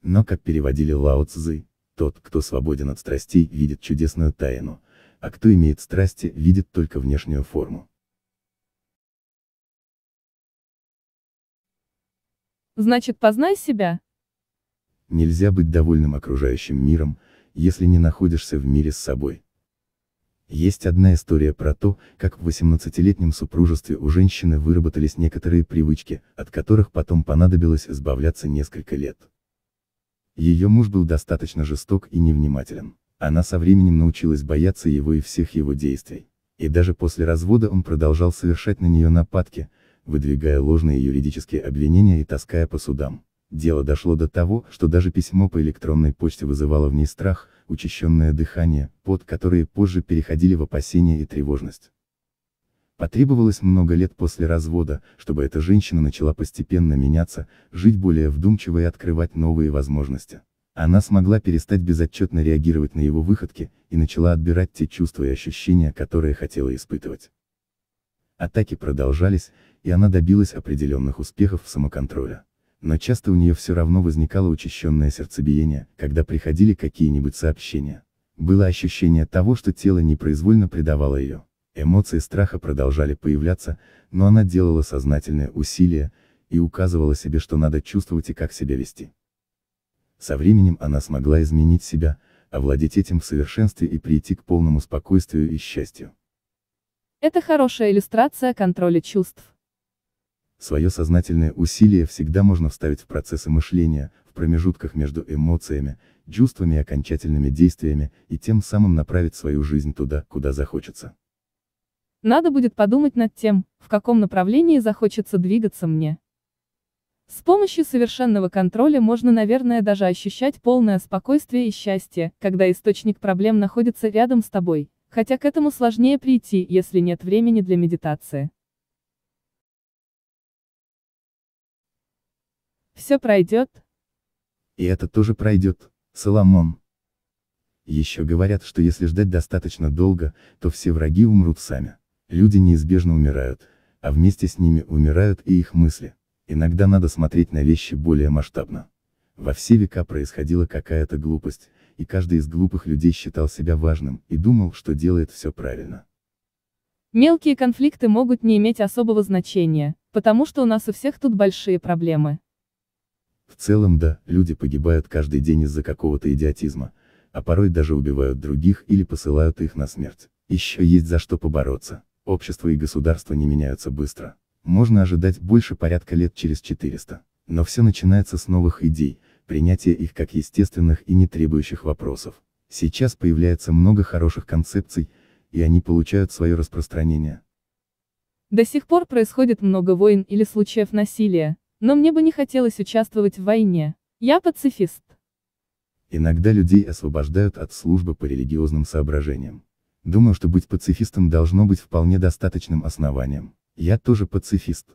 Но как переводили Лао Цзы, тот, кто свободен от страстей, видит чудесную тайну, а кто имеет страсти, видит только внешнюю форму.
Значит, познай себя.
Нельзя быть довольным окружающим миром, если не находишься в мире с собой. Есть одна история про то, как в 18-летнем супружестве у женщины выработались некоторые привычки, от которых потом понадобилось избавляться несколько лет. Ее муж был достаточно жесток и невнимателен. Она со временем научилась бояться его и всех его действий. И даже после развода он продолжал совершать на нее нападки, выдвигая ложные юридические обвинения и таская по судам. Дело дошло до того, что даже письмо по электронной почте вызывало в ней страх, учащенное дыхание, под которые позже переходили в опасения и тревожность. Потребовалось много лет после развода, чтобы эта женщина начала постепенно меняться, жить более вдумчиво и открывать новые возможности. Она смогла перестать безотчетно реагировать на его выходки, и начала отбирать те чувства и ощущения, которые хотела испытывать. Атаки продолжались, и она добилась определенных успехов в самоконтроле. Но часто у нее все равно возникало учащенное сердцебиение, когда приходили какие-нибудь сообщения. Было ощущение того, что тело непроизвольно предавало ее. Эмоции страха продолжали появляться, но она делала сознательное усилие, и указывала себе, что надо чувствовать и как себя вести. Со временем она смогла изменить себя, овладеть этим в совершенстве и прийти к полному спокойствию и счастью.
Это хорошая иллюстрация контроля чувств.
Свое сознательное усилие всегда можно вставить в процессы мышления, в промежутках между эмоциями, чувствами и окончательными действиями, и тем самым направить свою жизнь туда, куда захочется.
Надо будет подумать над тем, в каком направлении захочется двигаться мне. С помощью совершенного контроля можно, наверное, даже ощущать полное спокойствие и счастье, когда источник проблем находится рядом с тобой. Хотя к этому сложнее прийти, если нет времени для медитации. Все пройдет?
И это тоже пройдет, Соломон. Еще говорят, что если ждать достаточно долго, то все враги умрут сами. Люди неизбежно умирают, а вместе с ними умирают и их мысли. Иногда надо смотреть на вещи более масштабно. Во все века происходила какая-то глупость, и каждый из глупых людей считал себя важным, и думал, что делает все правильно.
Мелкие конфликты могут не иметь особого значения, потому что у нас у всех тут большие проблемы.
В целом да, люди погибают каждый день из-за какого-то идиотизма, а порой даже убивают других или посылают их на смерть. Еще есть за что побороться. Общество и государство не меняются быстро. Можно ожидать больше порядка лет через 400. Но все начинается с новых идей, принятие их как естественных и не требующих вопросов. Сейчас появляется много хороших концепций, и они получают свое распространение.
До сих пор происходит много войн или случаев насилия, но мне бы не хотелось участвовать в войне. Я пацифист.
Иногда людей освобождают от службы по религиозным соображениям. Думаю, что быть пацифистом должно быть вполне достаточным основанием. Я тоже пацифист.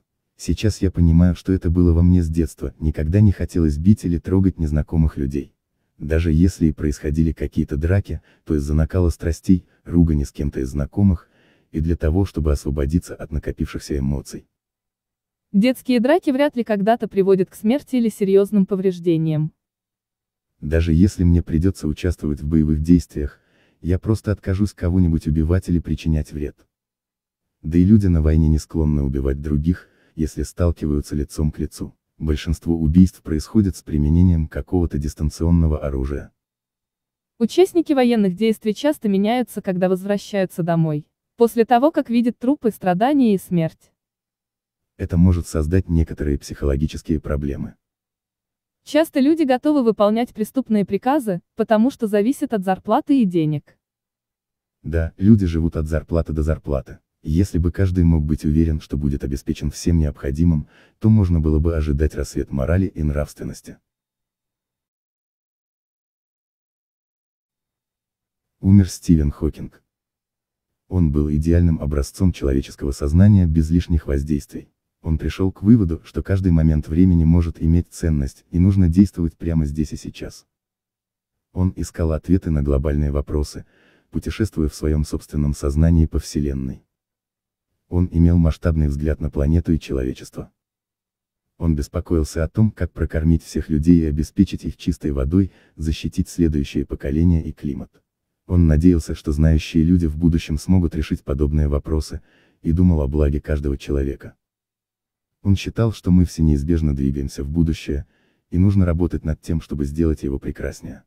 Сейчас я понимаю, что это было во мне с детства, никогда не хотелось бить или трогать незнакомых людей. Даже если и происходили какие-то драки, то из-за накала страстей, ругани с кем-то из знакомых, и для того, чтобы освободиться от накопившихся эмоций.
Детские драки вряд ли когда-то приводят к смерти или серьезным повреждениям.
Даже если мне придется участвовать в боевых действиях, я просто откажусь кого-нибудь убивать или причинять вред. Да и люди на войне не склонны убивать других, если сталкиваются лицом к лицу. Большинство убийств происходит с применением какого-то дистанционного оружия.
Участники военных действий часто меняются, когда возвращаются домой, после того, как видят трупы, страдания и смерть.
Это может создать некоторые психологические проблемы.
Часто люди готовы выполнять преступные приказы, потому что зависят от зарплаты и денег.
Да, люди живут от зарплаты до зарплаты. Если бы каждый мог быть уверен, что будет обеспечен всем необходимым, то можно было бы ожидать рассвет морали и нравственности. Умер Стивен Хокинг. Он был идеальным образцом человеческого сознания без лишних воздействий. Он пришел к выводу, что каждый момент времени может иметь ценность, и нужно действовать прямо здесь и сейчас. Он искал ответы на глобальные вопросы, путешествуя в своем собственном сознании по Вселенной. Он имел масштабный взгляд на планету и человечество. Он беспокоился о том, как прокормить всех людей и обеспечить их чистой водой, защитить следующее поколение и климат. Он надеялся, что знающие люди в будущем смогут решить подобные вопросы, и думал о благе каждого человека. Он считал, что мы все неизбежно двигаемся в будущее, и нужно работать над тем, чтобы сделать его прекраснее.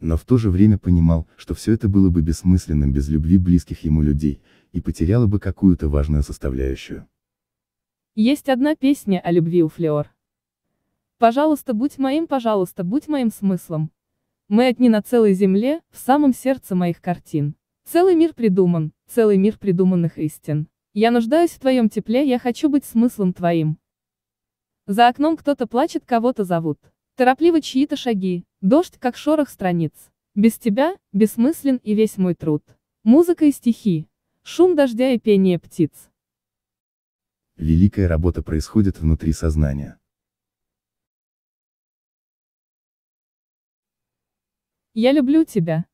Но в то же время понимал, что все это было бы бессмысленным без любви близких ему людей, и потеряла бы какую-то важную составляющую.
Есть одна песня о любви у Флёр. «Пожалуйста, будь моим, пожалуйста, будь моим смыслом. Мы одни на целой земле, в самом сердце моих картин. Целый мир придуман, целый мир придуманных истин. Я нуждаюсь в твоем тепле, я хочу быть смыслом твоим». За окном кто-то плачет, кого-то зовут. Торопливо чьи-то шаги, дождь, как шорох страниц. Без тебя, бессмыслен и весь мой труд. Музыка и стихи, Шум дождя и пение птиц.
Великая работа происходит внутри сознания.
Я люблю тебя.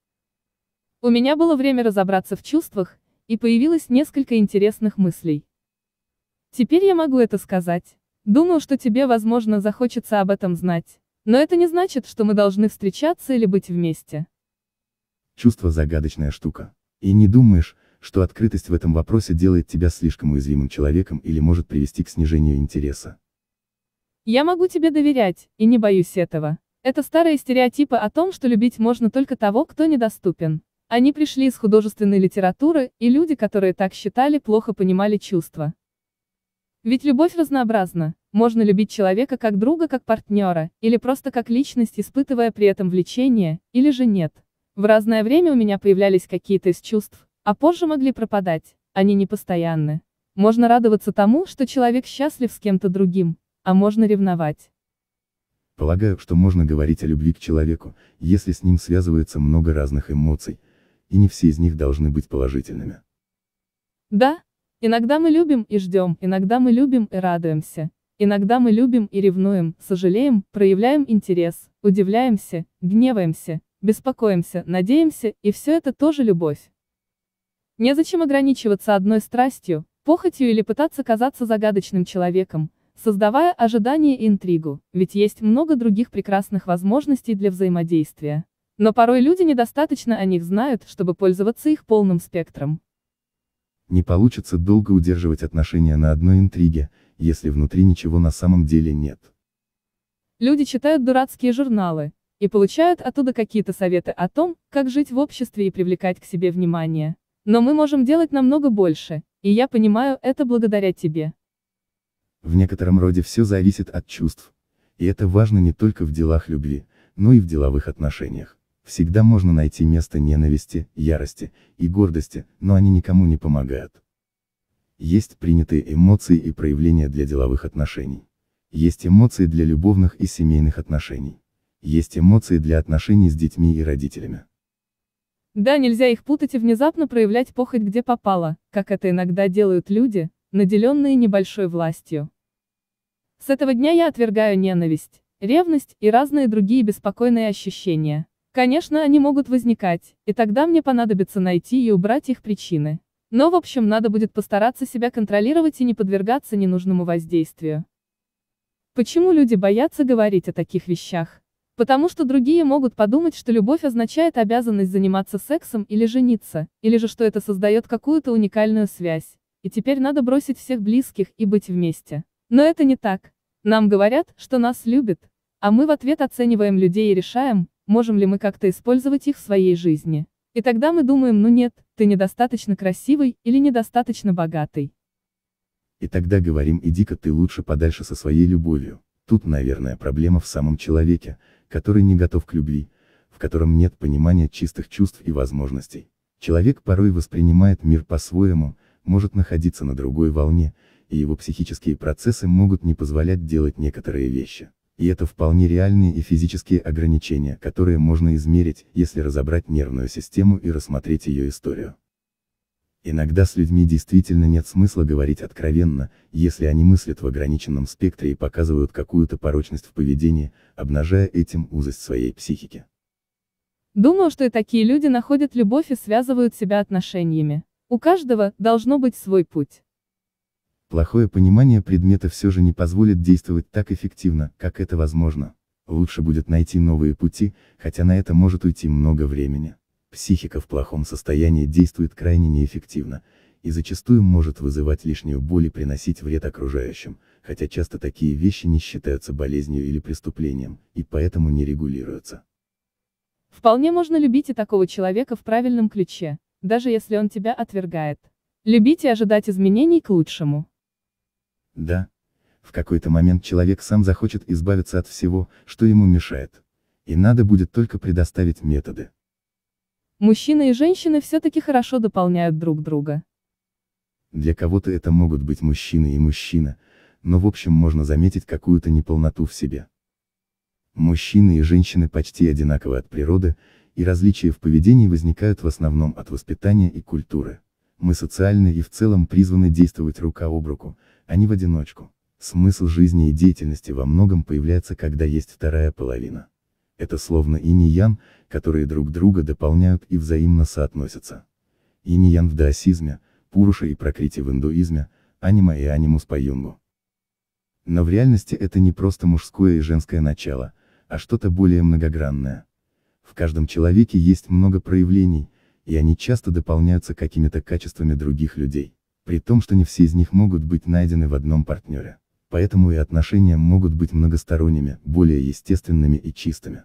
У меня было время разобраться в чувствах, и появилось несколько интересных мыслей. Теперь я могу это сказать. Думаю, что тебе, возможно, захочется об этом знать. Но это не значит, что мы должны встречаться или быть вместе.
Чувство загадочная штука. И не думаешь, что открытость в этом вопросе делает тебя слишком уязвимым человеком или может привести к снижению интереса.
Я могу тебе доверять, и не боюсь этого. Это старые стереотипы о том, что любить можно только того, кто недоступен. Они пришли из художественной литературы, и люди, которые так считали, плохо понимали чувства. Ведь любовь разнообразна. Можно любить человека как друга, как партнера, или просто как личность, испытывая при этом влечение, или же нет. В разное время у меня появлялись какие-то из чувств, а позже могли пропадать, они не постоянны. Можно радоваться тому, что человек счастлив с кем-то другим, а можно ревновать.
Полагаю, что можно говорить о любви к человеку, если с ним связывается много разных эмоций, и не все из них должны быть положительными.
Да, иногда мы любим и ждем, иногда мы любим и радуемся, иногда мы любим и ревнуем, сожалеем, проявляем интерес, удивляемся, гневаемся, беспокоимся, надеемся, и все это тоже любовь. Незачем ограничиваться одной страстью, похотью или пытаться казаться загадочным человеком, создавая ожидания и интригу, ведь есть много других прекрасных возможностей для взаимодействия. Но порой люди недостаточно о них знают, чтобы пользоваться их полным спектром.
Не получится долго удерживать отношения на одной интриге, если внутри ничего на самом деле нет.
Люди читают дурацкие журналы, и получают оттуда какие-то советы о том, как жить в обществе и привлекать к себе внимание. Но мы можем делать намного больше, и я понимаю это благодаря тебе.
В некотором роде все зависит от чувств. И это важно не только в делах любви, но и в деловых отношениях. Всегда можно найти место ненависти, ярости и гордости, но они никому не помогают. Есть принятые эмоции и проявления для деловых отношений. Есть эмоции для любовных и семейных отношений. Есть эмоции для отношений с детьми и родителями.
Да, нельзя их путать и внезапно проявлять похоть где попало, как это иногда делают люди, наделенные небольшой властью. С этого дня я отвергаю ненависть, ревность и разные другие беспокойные ощущения. Конечно, они могут возникать, и тогда мне понадобится найти и убрать их причины. Но в общем надо будет постараться себя контролировать и не подвергаться ненужному воздействию. Почему люди боятся говорить о таких вещах? Потому что другие могут подумать, что любовь означает обязанность заниматься сексом или жениться, или же что это создает какую-то уникальную связь, и теперь надо бросить всех близких и быть вместе. Но это не так. Нам говорят, что нас любят, а мы в ответ оцениваем людей и решаем, можем ли мы как-то использовать их в своей жизни. И тогда мы думаем, ну нет, ты недостаточно красивый или недостаточно богатый.
И тогда говорим, иди-ка ты лучше подальше со своей любовью. Тут, наверное, проблема в самом человеке, который не готов к любви, в котором нет понимания чистых чувств и возможностей. Человек порой воспринимает мир по-своему, может находиться на другой волне, и его психические процессы могут не позволять делать некоторые вещи. И это вполне реальные и физические ограничения, которые можно измерить, если разобрать нервную систему и рассмотреть ее историю. Иногда с людьми действительно нет смысла говорить откровенно, если они мыслят в ограниченном спектре и показывают какую-то порочность в поведении, обнажая этим узость своей психики.
Думаю, что и такие люди находят любовь и связывают себя отношениями. У каждого должно быть свой путь.
Плохое понимание предмета все же не позволит действовать так эффективно, как это возможно. Лучше будет найти новые пути, хотя на это может уйти много времени. Психика в плохом состоянии действует крайне неэффективно, и зачастую может вызывать лишнюю боль и приносить вред окружающим, хотя часто такие вещи не считаются болезнью или преступлением, и
поэтому не регулируются. Вполне можно любить и такого человека в правильном ключе, даже если он тебя отвергает. Любить и ожидать изменений к лучшему.
Да. В какой-то момент человек сам захочет избавиться от всего, что ему мешает. И надо будет только предоставить методы.
Мужчины и женщины все-таки хорошо дополняют друг друга.
Для кого-то это могут быть мужчина и мужчина, но в общем можно заметить какую-то неполноту в себе. Мужчины и женщины почти одинаковы от природы, и различия в поведении возникают в основном от воспитания и культуры. Мы социальны и в целом призваны действовать рука об руку, а не в одиночку. Смысл жизни и деятельности во многом появляется, когда есть вторая половина это словно инь которые друг друга дополняют и взаимно соотносятся. Инь в даосизме, пуруша и прокрити в индуизме, анима и анимус по юнгу. Но в реальности это не просто мужское и женское начало, а что-то более многогранное. В каждом человеке есть много проявлений, и они часто дополняются какими-то качествами других людей, при том что не все из них могут быть найдены в одном партнере поэтому и отношения могут быть многосторонними, более естественными и чистыми.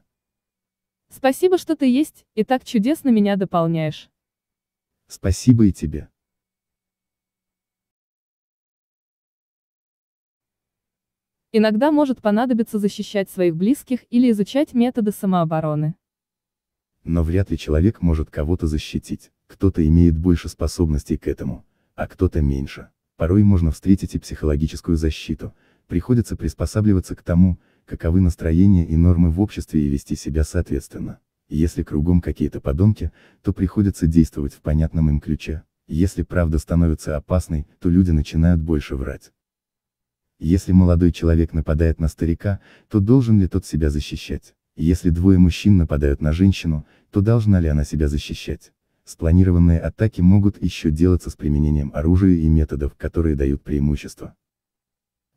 Спасибо, что ты есть, и так чудесно меня дополняешь.
Спасибо и тебе.
Иногда может понадобиться защищать своих близких или изучать методы самообороны.
Но вряд ли человек может кого-то защитить, кто-то имеет больше способностей к этому, а кто-то меньше порой можно встретить и психологическую защиту, приходится приспосабливаться к тому, каковы настроения и нормы в обществе и вести себя соответственно. Если кругом какие-то подонки, то приходится действовать в понятном им ключе, если правда становится опасной, то люди начинают больше врать. Если молодой человек нападает на старика, то должен ли тот себя защищать? Если двое мужчин нападают на женщину, то должна ли она себя защищать? Спланированные атаки могут еще делаться с применением оружия и методов, которые дают преимущество.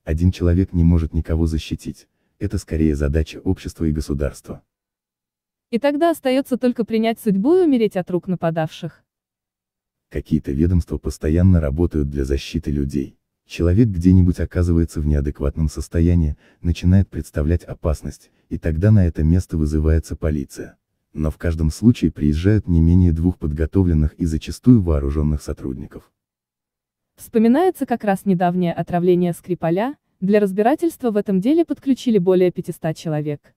Один человек не может никого защитить, это скорее задача общества и государства.
И тогда остается только принять судьбу и умереть от рук нападавших.
Какие-то ведомства постоянно работают для защиты людей. Человек где-нибудь оказывается в неадекватном состоянии, начинает представлять опасность, и тогда на это место вызывается полиция но в каждом случае приезжают не менее двух подготовленных и зачастую вооруженных сотрудников.
Вспоминается как раз недавнее отравление Скрипаля, для разбирательства в этом деле подключили более 500 человек.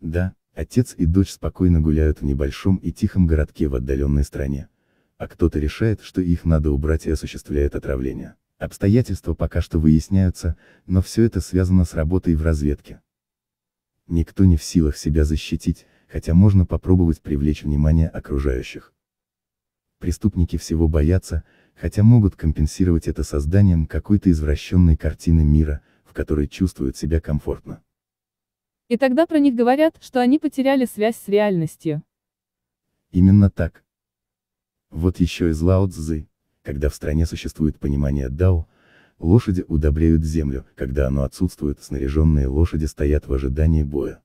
Да, отец и дочь спокойно гуляют в небольшом и тихом городке в отдаленной стране. А кто-то решает, что их надо убрать и осуществляет отравление. Обстоятельства пока что выясняются, но все это связано с работой в разведке. Никто не в силах себя защитить, хотя можно попробовать привлечь внимание окружающих. Преступники всего боятся, хотя могут компенсировать это созданием какой-то извращенной картины мира, в которой чувствуют себя комфортно.
И тогда про них говорят, что они потеряли связь с реальностью.
Именно так. Вот еще из Лао Цзы, когда в стране существует понимание Дао, лошади удобряют землю, когда оно отсутствует, снаряженные лошади стоят в ожидании боя.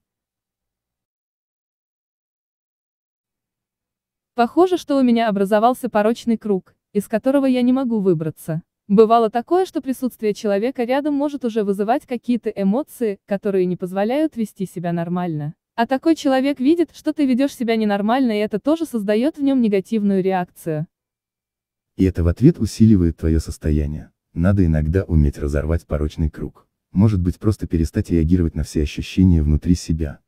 Похоже, что у меня образовался порочный круг, из которого я не могу выбраться. Бывало такое, что присутствие человека рядом может уже вызывать какие-то эмоции, которые не позволяют вести себя нормально. А такой человек видит, что ты ведешь себя ненормально, и это тоже создает в нем негативную реакцию.
И это в ответ усиливает твое состояние. Надо иногда уметь разорвать порочный круг. Может быть просто перестать реагировать на все ощущения внутри себя.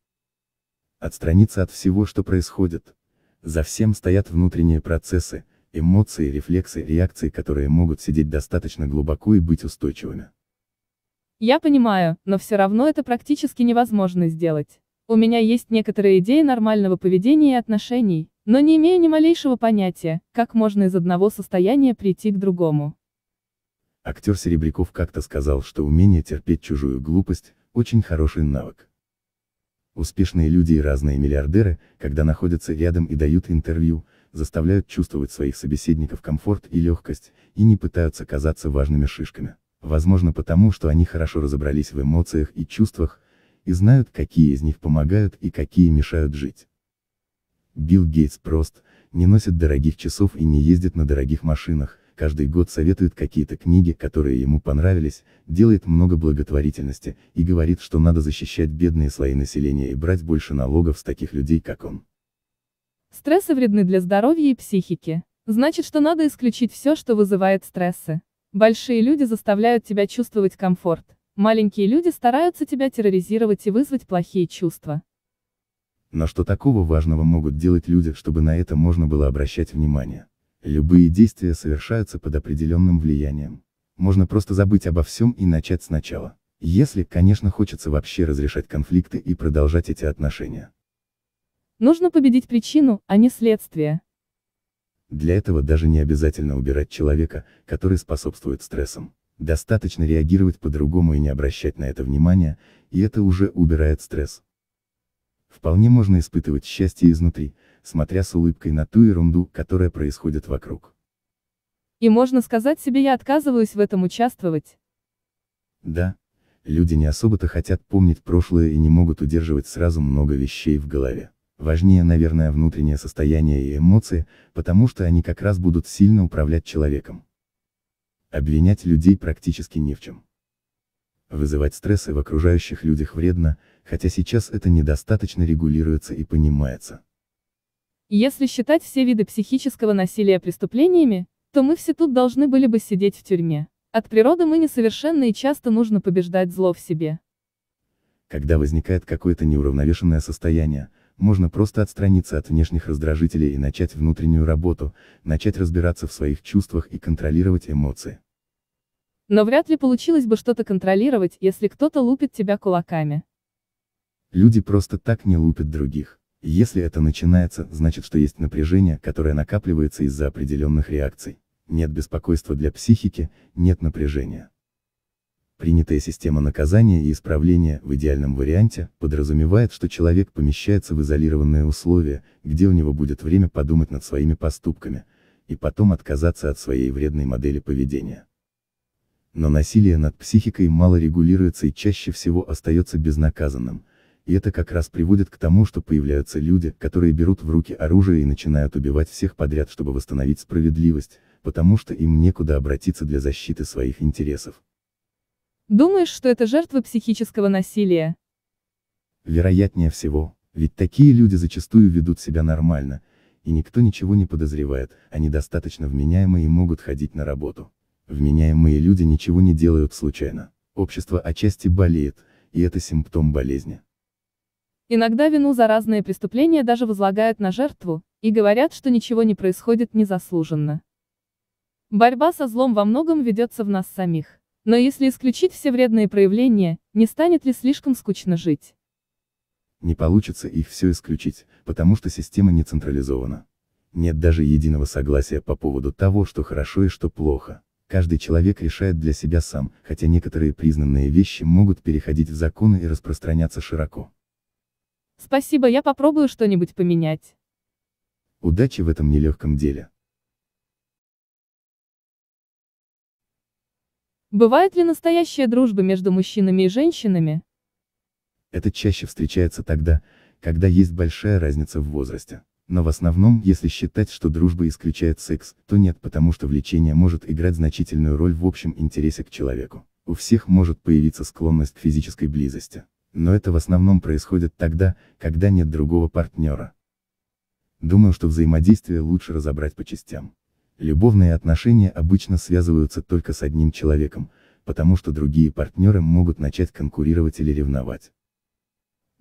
Отстраниться от всего, что происходит, за всем стоят внутренние процессы, эмоции, рефлексы, реакции, которые могут сидеть достаточно глубоко и быть устойчивыми.
Я понимаю, но все равно это практически невозможно сделать. У меня есть некоторые идеи нормального поведения и отношений, но не имею ни малейшего понятия, как можно из одного состояния прийти к другому. Актер
Серебряков как-то сказал, что умение терпеть чужую глупость – очень хороший навык. Успешные люди и разные миллиардеры, когда находятся рядом и дают интервью, заставляют чувствовать своих собеседников комфорт и легкость, и не пытаются казаться важными шишками. Возможно потому, что они хорошо разобрались в эмоциях и чувствах, и знают, какие из них помогают и какие мешают жить. Билл Гейтс прост, не носит дорогих часов и не ездит на дорогих машинах, каждый год советует какие-то книги, которые ему понравились, делает много благотворительности, и говорит, что надо защищать бедные слои населения и брать больше налогов с таких людей, как он.
Стрессы вредны для здоровья и психики. Значит, что надо исключить все, что вызывает стрессы. Большие люди заставляют тебя чувствовать комфорт. Маленькие люди стараются тебя терроризировать и вызвать плохие чувства.
Но что такого важного могут делать люди, чтобы на это можно было обращать внимание? Любые действия совершаются под определенным влиянием. Можно просто забыть обо всем и начать сначала. Если, конечно, хочется вообще разрешать конфликты и продолжать эти отношения.
Нужно победить причину, а не следствие.
Для этого даже не обязательно убирать человека, который способствует стрессам. Достаточно реагировать по-другому и не обращать на это внимания, и это уже убирает стресс. Вполне можно испытывать счастье изнутри, смотря с улыбкой на ту ерунду, которая происходит вокруг.
И можно сказать себе, я отказываюсь в этом участвовать.
Да. Люди не особо-то хотят помнить прошлое и не могут удерживать сразу много вещей в голове. Важнее, наверное, внутреннее состояние и эмоции, потому что они как раз будут сильно управлять человеком. Обвинять людей практически не в чем. Вызывать стрессы в окружающих людях вредно, хотя сейчас это недостаточно регулируется и понимается.
Если считать все виды психического насилия преступлениями, то мы все тут должны были бы сидеть в тюрьме. От природы мы несовершенны и часто нужно побеждать зло в себе.
Когда возникает какое-то неуравновешенное состояние, можно просто отстраниться от внешних раздражителей и начать внутреннюю работу, начать разбираться в своих чувствах и контролировать эмоции.
Но вряд ли получилось бы что-то контролировать, если кто-то лупит тебя кулаками.
Люди просто так не лупят других. Если это начинается, значит что есть напряжение, которое накапливается из-за определенных реакций. Нет беспокойства для психики, нет напряжения. Принятая система наказания и исправления, в идеальном варианте, подразумевает, что человек помещается в изолированные условия, где у него будет время подумать над своими поступками, и потом отказаться от своей вредной модели поведения. Но насилие над психикой мало регулируется и чаще всего остается безнаказанным. И это как раз приводит к тому, что появляются люди, которые берут в руки оружие и начинают убивать всех подряд, чтобы восстановить справедливость, потому что им некуда обратиться для защиты своих интересов.
Думаешь, что это жертвы психического насилия?
Вероятнее всего, ведь такие люди зачастую ведут себя нормально, и никто ничего не подозревает, они достаточно вменяемые и могут ходить на работу. Вменяемые люди ничего не делают случайно. Общество отчасти болеет, и это симптом болезни.
Иногда вину за разные преступления даже возлагают на жертву, и говорят, что ничего не происходит незаслуженно. Борьба со злом во многом ведется в нас самих. Но если исключить все вредные проявления, не станет ли слишком скучно жить?
Не получится их все исключить, потому что система не централизована. Нет даже единого согласия по поводу того, что хорошо и что плохо. Каждый человек решает для себя сам, хотя некоторые признанные вещи могут переходить в законы и распространяться широко.
Спасибо, я попробую что-нибудь поменять.
Удачи в этом нелегком деле.
Бывает ли настоящая дружба между мужчинами и женщинами?
Это чаще встречается тогда, когда есть большая разница в возрасте. Но в основном, если считать, что дружба исключает секс, то нет, потому что влечение может играть значительную роль в общем интересе к человеку. У всех может появиться склонность к физической близости. Но это в основном происходит тогда, когда нет другого партнера. Думаю, что взаимодействие лучше разобрать по частям. Любовные отношения обычно связываются только с одним человеком, потому что другие партнеры могут начать конкурировать или ревновать.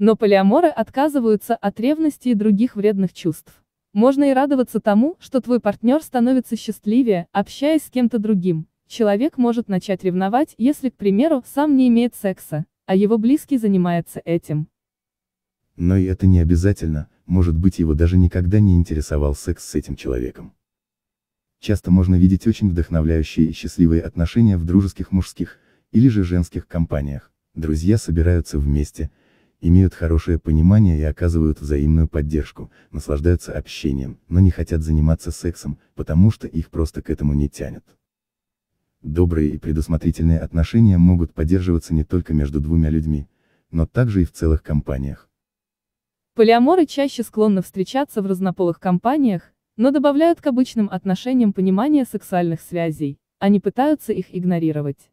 Но полиаморы отказываются от ревности и других вредных чувств. Можно и радоваться тому, что твой партнер становится счастливее, общаясь с кем-то другим. Человек может начать ревновать, если, к примеру, сам не имеет секса, а его близкий занимается этим.
Но и это не обязательно, может быть его даже никогда не интересовал секс с этим человеком. Часто можно видеть очень вдохновляющие и счастливые отношения в дружеских мужских, или же женских компаниях. Друзья собираются вместе, имеют хорошее понимание и оказывают взаимную поддержку, наслаждаются общением, но не хотят заниматься сексом, потому что их просто к этому не тянет. Добрые и предусмотрительные отношения могут поддерживаться не только между двумя людьми, но также и в целых компаниях.
Полиаморы чаще склонны встречаться в разнополых компаниях, но добавляют к обычным отношениям понимание сексуальных связей, а не пытаются их игнорировать.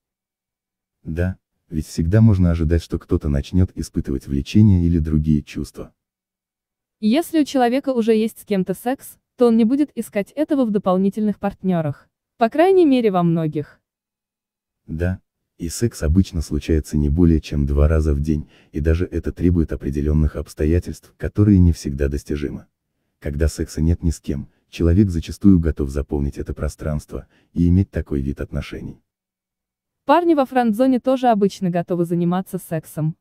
Да, ведь всегда можно ожидать, что кто-то начнет испытывать влечение или другие чувства.
Если у человека уже есть с кем-то секс, то он не будет искать этого в дополнительных партнерах. По крайней мере во многих.
Да. И секс обычно случается не более чем два раза в день, и даже это требует определенных обстоятельств, которые не всегда достижимы. Когда секса нет ни с кем, человек зачастую готов заполнить это пространство и иметь такой вид отношений.
Парни во френд-зоне тоже обычно готовы заниматься сексом.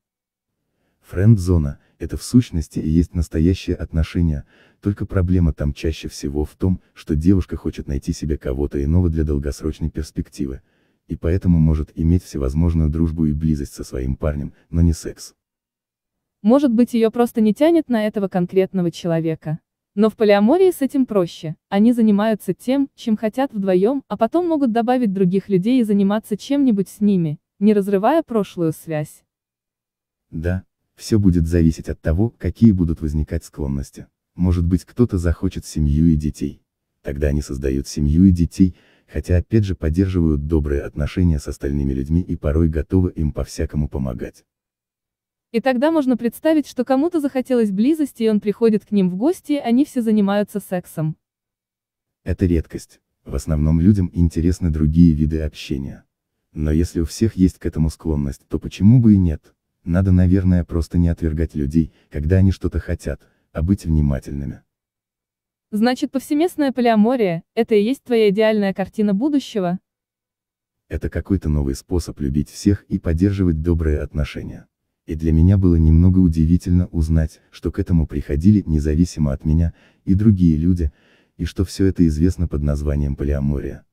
Френд-зона – это в сущности и есть настоящее отношение, только проблема там чаще всего в том, что девушка хочет найти себе кого-то иного для долгосрочной перспективы, и поэтому может иметь всевозможную дружбу и близость со своим парнем, но не секс.
Может быть ее просто не тянет на этого конкретного человека. Но в полиамории с этим проще, они занимаются тем, чем хотят вдвоем, а потом могут добавить других людей и заниматься чем-нибудь с ними, не разрывая прошлую связь.
Да, все будет зависеть от того, какие будут возникать склонности. Может быть кто-то захочет семью и детей. Тогда они создают семью и детей, хотя опять же поддерживают добрые отношения с остальными людьми и порой готовы им по-всякому помогать.
И тогда можно представить, что кому-то захотелось близости и он приходит к ним в гости, и они все занимаются сексом.
Это редкость. В основном людям интересны другие виды общения. Но если у всех есть к этому склонность, то почему бы и нет? Надо, наверное, просто не отвергать людей, когда они что-то хотят, а быть внимательными.
Значит, повсеместное полиамория – это и есть твоя идеальная картина будущего?
Это какой-то новый способ любить всех и поддерживать добрые отношения и для меня было немного удивительно узнать, что к этому приходили, независимо от меня, и другие люди, и что все это известно под названием полиамория.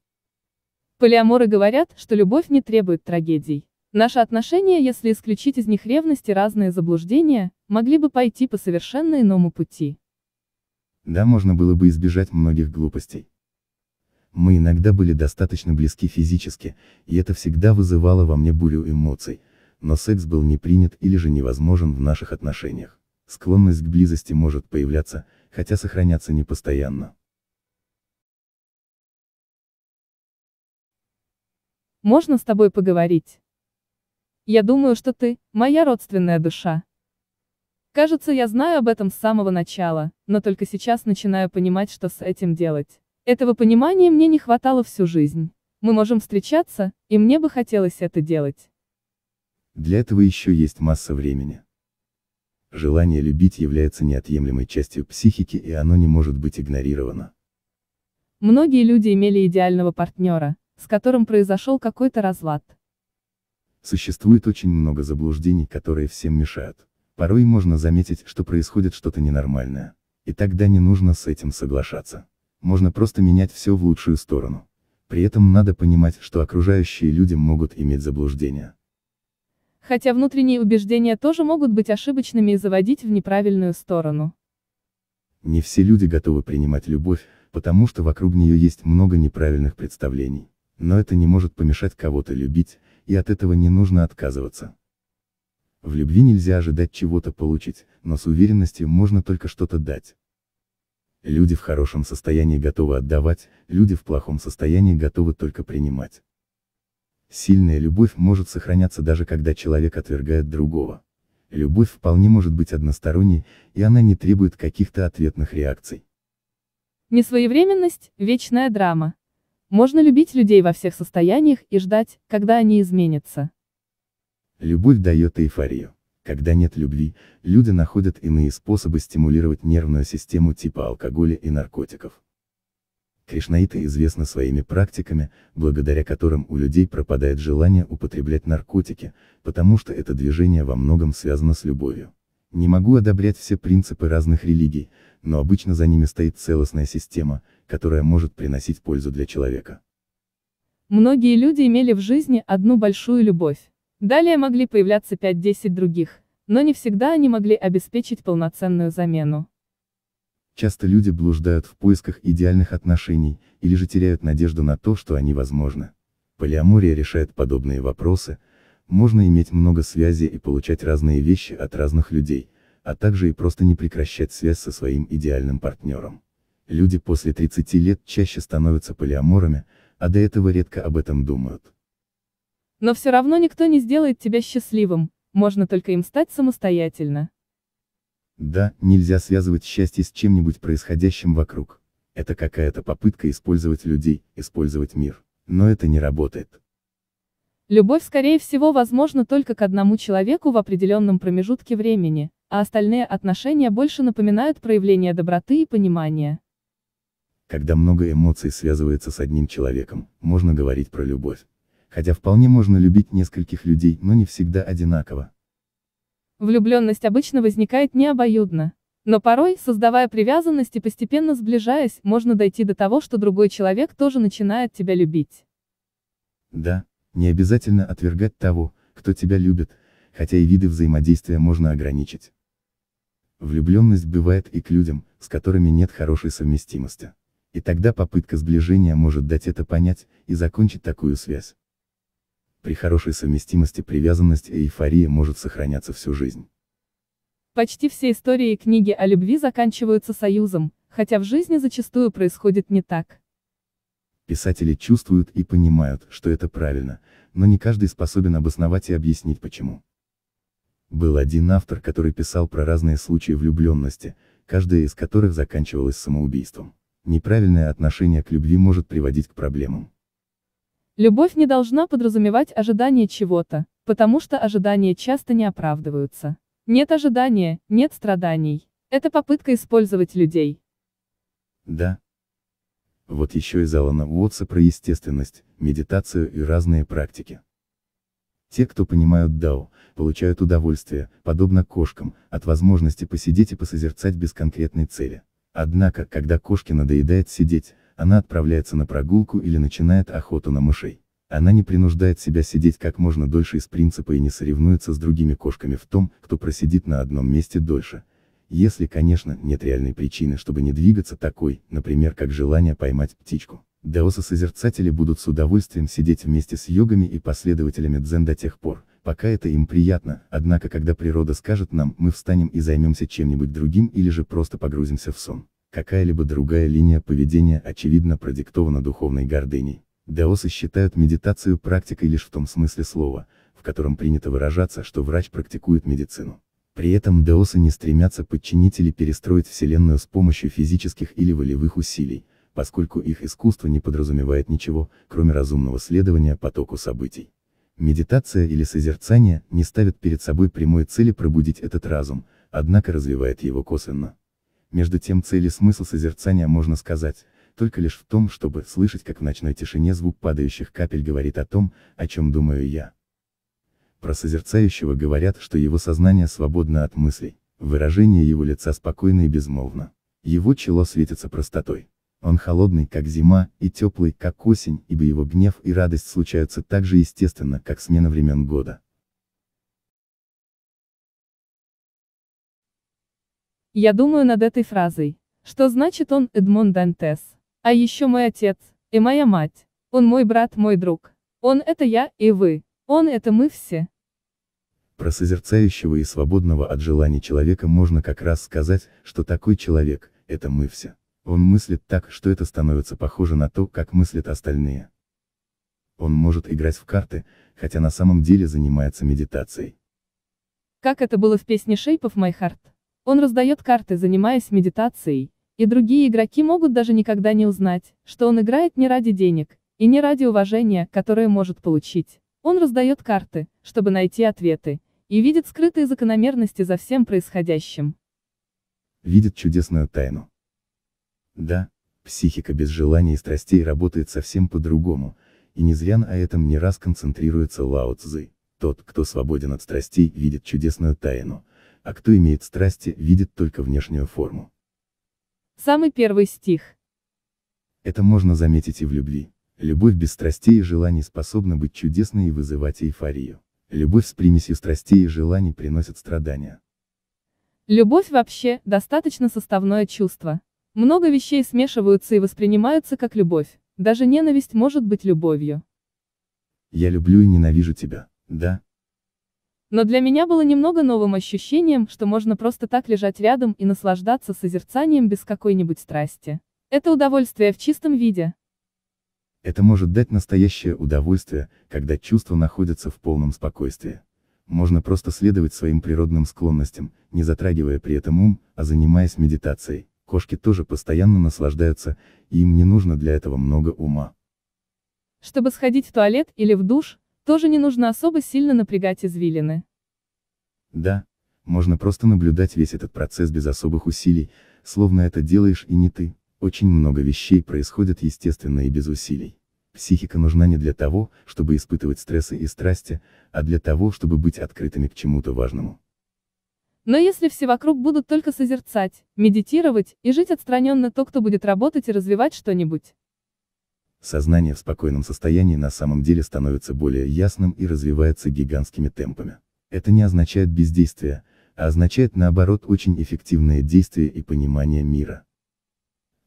Полиаморы говорят, что любовь не требует трагедий. Наши отношения, если исключить из них ревность и разные заблуждения, могли бы пойти по совершенно иному пути.
Да, можно было бы избежать многих глупостей. Мы иногда были достаточно близки физически, и это всегда вызывало во мне бурю эмоций, но секс был не принят или же невозможен в наших отношениях. Склонность к близости может появляться, хотя сохраняться не постоянно.
Можно с тобой поговорить? Я думаю, что ты, моя родственная душа. Кажется, я знаю об этом с самого начала, но только сейчас начинаю понимать, что с этим делать. Этого понимания мне не хватало всю жизнь. Мы можем встречаться, и мне бы хотелось это делать.
Для этого еще есть масса времени. Желание любить является неотъемлемой частью психики и оно не может быть игнорировано.
Многие люди имели идеального партнера, с которым произошел какой-то разлад.
Существует очень много заблуждений, которые всем мешают. Порой можно заметить, что происходит что-то ненормальное. И тогда не нужно с этим соглашаться. Можно просто менять все в лучшую сторону. При этом надо понимать, что окружающие люди могут иметь заблуждения.
Хотя внутренние убеждения тоже могут быть ошибочными и заводить в неправильную сторону.
Не все люди готовы принимать любовь, потому что вокруг нее есть много неправильных представлений. Но это не может помешать кого-то любить, и от этого не нужно отказываться. В любви нельзя ожидать чего-то получить, но с уверенностью можно только что-то дать. Люди в хорошем состоянии готовы отдавать, люди в плохом состоянии готовы только принимать. Сильная любовь может сохраняться даже когда человек отвергает другого. Любовь вполне может быть односторонней, и она не требует каких-то ответных реакций.
Несвоевременность – вечная драма. Можно любить людей во всех состояниях и ждать, когда они изменятся.
Любовь дает эйфорию. Когда нет любви, люди находят иные способы стимулировать нервную систему типа алкоголя и наркотиков. Кришнаиты известны своими практиками, благодаря которым у людей пропадает желание употреблять наркотики, потому что это движение во многом связано с любовью. Не могу одобрять все принципы разных религий, но обычно за ними стоит целостная система, которая может приносить пользу для человека.
Многие люди имели в жизни одну большую любовь. Далее могли появляться 5-10 других, но не всегда они могли обеспечить полноценную замену.
Часто люди блуждают в поисках идеальных отношений, или же теряют надежду на то, что они возможны. Полиамория решает подобные вопросы, можно иметь много связей и получать разные вещи от разных людей, а также и просто не прекращать связь со своим идеальным партнером. Люди после 30 лет чаще становятся полиаморами, а до этого редко об этом думают.
Но все равно никто не сделает тебя счастливым, можно только им стать самостоятельно.
Да, нельзя связывать счастье с чем-нибудь происходящим вокруг. Это какая-то попытка использовать людей, использовать мир. Но это не работает.
Любовь, скорее всего, возможна только к одному человеку в определенном промежутке времени, а остальные отношения больше напоминают проявление доброты и понимания.
Когда много эмоций связывается с одним человеком, можно говорить про любовь. Хотя вполне можно любить нескольких людей, но не всегда одинаково.
Влюбленность обычно возникает не обоюдно. Но порой, создавая привязанность и постепенно сближаясь, можно дойти до того, что другой человек тоже начинает тебя любить.
Да, не обязательно отвергать того, кто тебя любит, хотя и виды взаимодействия можно ограничить. Влюбленность бывает и к людям, с которыми нет хорошей совместимости. И тогда попытка сближения может дать это понять, и закончить такую связь. При хорошей совместимости привязанность и эйфория может сохраняться всю жизнь.
Почти все истории и книги о любви заканчиваются союзом, хотя в жизни зачастую происходит не так.
Писатели чувствуют и понимают, что это правильно, но не каждый способен обосновать и объяснить почему. Был один автор, который писал про разные случаи влюбленности, каждая из которых заканчивалась самоубийством. Неправильное отношение к любви может приводить к проблемам.
Любовь не должна подразумевать ожидание чего-то, потому что ожидания часто не оправдываются. Нет ожидания, нет страданий. Это попытка использовать людей.
Да. Вот еще из Алана Уотса про естественность, медитацию и разные практики. Те, кто понимают Дао, получают удовольствие, подобно кошкам, от возможности посидеть и посозерцать без конкретной цели. Однако, когда кошке надоедает сидеть, она отправляется на прогулку или начинает охоту на мышей. Она не принуждает себя сидеть как можно дольше из принципа и не соревнуется с другими кошками в том, кто просидит на одном месте дольше. Если, конечно, нет реальной причины, чтобы не двигаться такой, например, как желание поймать птичку. Даосы-созерцатели будут с удовольствием сидеть вместе с йогами и последователями дзен до тех пор, пока это им приятно, однако когда природа скажет нам, мы встанем и займемся чем-нибудь другим или же просто погрузимся в сон. Какая-либо другая линия поведения очевидно продиктована духовной гордыней. Даосы считают медитацию практикой лишь в том смысле слова, в котором принято выражаться, что врач практикует медицину. При этом даосы не стремятся подчинить или перестроить Вселенную с помощью физических или волевых усилий, поскольку их искусство не подразумевает ничего, кроме разумного следования потоку событий. Медитация или созерцание не ставят перед собой прямой цели пробудить этот разум, однако развивает его косвенно. Между тем цель и смысл созерцания можно сказать, только лишь в том, чтобы слышать, как в ночной тишине звук падающих капель говорит о том, о чем думаю я. Про созерцающего говорят, что его сознание свободно от мыслей, выражение его лица спокойно и безмолвно. Его чело светится простотой. Он холодный, как зима, и теплый, как осень, ибо его гнев и радость случаются так же естественно, как смена времен года.
Я думаю над этой фразой. Что значит он, Эдмон Дантес? А еще мой отец, и моя мать. Он мой брат, мой друг. Он — это я, и вы. Он — это мы все.
Про созерцающего и свободного от желаний человека можно как раз сказать, что такой человек — это мы все. Он мыслит так, что это становится похоже на то, как мыслят остальные. Он может играть в карты, хотя на самом деле занимается медитацией.
Как это было в песне Shape of My Heart? Он раздает карты, занимаясь медитацией, и другие игроки могут даже никогда не узнать, что он играет не ради денег, и не ради уважения, которое может получить. Он раздает карты, чтобы найти ответы, и видит скрытые закономерности за всем происходящим.
Видит чудесную тайну. Да, психика без желаний и страстей работает совсем по-другому, и не зря на этом не раз концентрируется Лао Цзы. Тот, кто свободен от страстей, видит чудесную тайну, а кто имеет страсти, видит только внешнюю форму.
Самый первый стих.
Это можно заметить и в любви. Любовь без страстей и желаний способна быть чудесной и вызывать эйфорию. Любовь с примесью страстей и желаний приносит страдания.
Любовь вообще – достаточно составное чувство. Много вещей смешиваются и воспринимаются как любовь. Даже ненависть может быть любовью.
Я люблю и ненавижу тебя, да,
но для меня было немного новым ощущением, что можно просто так лежать рядом и наслаждаться созерцанием без какой-нибудь страсти. Это удовольствие в чистом виде.
Это может дать настоящее удовольствие, когда чувства находятся в полном спокойствии. Можно просто следовать своим природным склонностям, не затрагивая при этом ум, а занимаясь медитацией. Кошки тоже постоянно наслаждаются, и им не нужно для этого много ума.
Чтобы сходить в туалет или в душ, тоже не нужно особо сильно напрягать извилины.
Да, можно просто наблюдать весь этот процесс без особых усилий, словно это делаешь и не ты. Очень много вещей происходят естественно и без усилий. Психика нужна не для того, чтобы испытывать стрессы и страсти, а для того, чтобы быть открытыми к чему-то важному.
Но если все вокруг будут только созерцать, медитировать и жить отстраненно, то кто будет работать и развивать что-нибудь?
Сознание в спокойном состоянии на самом деле становится более ясным и развивается гигантскими темпами. Это не означает бездействие, а означает наоборот очень эффективное действие и понимание мира.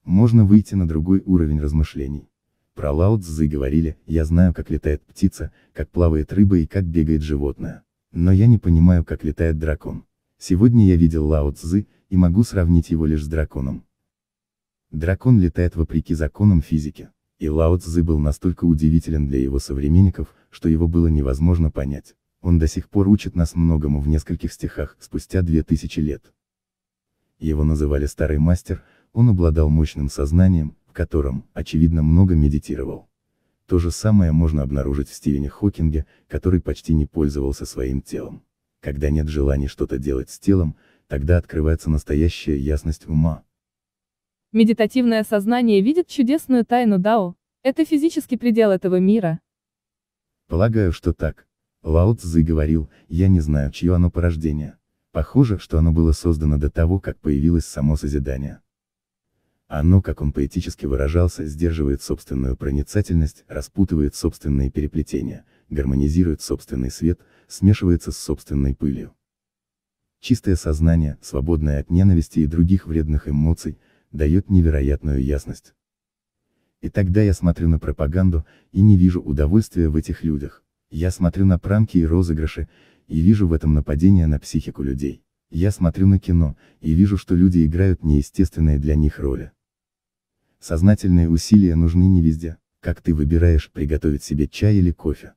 Можно выйти на другой уровень размышлений. Про Лао Цзы говорили, я знаю как летает птица, как плавает рыба и как бегает животное. Но я не понимаю как летает дракон. Сегодня я видел Лао Цзы, и могу сравнить его лишь с драконом. Дракон летает вопреки законам физики. И Лао Цзы был настолько удивителен для его современников, что его было невозможно понять. Он до сих пор учит нас многому в нескольких стихах, спустя две тысячи лет. Его называли «старый мастер», он обладал мощным сознанием, в котором, очевидно, много медитировал. То же самое можно обнаружить в Стивене Хокинге, который почти не пользовался своим телом. Когда нет желания что-то делать с телом, тогда открывается настоящая ясность ума.
Медитативное сознание видит чудесную тайну Дао. Это физический предел этого мира.
Полагаю, что так. Лао Цзы говорил, я не знаю, чье оно порождение. Похоже, что оно было создано до того, как появилось само созидание. Оно, как он поэтически выражался, сдерживает собственную проницательность, распутывает собственные переплетения, гармонизирует собственный свет, смешивается с собственной пылью. Чистое сознание, свободное от ненависти и других вредных эмоций, дает невероятную ясность. И тогда я смотрю на пропаганду, и не вижу удовольствия в этих людях. Я смотрю на пранки и розыгрыши, и вижу в этом нападение на психику людей. Я смотрю на кино, и вижу, что люди играют неестественные для них роли. Сознательные усилия нужны не везде, как ты выбираешь, приготовить себе чай или кофе.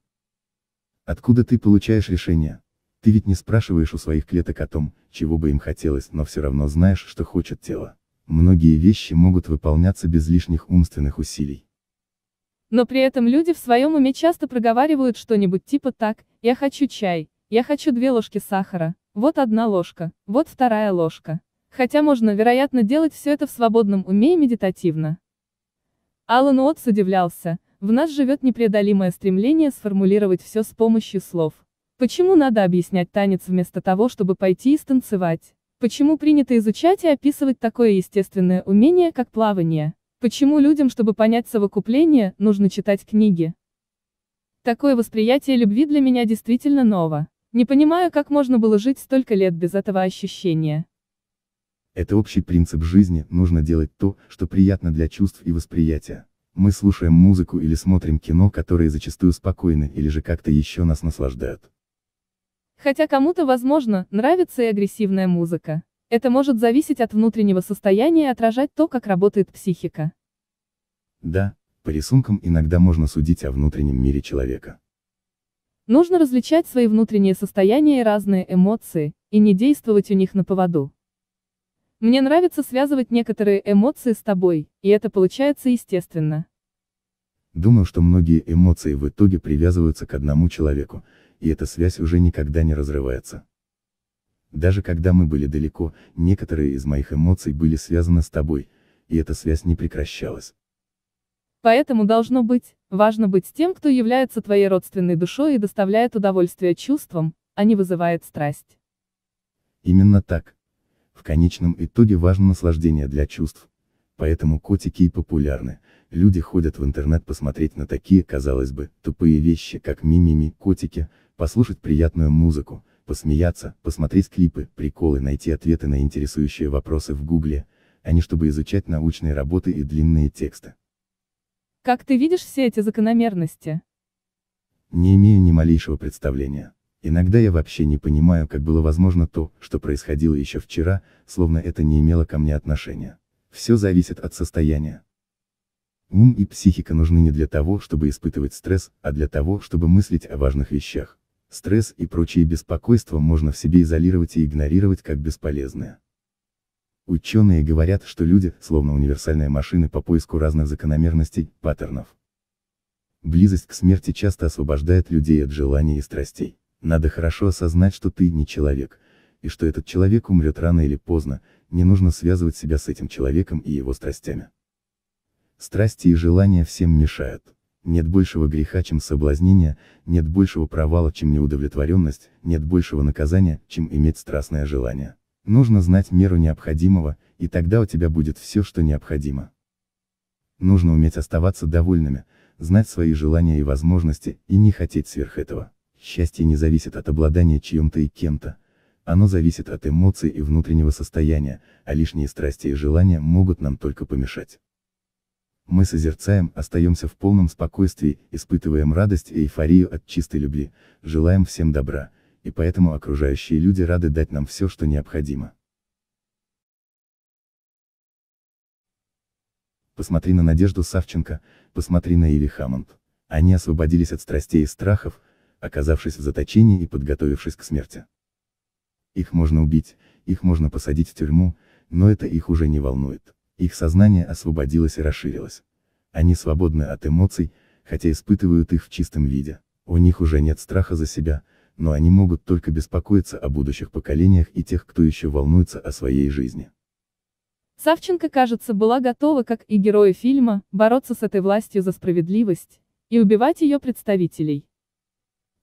Откуда ты получаешь решение? Ты ведь не спрашиваешь у своих клеток о том, чего бы им хотелось, но все равно знаешь, что хочет тело многие вещи могут выполняться без лишних умственных усилий.
Но при этом люди в своем уме часто проговаривают что-нибудь типа так, я хочу чай, я хочу две ложки сахара, вот одна ложка, вот вторая ложка. Хотя можно, вероятно, делать все это в свободном уме и медитативно. Алан Уотс удивлялся, в нас живет непреодолимое стремление сформулировать все с помощью слов. Почему надо объяснять танец вместо того, чтобы пойти и станцевать? Почему принято изучать и описывать такое естественное умение, как плавание? Почему людям, чтобы понять совокупление, нужно читать книги? Такое восприятие любви для меня действительно ново. Не понимаю, как можно было жить столько лет без этого ощущения.
Это общий принцип жизни, нужно делать то, что приятно для чувств и восприятия. Мы слушаем музыку или смотрим кино, которые зачастую спокойны или же как-то еще нас наслаждают.
Хотя кому-то, возможно, нравится и агрессивная музыка. Это может зависеть от внутреннего состояния и отражать то, как работает психика.
Да, по рисункам иногда можно судить о внутреннем мире человека.
Нужно различать свои внутренние состояния и разные эмоции, и не действовать у них на поводу. Мне нравится связывать некоторые эмоции с тобой, и это получается естественно.
Думаю, что многие эмоции в итоге привязываются к одному человеку, и эта связь уже никогда не разрывается. Даже когда мы были далеко, некоторые из моих эмоций были связаны с тобой, и эта связь не прекращалась.
Поэтому должно быть, важно быть тем, кто является твоей родственной душой и доставляет удовольствие чувствам, а не вызывает страсть.
Именно так. В конечном итоге важно наслаждение для чувств. Поэтому котики и популярны, люди ходят в интернет посмотреть на такие, казалось бы, тупые вещи, как мимими, котики, послушать приятную музыку, посмеяться, посмотреть клипы, приколы, найти ответы на интересующие вопросы в Гугле, а не чтобы изучать научные работы и длинные тексты.
Как ты видишь все эти закономерности?
Не имею ни малейшего представления. Иногда я вообще не понимаю, как было возможно то, что происходило еще вчера, словно это не имело ко мне отношения. Все зависит от состояния. Ум и психика нужны не для того, чтобы испытывать стресс, а для того, чтобы мыслить о важных вещах стресс и прочие беспокойства можно в себе изолировать и игнорировать как бесполезные. Ученые говорят, что люди, словно универсальные машины по поиску разных закономерностей, паттернов. Близость к смерти часто освобождает людей от желаний и страстей. Надо хорошо осознать, что ты не человек, и что этот человек умрет рано или поздно, не нужно связывать себя с этим человеком и его страстями. Страсти и желания всем мешают. Нет большего греха, чем соблазнение, нет большего провала, чем неудовлетворенность, нет большего наказания, чем иметь страстное желание. Нужно знать меру необходимого, и тогда у тебя будет все, что необходимо. Нужно уметь оставаться довольными, знать свои желания и возможности, и не хотеть сверх этого. Счастье не зависит от обладания чьем-то и кем-то, оно зависит от эмоций и внутреннего состояния, а лишние страсти и желания могут нам только помешать мы созерцаем, остаемся в полном спокойствии, испытываем радость и эйфорию от чистой любви, желаем всем добра, и поэтому окружающие люди рады дать нам все, что необходимо. Посмотри на Надежду Савченко, посмотри на Иви Хаммонд. Они освободились от страстей и страхов, оказавшись в заточении и подготовившись к смерти. Их можно убить, их можно посадить в тюрьму, но это их уже не волнует. Их сознание освободилось и расширилось. Они свободны от эмоций, хотя испытывают их в чистом виде. У них уже нет страха за себя, но они могут только беспокоиться о будущих поколениях и тех, кто еще волнуется о своей жизни.
Савченко, кажется, была готова, как и герои фильма, бороться с этой властью за справедливость, и убивать ее представителей.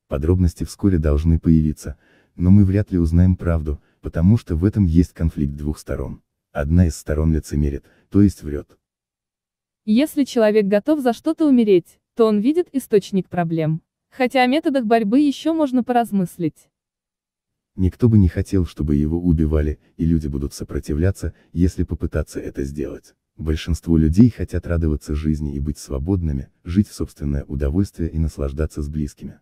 Подробности вскоре должны появиться, но мы вряд ли узнаем правду, потому что в этом есть конфликт двух сторон. Одна из сторон лицемерит, то есть врет.
Если человек готов за что-то умереть, то он видит источник проблем. Хотя о методах борьбы еще можно поразмыслить.
Никто бы не хотел, чтобы его убивали, и люди будут сопротивляться, если попытаться это сделать. Большинство людей хотят радоваться жизни и быть свободными, жить в собственное удовольствие и наслаждаться с близкими.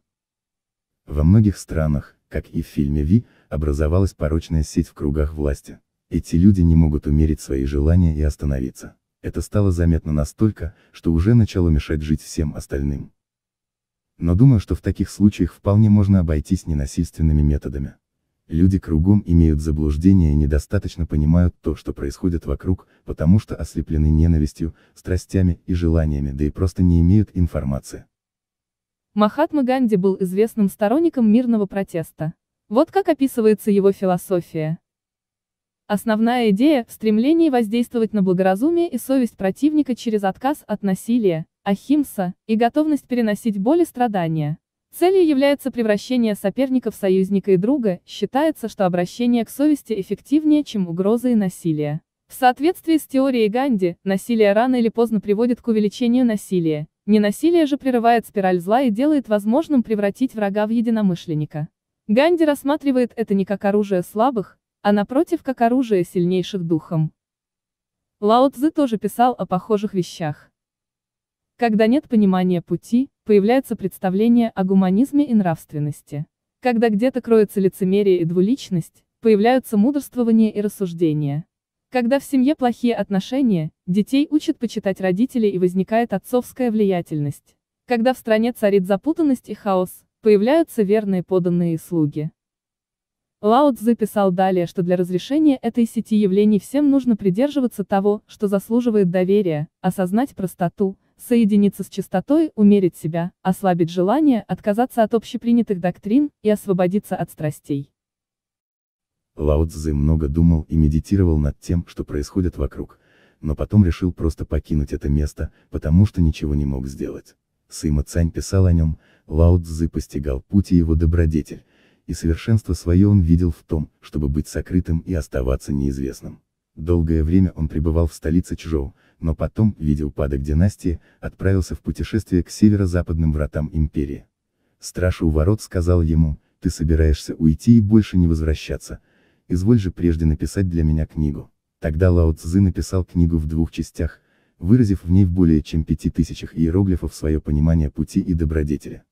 Во многих странах, как и в фильме Ви, образовалась порочная сеть в кругах власти. Эти люди не могут умерить свои желания и остановиться. Это стало заметно настолько, что уже начало мешать жить всем остальным. Но думаю, что в таких случаях вполне можно обойтись ненасильственными методами. Люди кругом имеют заблуждение и недостаточно понимают то, что происходит вокруг, потому что ослеплены ненавистью, страстями и желаниями, да и просто не имеют информации.
Махатма Ганди был известным сторонником мирного протеста. Вот как описывается его философия. Основная идея – в стремлении воздействовать на благоразумие и совесть противника через отказ от насилия, ахимса, и готовность переносить боль и страдания. Целью является превращение соперника в союзника и друга, считается, что обращение к совести эффективнее, чем угрозы и насилие. В соответствии с теорией Ганди, насилие рано или поздно приводит к увеличению насилия, ненасилие же прерывает спираль зла и делает возможным превратить врага в единомышленника. Ганди рассматривает это не как оружие слабых, а напротив как оружие сильнейших духом. Лао Цзы тоже писал о похожих вещах. Когда нет понимания пути, появляется представление о гуманизме и нравственности. Когда где-то кроется лицемерие и двуличность, появляются мудрствование и рассуждения. Когда в семье плохие отношения, детей учат почитать родителей и возникает отцовская влиятельность. Когда в стране царит запутанность и хаос, появляются верные поданные и слуги. Лаут писал далее, что для разрешения этой сети явлений всем нужно придерживаться того, что заслуживает доверия, осознать простоту, соединиться с чистотой, умерить себя, ослабить желание, отказаться от общепринятых доктрин и освободиться от страстей.
Лао много думал и медитировал над тем, что происходит вокруг, но потом решил просто покинуть это место, потому что ничего не мог сделать. Сыма Цань писал о нем, Лао постигал путь и его добродетель, и совершенство свое он видел в том, чтобы быть сокрытым и оставаться неизвестным. Долгое время он пребывал в столице Чжоу, но потом, видя упадок династии, отправился в путешествие к северо-западным вратам империи. Страша у ворот сказал ему, ты собираешься уйти и больше не возвращаться, изволь же прежде написать для меня книгу. Тогда Лао Цзы написал книгу в двух частях, выразив в ней в более чем пяти тысячах иероглифов свое понимание пути и добродетели.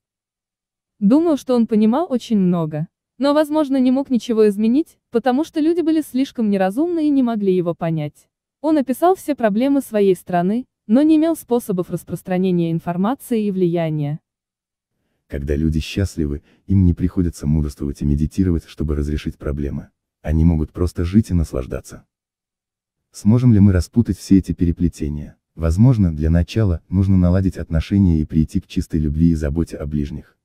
Думаю, что он понимал очень много. Но, возможно, не мог ничего изменить, потому что люди были слишком неразумны и не могли его понять. Он описал все проблемы своей страны, но не имел способов распространения информации и влияния.
Когда люди счастливы, им не приходится мудрствовать и медитировать, чтобы разрешить проблемы. Они могут просто жить и наслаждаться. Сможем ли мы распутать все эти переплетения? Возможно, для начала, нужно наладить отношения и прийти к чистой любви и заботе о ближних.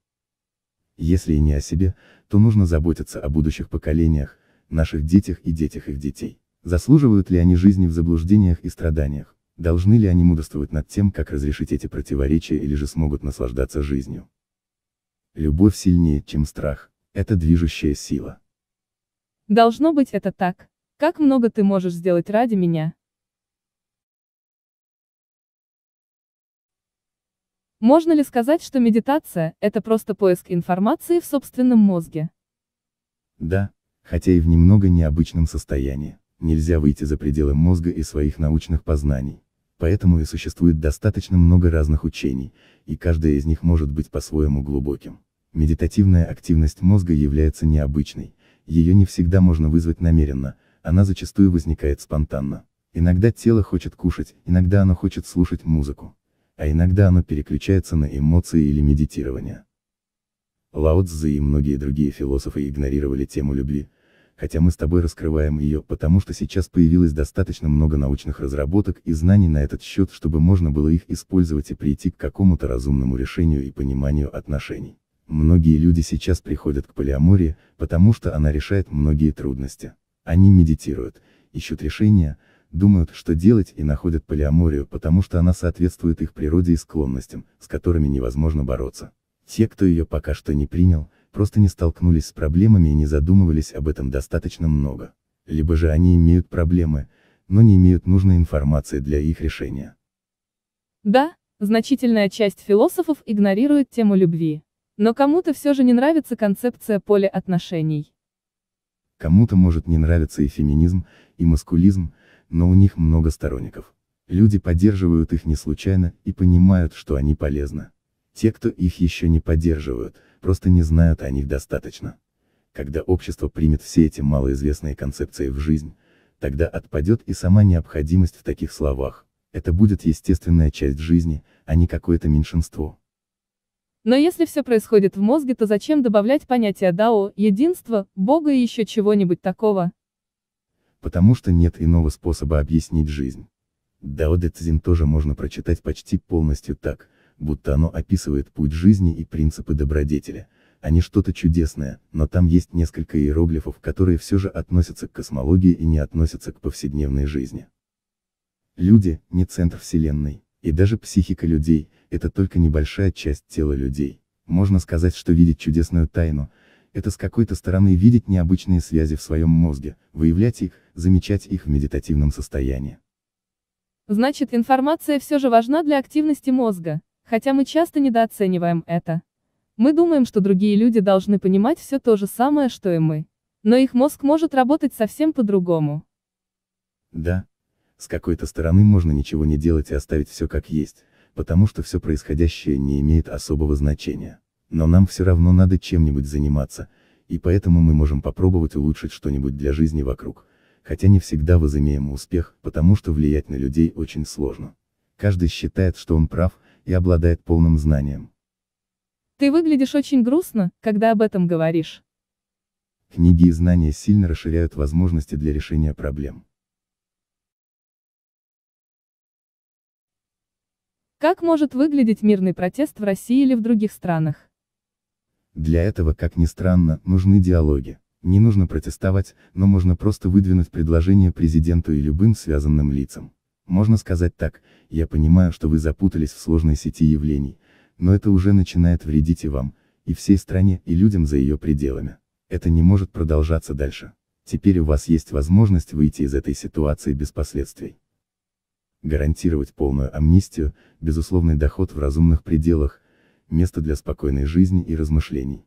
Если и не о себе, то нужно заботиться о будущих поколениях, наших детях и детях их детей. Заслуживают ли они жизни в заблуждениях и страданиях? Должны ли они мудрствовать над тем, как разрешить эти противоречия или же смогут наслаждаться жизнью? Любовь сильнее, чем страх. Это движущая сила.
Должно быть это так. Как много ты можешь сделать ради меня? Можно ли сказать, что медитация – это просто поиск информации в собственном мозге?
Да, хотя и в немного необычном состоянии. Нельзя выйти за пределы мозга и своих научных познаний. Поэтому и существует достаточно много разных учений, и каждая из них может быть по-своему глубоким. Медитативная активность мозга является необычной, ее не всегда можно вызвать намеренно, она зачастую возникает спонтанно. Иногда тело хочет кушать, иногда оно хочет слушать музыку а иногда оно переключается на эмоции или медитирование. Лао Цзы и многие другие философы игнорировали тему любви, хотя мы с тобой раскрываем ее, потому что сейчас появилось достаточно много научных разработок и знаний на этот счет, чтобы можно было их использовать и прийти к какому-то разумному решению и пониманию отношений. Многие люди сейчас приходят к полиамории, потому что она решает многие трудности. Они медитируют, ищут решения, думают, что делать и находят полиаморию, потому что она соответствует их природе и склонностям, с которыми невозможно бороться. Те, кто ее пока что не принял, просто не столкнулись с проблемами и не задумывались об этом достаточно много. Либо же они имеют проблемы, но не имеют нужной информации для их решения.
Да, значительная часть философов игнорирует тему любви. Но кому-то все же не нравится концепция поля отношений.
Кому-то может не нравиться и феминизм, и маскулизм, но у них много сторонников. Люди поддерживают их не случайно и понимают, что они полезны. Те, кто их еще не поддерживают, просто не знают о них достаточно. Когда общество примет все эти малоизвестные концепции в жизнь, тогда отпадет и сама необходимость в таких словах. Это будет естественная часть жизни, а не какое-то меньшинство.
Но если все происходит в мозге, то зачем добавлять понятия Дао, единства, Бога и еще чего-нибудь такого?
потому что нет иного способа объяснить жизнь. Дао Дэ Цзин тоже можно прочитать почти полностью так, будто оно описывает путь жизни и принципы добродетеля, а не что-то чудесное, но там есть несколько иероглифов, которые все же относятся к космологии и не относятся к повседневной жизни. Люди – не центр Вселенной, и даже психика людей – это только небольшая часть тела людей. Можно сказать, что видеть чудесную тайну – это с какой-то стороны видеть необычные связи в своем мозге, выявлять их, замечать их в медитативном состоянии.
Значит, информация все же важна для активности мозга, хотя мы часто недооцениваем это. Мы думаем, что другие люди должны понимать все то же самое, что и мы. Но их мозг может работать совсем по-другому.
Да. С какой-то стороны можно ничего не делать и оставить все как есть, потому что все происходящее не имеет особого значения но нам все равно надо чем-нибудь заниматься, и поэтому мы можем попробовать улучшить что-нибудь для жизни вокруг. Хотя не всегда возымеем успех, потому что влиять на людей очень сложно. Каждый считает, что он прав, и обладает полным знанием.
Ты выглядишь очень грустно, когда об этом говоришь.
Книги и знания сильно расширяют возможности для решения проблем.
Как может выглядеть мирный протест в России или в других странах?
Для этого, как ни странно, нужны диалоги. Не нужно протестовать, но можно просто выдвинуть предложение президенту и любым связанным лицам. Можно сказать так, я понимаю, что вы запутались в сложной сети явлений, но это уже начинает вредить и вам, и всей стране, и людям за ее пределами. Это не может продолжаться дальше. Теперь у вас есть возможность выйти из этой ситуации без последствий. Гарантировать полную амнистию, безусловный доход в разумных пределах, место для спокойной жизни и размышлений.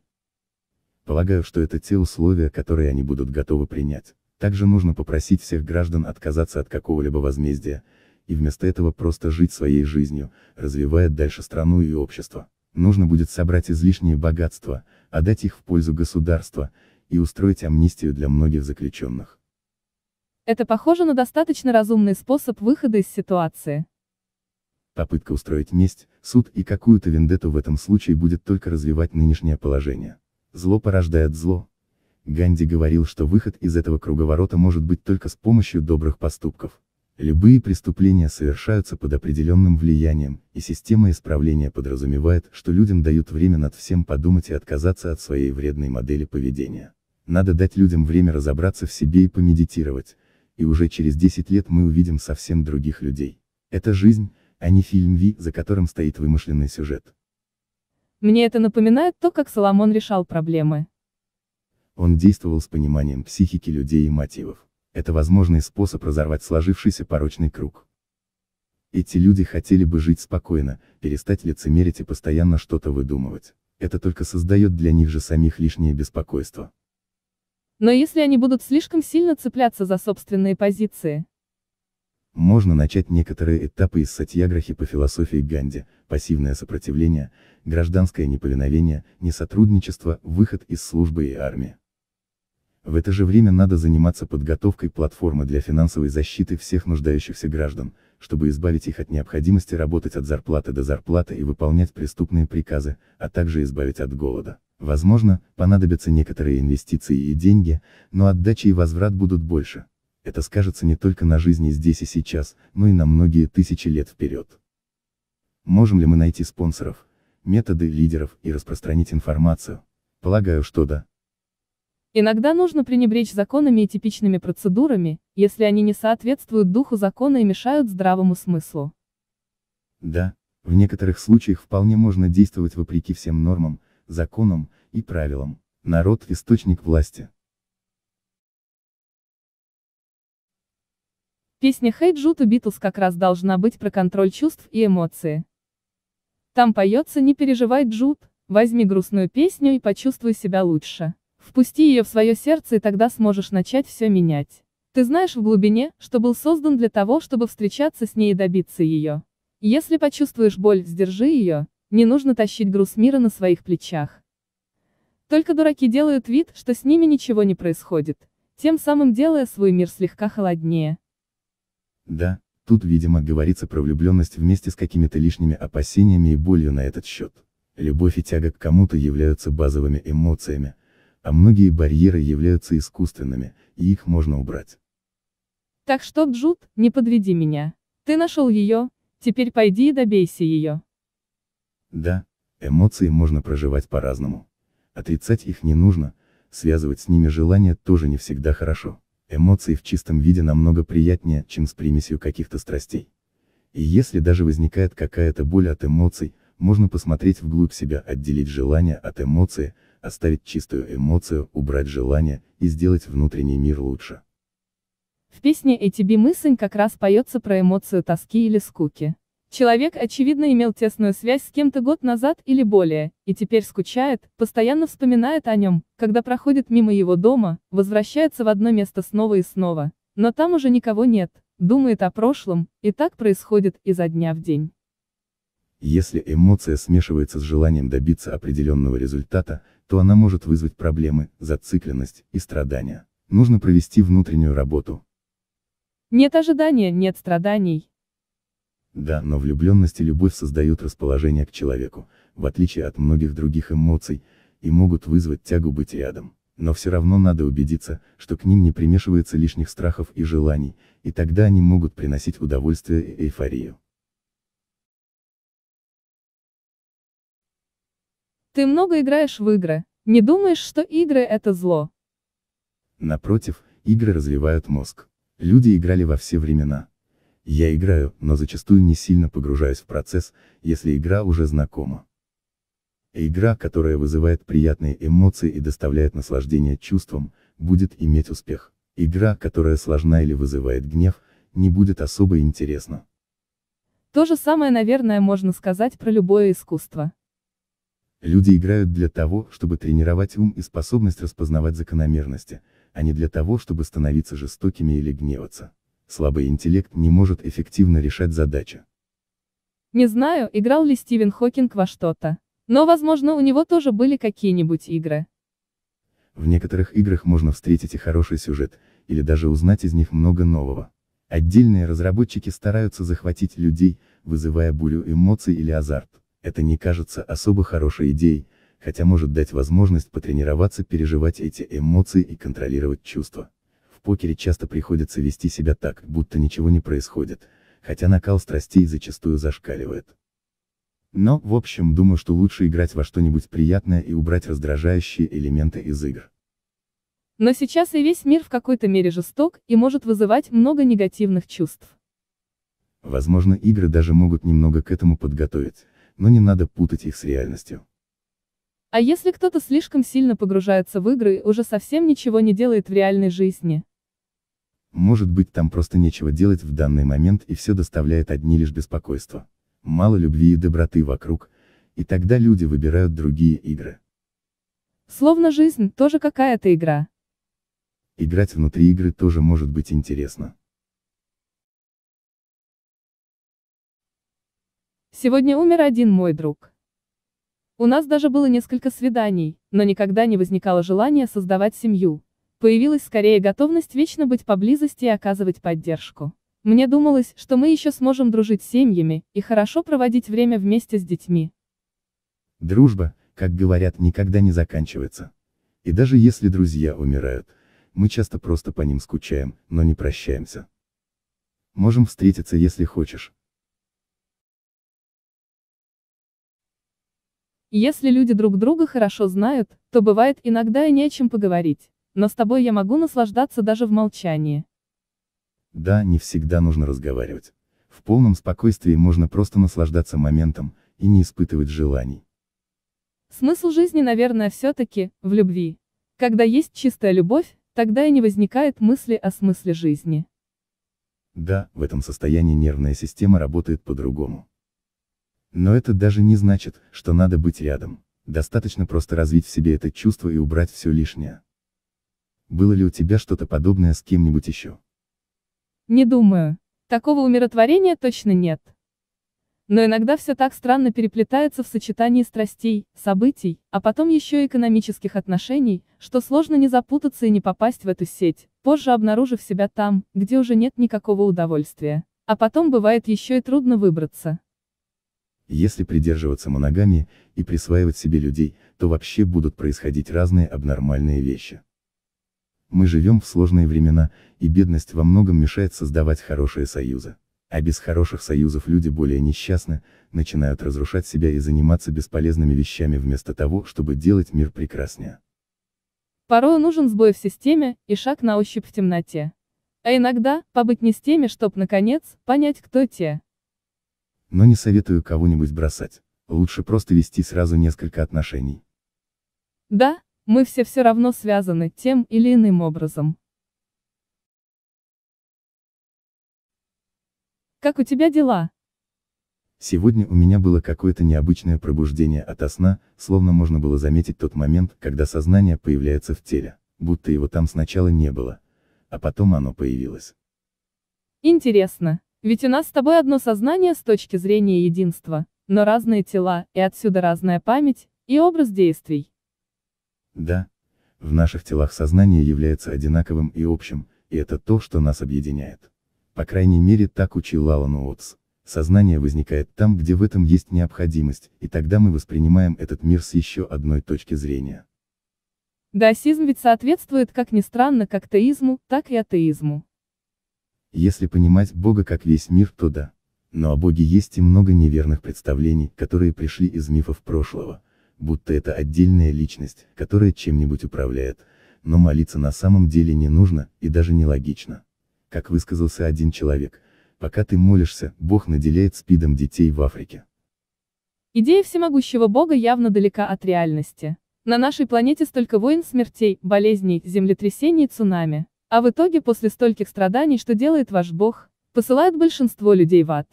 Полагаю, что это те условия, которые они будут готовы принять. Также нужно попросить всех граждан отказаться от какого-либо возмездия, и вместо этого просто жить своей жизнью, развивая дальше страну и общество. Нужно будет собрать излишние богатства, отдать их в пользу государства, и устроить амнистию для многих заключенных.
Это похоже на достаточно разумный способ выхода из ситуации.
Попытка устроить месть, суд и какую-то вендетту в этом случае будет только развивать нынешнее положение. Зло порождает зло. Ганди говорил, что выход из этого круговорота может быть только с помощью добрых поступков. Любые преступления совершаются под определенным влиянием, и система исправления подразумевает, что людям дают время над всем подумать и отказаться от своей вредной модели поведения. Надо дать людям время разобраться в себе и помедитировать, и уже через 10 лет мы увидим совсем других людей. Это жизнь, а не фильм Ви, за которым стоит вымышленный сюжет.
Мне это напоминает то, как Соломон решал проблемы.
Он действовал с пониманием психики людей и мотивов. Это возможный способ разорвать сложившийся порочный круг. Эти люди хотели бы жить спокойно, перестать лицемерить и постоянно что-то выдумывать. Это только создает для них же самих лишнее беспокойство.
Но если они будут слишком сильно цепляться за собственные позиции,
можно начать некоторые этапы из сатьяграхи по философии Ганди, пассивное сопротивление, гражданское неповиновение, несотрудничество, выход из службы и армии. В это же время надо заниматься подготовкой платформы для финансовой защиты всех нуждающихся граждан, чтобы избавить их от необходимости работать от зарплаты до зарплаты и выполнять преступные приказы, а также избавить от голода. Возможно, понадобятся некоторые инвестиции и деньги, но отдача и возврат будут больше это скажется не только на жизни здесь и сейчас, но и на многие тысячи лет вперед. Можем ли мы найти спонсоров, методы, лидеров и распространить информацию? Полагаю, что да.
Иногда нужно пренебречь законами и типичными процедурами, если они не соответствуют духу закона и мешают здравому смыслу.
Да, в некоторых случаях вполне можно действовать вопреки всем нормам, законам и правилам. Народ – источник власти.
Песня «Hey Jude» у Битлз как раз должна быть про контроль чувств и эмоции. Там поется «Не переживай, Джуд, возьми грустную песню и почувствуй себя лучше. Впусти ее в свое сердце, и тогда сможешь начать все менять. Ты знаешь в глубине, что был создан для того, чтобы встречаться с ней и добиться ее. Если почувствуешь боль, сдержи ее, не нужно тащить груз мира на своих плечах. Только дураки делают вид, что с ними ничего не происходит, тем самым делая свой мир слегка холоднее.
Да, тут видимо говорится про влюбленность вместе с какими-то лишними опасениями и болью на этот счет. Любовь и тяга к кому-то являются базовыми эмоциями, а многие барьеры являются искусственными, и их можно убрать.
Так что, Джуд, не подведи меня. Ты нашел ее, теперь пойди и добейся ее.
Да, эмоции можно проживать по-разному. Отрицать их не нужно, связывать с ними желание тоже не всегда хорошо. Эмоции в чистом виде намного приятнее, чем с примесью каких-то страстей. И если даже возникает какая-то боль от эмоций, можно посмотреть вглубь себя, отделить желание от эмоции, оставить чистую эмоцию, убрать желание, и сделать внутренний мир лучше.
В песне ATB мысль как раз поется про эмоцию тоски или скуки. Человек, очевидно, имел тесную связь с кем-то год назад или более, и теперь скучает, постоянно вспоминает о нем, когда проходит мимо его дома, возвращается в одно место снова и снова. Но там уже никого нет, думает о прошлом, и так происходит изо дня в день.
Если эмоция смешивается с желанием добиться определенного результата, то она может вызвать проблемы, зацикленность и страдания. Нужно провести внутреннюю работу.
Нет ожидания, нет страданий.
Да, но влюбленность и любовь создают расположение к человеку, в отличие от многих других эмоций, и могут вызвать тягу быть рядом. Но все равно надо убедиться, что к ним не примешивается лишних страхов и желаний, и тогда они могут приносить удовольствие и эйфорию.
Ты много играешь в игры, не думаешь, что игры это зло.
Напротив, игры развивают мозг. Люди играли во все времена, я играю, но зачастую не сильно погружаюсь в процесс, если игра уже знакома. Игра, которая вызывает приятные эмоции и доставляет наслаждение чувствам, будет иметь успех. Игра, которая сложна или вызывает гнев, не будет особо интересна.
То же самое, наверное, можно сказать про любое искусство.
Люди играют для того, чтобы тренировать ум и способность распознавать закономерности, а не для того, чтобы становиться жестокими или гневаться слабый интеллект не может эффективно решать задачи.
Не знаю, играл ли Стивен Хокинг во что-то. Но, возможно, у него тоже были какие-нибудь игры.
В некоторых играх можно встретить и хороший сюжет, или даже узнать из них много нового. Отдельные разработчики стараются захватить людей, вызывая бурю эмоций или азарт. Это не кажется особо хорошей идеей, хотя может дать возможность потренироваться переживать эти эмоции и контролировать чувства. В покере часто приходится вести себя так, будто ничего не происходит, хотя накал страстей зачастую зашкаливает. Но, в общем, думаю, что лучше играть во что-нибудь приятное и убрать раздражающие элементы из игр.
Но сейчас и весь мир в какой-то мере жесток и может вызывать много негативных чувств.
Возможно, игры даже могут немного к этому подготовить, но не надо путать их с реальностью.
А если кто-то слишком сильно погружается в игры и уже совсем ничего не делает в реальной жизни?
Может быть там просто нечего делать в данный момент и все доставляет одни лишь беспокойства. Мало любви и доброты вокруг, и тогда люди выбирают другие игры.
Словно жизнь тоже какая-то игра.
Играть внутри игры тоже может быть интересно.
Сегодня умер один мой друг. У нас даже было несколько свиданий, но никогда не возникало желания создавать семью, Появилась скорее готовность вечно быть поблизости и оказывать поддержку. Мне думалось, что мы еще сможем дружить с семьями и хорошо проводить время вместе с детьми.
Дружба, как говорят, никогда не заканчивается. И даже если друзья умирают, мы часто просто по ним скучаем, но не прощаемся. Можем встретиться, если хочешь.
Если люди друг друга хорошо знают, то бывает иногда и не о чем поговорить но с тобой я могу наслаждаться даже в молчании.
Да, не всегда нужно разговаривать. В полном спокойствии можно просто наслаждаться моментом, и не испытывать желаний.
Смысл жизни, наверное, все-таки, в любви. Когда есть чистая любовь, тогда и не возникает мысли о смысле жизни.
Да, в этом состоянии нервная система работает по-другому. Но это даже не значит, что надо быть рядом. Достаточно просто развить в себе это чувство и убрать все лишнее. Было ли у тебя что-то подобное с кем-нибудь еще?
Не думаю. Такого умиротворения точно нет. Но иногда все так странно переплетается в сочетании страстей, событий, а потом еще и экономических отношений, что сложно не запутаться и не попасть в эту сеть, позже обнаружив себя там, где уже нет никакого удовольствия. А потом бывает еще и трудно выбраться.
Если придерживаться моногамии и присваивать себе людей, то вообще будут происходить разные абнормальные вещи. Мы живем в сложные времена, и бедность во многом мешает создавать хорошие союзы. А без хороших союзов люди более несчастны, начинают разрушать себя и заниматься бесполезными вещами вместо того, чтобы делать мир прекраснее.
Порой нужен сбой в системе, и шаг на ощупь в темноте. А иногда, побыть не с теми, чтоб, наконец, понять, кто те.
Но не советую кого-нибудь бросать. Лучше просто вести сразу несколько отношений.
Да, мы все все равно связаны тем или иным образом. Как у тебя дела?
Сегодня у меня было какое-то необычное пробуждение от сна, словно можно было заметить тот момент, когда сознание появляется в теле, будто его там сначала не было, а потом оно появилось.
Интересно, ведь у нас с тобой одно сознание с точки зрения единства, но разные тела, и отсюда разная память, и образ действий.
Да. В наших телах сознание является одинаковым и общим, и это то, что нас объединяет. По крайней мере так учил Алан Уотс. Сознание возникает там, где в этом есть необходимость, и тогда мы воспринимаем этот мир с еще одной точки зрения.
Даосизм ведь соответствует, как ни странно, как теизму, так и атеизму.
Если понимать Бога как весь мир, то да. Но о Боге есть и много неверных представлений, которые пришли из мифов прошлого, будто это отдельная личность, которая чем-нибудь управляет, но молиться на самом деле не нужно, и даже нелогично. Как высказался один человек, пока ты молишься, Бог наделяет спидом детей в Африке.
Идея всемогущего Бога явно далека от реальности. На нашей планете столько войн, смертей, болезней, землетрясений, цунами. А в итоге после стольких страданий, что делает ваш Бог, посылает большинство людей в ад.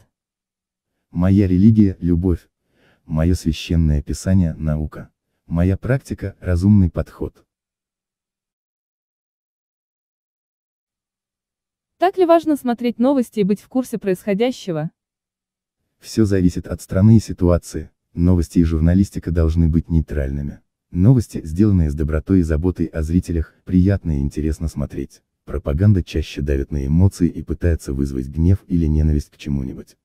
Моя религия – любовь, Мое священное писание – наука. Моя практика – разумный подход.
Так ли важно смотреть новости и быть в курсе происходящего?
Все зависит от страны и ситуации, новости и журналистика должны быть нейтральными. Новости, сделанные с добротой и заботой о зрителях, приятно и интересно смотреть. Пропаганда чаще давит на эмоции и пытается вызвать гнев или ненависть к чему-нибудь.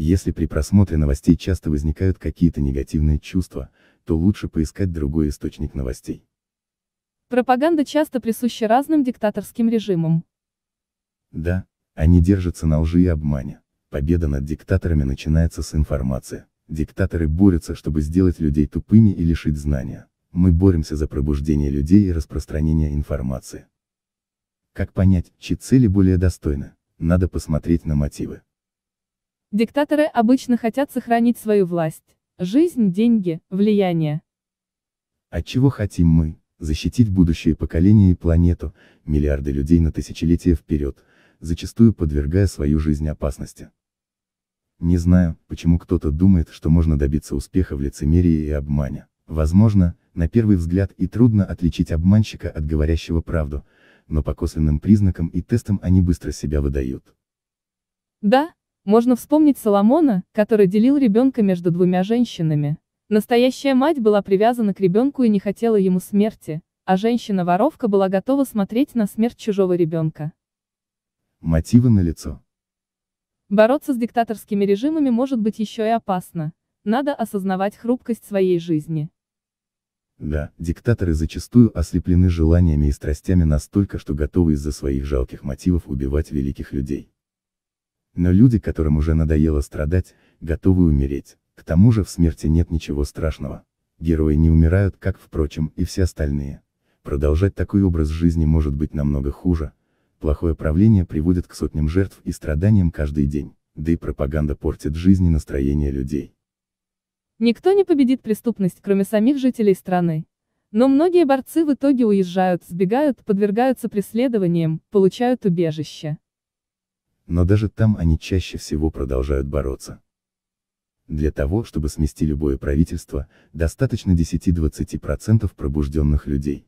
Если при просмотре новостей часто возникают какие-то негативные чувства, то лучше поискать другой источник новостей.
Пропаганда часто присуща разным диктаторским режимам.
Да, они держатся на лжи и обмане. Победа над диктаторами начинается с информации. Диктаторы борются, чтобы сделать людей тупыми и лишить знания. Мы боремся за пробуждение людей и распространение информации. Как понять, чьи цели более достойны? Надо посмотреть на мотивы.
Диктаторы обычно хотят сохранить свою власть, жизнь, деньги, влияние.
А чего хотим мы? Защитить будущее поколение и планету, миллиарды людей на тысячелетия вперед, зачастую подвергая свою жизнь опасности. Не знаю, почему кто-то думает, что можно добиться успеха в лицемерии и обмане. Возможно, на первый взгляд и трудно отличить обманщика от говорящего правду, но по косвенным признакам и тестам они быстро себя выдают.
Да, можно вспомнить Соломона, который делил ребенка между двумя женщинами. Настоящая мать была привязана к ребенку и не хотела ему смерти, а женщина-воровка была готова смотреть на смерть чужого ребенка.
Мотивы на лицо.
Бороться с диктаторскими режимами может быть еще и опасно. Надо осознавать хрупкость своей жизни.
Да, диктаторы зачастую ослеплены желаниями и страстями настолько, что готовы из-за своих жалких мотивов убивать великих людей. Но люди, которым уже надоело страдать, готовы умереть. К тому же в смерти нет ничего страшного. Герои не умирают, как, впрочем, и все остальные. Продолжать такой образ жизни может быть намного хуже. Плохое правление приводит к сотням жертв и страданиям каждый день, да и пропаганда портит жизнь и настроение людей.
Никто не победит преступность, кроме самих жителей страны. Но многие борцы в итоге уезжают, сбегают, подвергаются преследованиям, получают убежище
но даже там они чаще всего продолжают бороться. Для того, чтобы смести любое правительство, достаточно 10-20% пробужденных людей.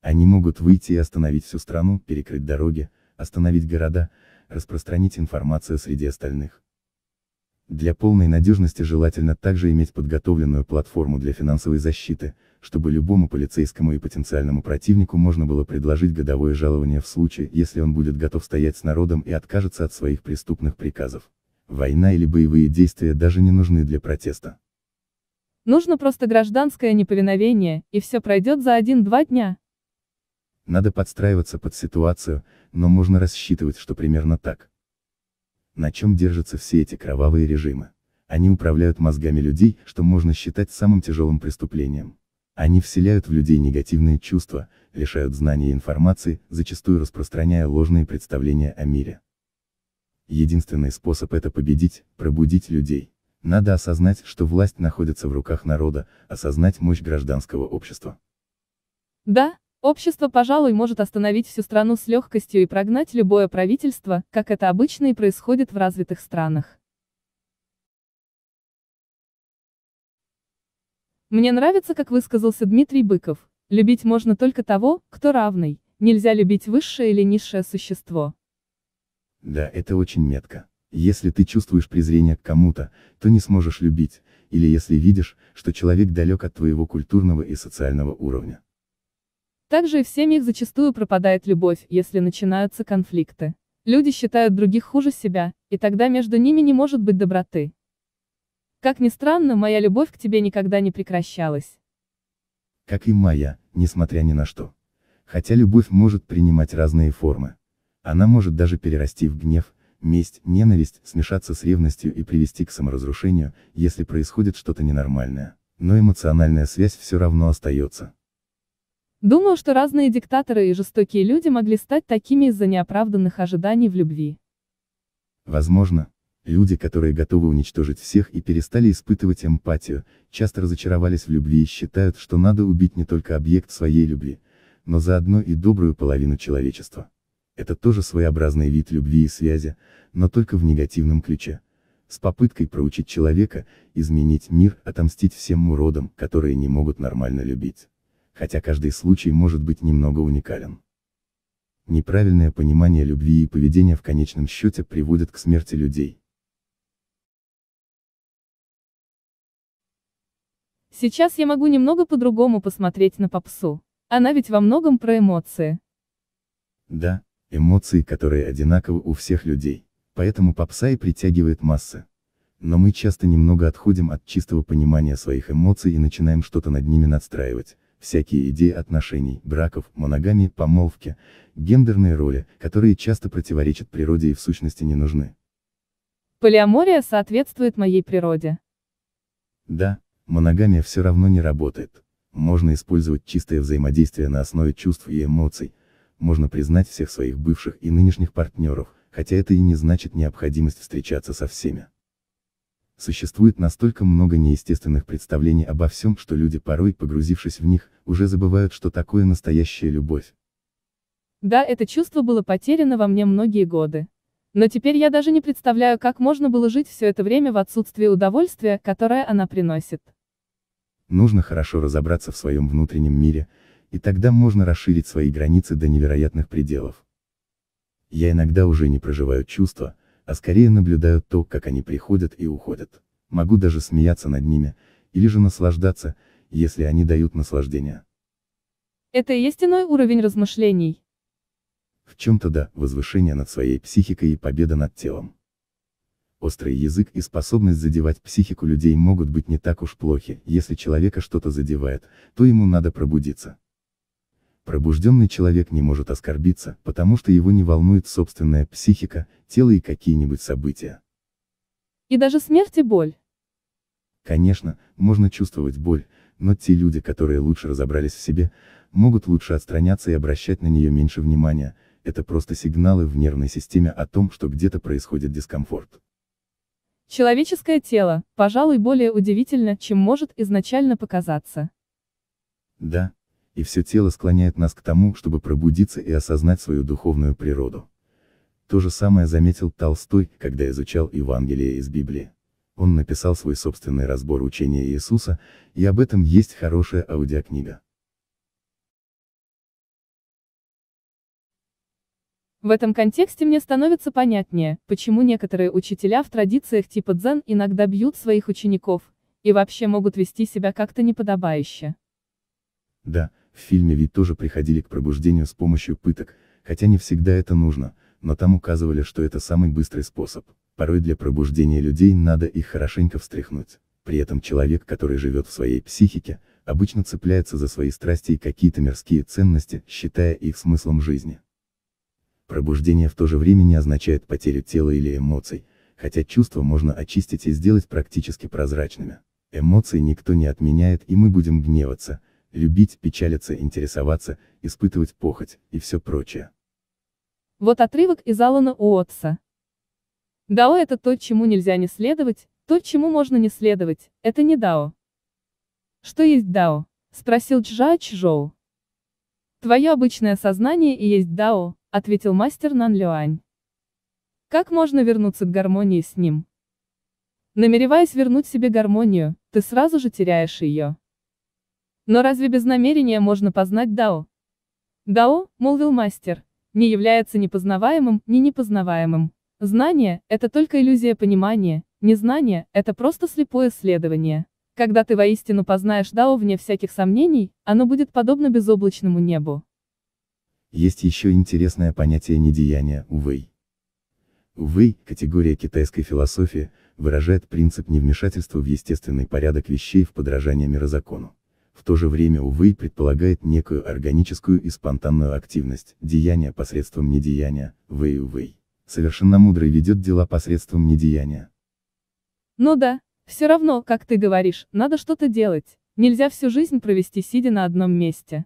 Они могут выйти и остановить всю страну, перекрыть дороги, остановить города, распространить информацию среди остальных. Для полной надежности желательно также иметь подготовленную платформу для финансовой защиты, чтобы любому полицейскому и потенциальному противнику можно было предложить годовое жалование в случае, если он будет готов стоять с народом и откажется от своих преступных приказов. Война или боевые действия даже не нужны для протеста.
Нужно просто гражданское неповиновение, и все пройдет за один-два дня.
Надо подстраиваться под ситуацию, но можно рассчитывать, что примерно так. На чем держатся все эти кровавые режимы? Они управляют мозгами людей, что можно считать самым тяжелым преступлением. Они вселяют в людей негативные чувства, лишают знания и информации, зачастую распространяя ложные представления о мире. Единственный способ это победить, пробудить людей. Надо осознать, что власть находится в руках народа, осознать мощь гражданского общества.
Да, общество, пожалуй, может остановить всю страну с легкостью и прогнать любое правительство, как это обычно и происходит в развитых странах. Мне нравится, как высказался Дмитрий Быков. Любить можно только того, кто равный. Нельзя любить высшее или низшее существо.
Да, это очень метко. Если ты чувствуешь презрение к кому-то, то не сможешь любить, или если видишь, что человек далек от твоего культурного и социального уровня.
Также и в семьях зачастую пропадает любовь, если начинаются конфликты. Люди считают других хуже себя, и тогда между ними не может быть доброты. Как ни странно, моя любовь к тебе никогда не прекращалась.
Как и моя, несмотря ни на что. Хотя любовь может принимать разные формы. Она может даже перерасти в гнев, месть, ненависть, смешаться с ревностью и привести к саморазрушению, если происходит что-то ненормальное. Но эмоциональная связь все равно остается.
Думаю, что разные диктаторы и жестокие люди могли стать такими из-за неоправданных ожиданий в любви.
Возможно. Люди, которые готовы уничтожить всех и перестали испытывать эмпатию, часто разочаровались в любви и считают, что надо убить не только объект своей любви, но заодно и добрую половину человечества. Это тоже своеобразный вид любви и связи, но только в негативном ключе. С попыткой проучить человека, изменить мир, отомстить всем уродам, которые не могут нормально любить. Хотя каждый случай может быть немного уникален. Неправильное понимание любви и поведения в конечном счете приводит к смерти людей.
Сейчас я могу немного по-другому посмотреть на попсу. Она ведь во многом про эмоции.
Да, эмоции, которые одинаковы у всех людей. Поэтому попса и притягивает массы. Но мы часто немного отходим от чистого понимания своих эмоций и начинаем что-то над ними надстраивать. Всякие идеи отношений, браков, моногамии, помолвки, гендерные роли, которые часто противоречат природе и в сущности не нужны.
Полиамория соответствует моей природе.
Да, Моногамия все равно не работает. Можно использовать чистое взаимодействие на основе чувств и эмоций, можно признать всех своих бывших и нынешних партнеров, хотя это и не значит необходимость встречаться со всеми. Существует настолько много неестественных представлений обо всем, что люди порой, погрузившись в них, уже забывают, что такое настоящая любовь.
Да, это чувство было потеряно во мне многие годы. Но теперь я даже не представляю, как можно было жить все это время в отсутствии удовольствия, которое она приносит.
Нужно хорошо разобраться в своем внутреннем мире, и тогда можно расширить свои границы до невероятных пределов. Я иногда уже не проживаю чувства, а скорее наблюдаю то, как они приходят и уходят. Могу даже смеяться над ними, или же наслаждаться, если они дают наслаждение.
Это и есть иной уровень размышлений.
В чем-то да, возвышение над своей психикой и победа над телом. Острый язык и способность задевать психику людей могут быть не так уж плохи, если человека что-то задевает, то ему надо пробудиться. Пробужденный человек не может оскорбиться, потому что его не волнует собственная психика, тело и какие-нибудь события.
И даже смерть и боль.
Конечно, можно чувствовать боль, но те люди, которые лучше разобрались в себе, могут лучше отстраняться и обращать на нее меньше внимания, это просто сигналы в нервной системе о том, что где-то происходит дискомфорт.
Человеческое тело, пожалуй, более удивительно, чем может изначально показаться.
Да. И все тело склоняет нас к тому, чтобы пробудиться и осознать свою духовную природу. То же самое заметил Толстой, когда изучал Евангелие из Библии. Он написал свой собственный разбор учения Иисуса, и об этом есть хорошая аудиокнига.
В этом контексте мне становится понятнее, почему некоторые учителя в традициях типа дзен иногда бьют своих учеников, и вообще могут вести себя как-то неподобающе.
Да, в фильме ведь тоже приходили к пробуждению с помощью пыток, хотя не всегда это нужно, но там указывали, что это самый быстрый способ. Порой для пробуждения людей надо их хорошенько встряхнуть. При этом человек, который живет в своей психике, обычно цепляется за свои страсти и какие-то мирские ценности, считая их смыслом жизни. Пробуждение в то же время не означает потерю тела или эмоций, хотя чувства можно очистить и сделать практически прозрачными. Эмоции никто не отменяет и мы будем гневаться, любить, печалиться, интересоваться, испытывать похоть и все прочее.
Вот отрывок из Алана Уотса. Дао это то, чему нельзя не следовать, то, чему можно не следовать, это не Дао. Что есть Дао? Спросил Чжао Чжоу. Твое обычное сознание и есть Дао, — ответил мастер Нан Люань. «Как можно вернуться к гармонии с ним? Намереваясь вернуть себе гармонию, ты сразу же теряешь ее. Но разве без намерения можно познать Дао? Дао, молвил мастер, не является непознаваемым, ни непознаваемым. Знание – это только иллюзия понимания, незнание – это просто слепое следование. Когда ты воистину познаешь Дао вне всяких сомнений, оно будет подобно безоблачному небу.
Есть еще интересное понятие недеяния, вэй. Вэй, категория китайской философии, выражает принцип невмешательства в естественный порядок вещей в подражание мирозакону. В то же время увы предполагает некую органическую и спонтанную активность, деяния посредством недеяния, вэй Совершенно мудрый ведет дела посредством недеяния.
Ну да, все равно, как ты говоришь, надо что-то делать, нельзя всю жизнь провести сидя на одном месте.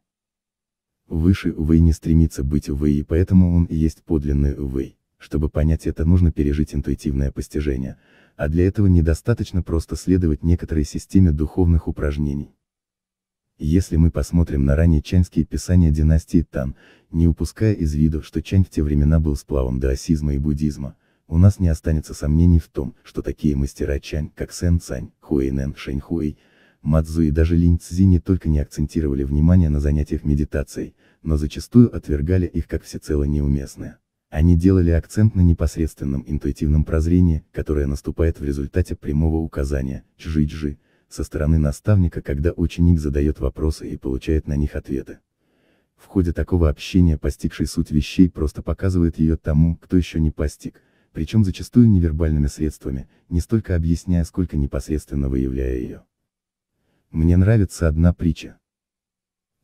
Выше Вэй не стремится быть Вэй и поэтому он и есть подлинный Вэй. Чтобы понять это нужно пережить интуитивное постижение, а для этого недостаточно просто следовать некоторой системе духовных упражнений. Если мы посмотрим на ранние чаньские писания династии Тан, не упуская из виду, что Чань в те времена был сплавом даосизма и буддизма, у нас не останется сомнений в том, что такие мастера Чань, как Сен Цань, Хуэйнэн, Хуэй, Мадзу и даже Линь Цзи не только не акцентировали внимание на занятиях медитацией, но зачастую отвергали их как всецело неуместные. Они делали акцент на непосредственном интуитивном прозрении, которое наступает в результате прямого указания «джи-джи» со стороны наставника, когда ученик задает вопросы и получает на них ответы. В ходе такого общения постигший суть вещей просто показывает ее тому, кто еще не постиг, причем зачастую невербальными средствами, не столько объясняя, сколько непосредственно выявляя ее. Мне нравится одна притча,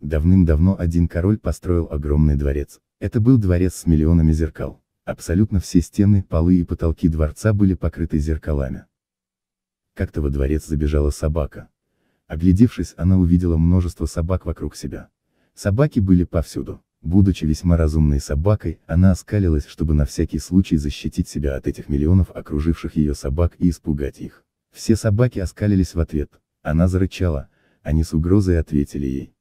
Давным-давно один король построил огромный дворец. Это был дворец с миллионами зеркал. Абсолютно все стены, полы и потолки дворца были покрыты зеркалами. Как-то во дворец забежала собака. Оглядевшись, она увидела множество собак вокруг себя. Собаки были повсюду. Будучи весьма разумной собакой, она оскалилась, чтобы на всякий случай защитить себя от этих миллионов окруживших ее собак и испугать их. Все собаки оскалились в ответ. Она зарычала, они с угрозой ответили ей.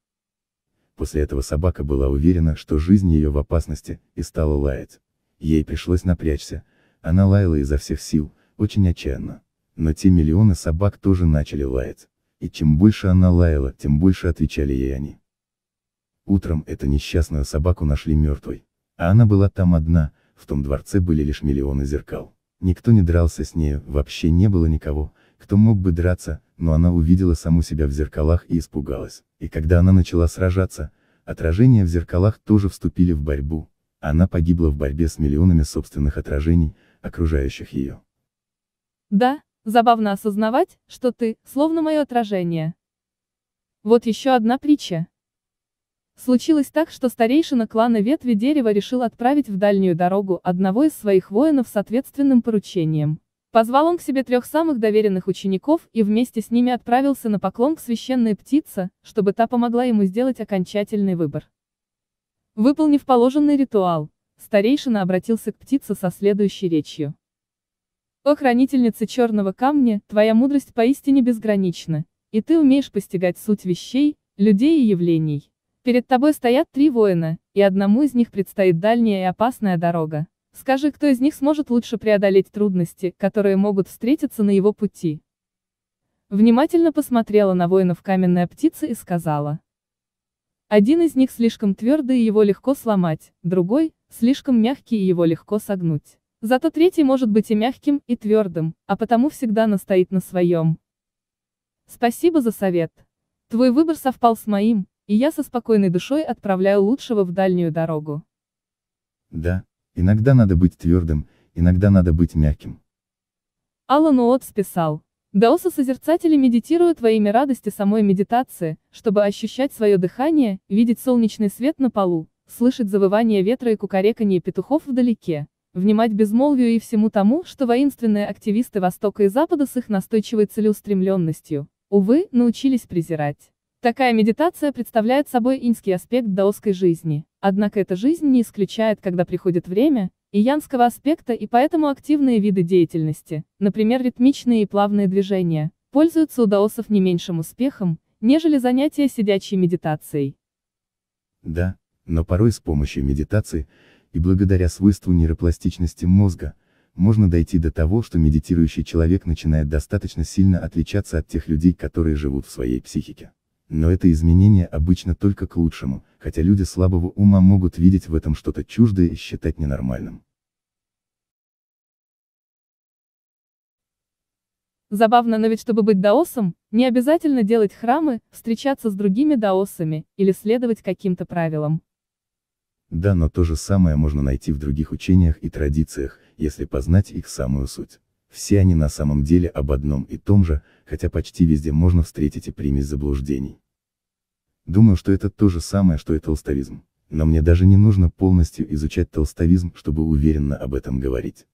После этого собака была уверена, что жизнь ее в опасности, и стала лаять. Ей пришлось напрячься, она лаяла изо всех сил, очень отчаянно. Но те миллионы собак тоже начали лаять. И чем больше она лаяла, тем больше отвечали ей они. Утром эту несчастную собаку нашли мертвой. А она была там одна, в том дворце были лишь миллионы зеркал. Никто не дрался с нею, вообще не было никого, кто мог бы драться, но она увидела саму себя в зеркалах и испугалась, и когда она начала сражаться, отражения в зеркалах тоже вступили в борьбу, она погибла в борьбе с миллионами собственных отражений, окружающих ее.
Да, забавно осознавать, что ты, словно мое отражение. Вот еще одна притча. Случилось так, что старейшина клана ветви дерева решил отправить в дальнюю дорогу одного из своих воинов с ответственным поручением. Позвал он к себе трех самых доверенных учеников и вместе с ними отправился на поклон к священной птице, чтобы та помогла ему сделать окончательный выбор. Выполнив положенный ритуал, старейшина обратился к птице со следующей речью. «О хранительница черного камня, твоя мудрость поистине безгранична, и ты умеешь постигать суть вещей, людей и явлений. Перед тобой стоят три воина, и одному из них предстоит дальняя и опасная дорога. Скажи, кто из них сможет лучше преодолеть трудности, которые могут встретиться на его пути. Внимательно посмотрела на воинов каменная птица и сказала. Один из них слишком твердый и его легко сломать, другой, слишком мягкий и его легко согнуть. Зато третий может быть и мягким, и твердым, а потому всегда настоит на своем. Спасибо за совет. Твой выбор совпал с моим, и я со спокойной душой отправляю лучшего в дальнюю дорогу.
Да, Иногда надо быть твердым, иногда надо быть мягким.
Алан Уотс писал. Даосы-созерцатели медитируют во имя радости самой медитации, чтобы ощущать свое дыхание, видеть солнечный свет на полу, слышать завывание ветра и кукареканье петухов вдалеке, внимать безмолвию и всему тому, что воинственные активисты Востока и Запада с их настойчивой целеустремленностью, увы, научились презирать. Такая медитация представляет собой иньский аспект даосской жизни, однако эта жизнь не исключает, когда приходит время, и янского аспекта и поэтому активные виды деятельности, например ритмичные и плавные движения, пользуются у даосов не меньшим успехом, нежели занятия сидячей медитацией.
Да, но порой с помощью медитации, и благодаря свойству нейропластичности мозга, можно дойти до того, что медитирующий человек начинает достаточно сильно отличаться от тех людей, которые живут в своей психике. Но это изменение обычно только к лучшему, хотя люди слабого ума могут видеть в этом что-то чуждое и считать ненормальным.
Забавно, но ведь чтобы быть даосом, не обязательно делать храмы, встречаться с другими даосами, или следовать каким-то правилам.
Да, но то же самое можно найти в других учениях и традициях, если познать их самую суть. Все они на самом деле об одном и том же, хотя почти везде можно встретить и примесь заблуждений. Думаю, что это то же самое, что и толстовизм. Но мне даже не нужно полностью изучать толстовизм, чтобы уверенно об этом говорить.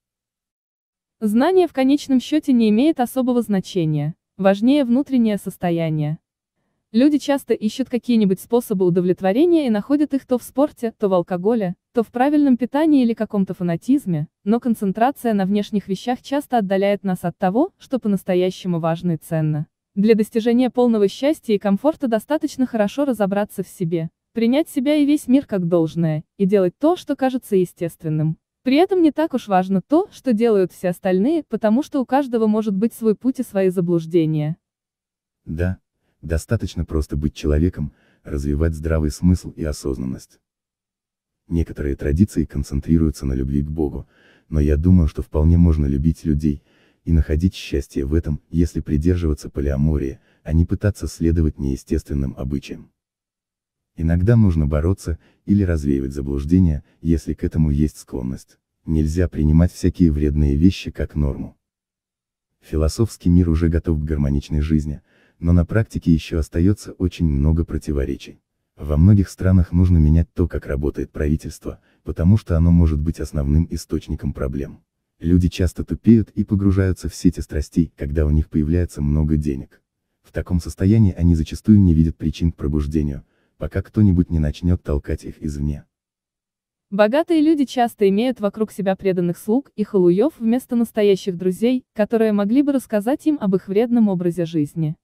Знание в конечном счете не имеет особого значения. Важнее внутреннее состояние. Люди часто ищут какие-нибудь способы удовлетворения и находят их то в спорте, то в алкоголе, то в правильном питании или каком-то фанатизме, но концентрация на внешних вещах часто отдаляет нас от того, что по-настоящему важно и ценно. Для достижения полного счастья и комфорта достаточно хорошо разобраться в себе, принять себя и весь мир как должное, и делать то, что кажется естественным. При этом не так уж важно то, что делают все остальные, потому что у каждого может быть свой путь и свои заблуждения.
Да, Достаточно просто быть человеком, развивать здравый смысл и осознанность. Некоторые традиции концентрируются на любви к Богу, но я думаю, что вполне можно любить людей, и находить счастье в этом, если придерживаться полиамории, а не пытаться следовать неестественным обычаям. Иногда нужно бороться, или развеивать заблуждения, если к этому есть склонность. Нельзя принимать всякие вредные вещи как норму. Философский мир уже готов к гармоничной жизни, но на практике еще остается очень много противоречий. Во многих странах нужно менять то, как работает правительство, потому что оно может быть основным источником проблем. Люди часто тупеют и погружаются в сети страстей, когда у них появляется много денег. В таком состоянии они зачастую не видят причин к пробуждению, пока кто-нибудь не начнет толкать их извне.
Богатые люди часто имеют вокруг себя преданных слуг и халуев вместо настоящих друзей, которые могли бы рассказать им об их вредном образе жизни.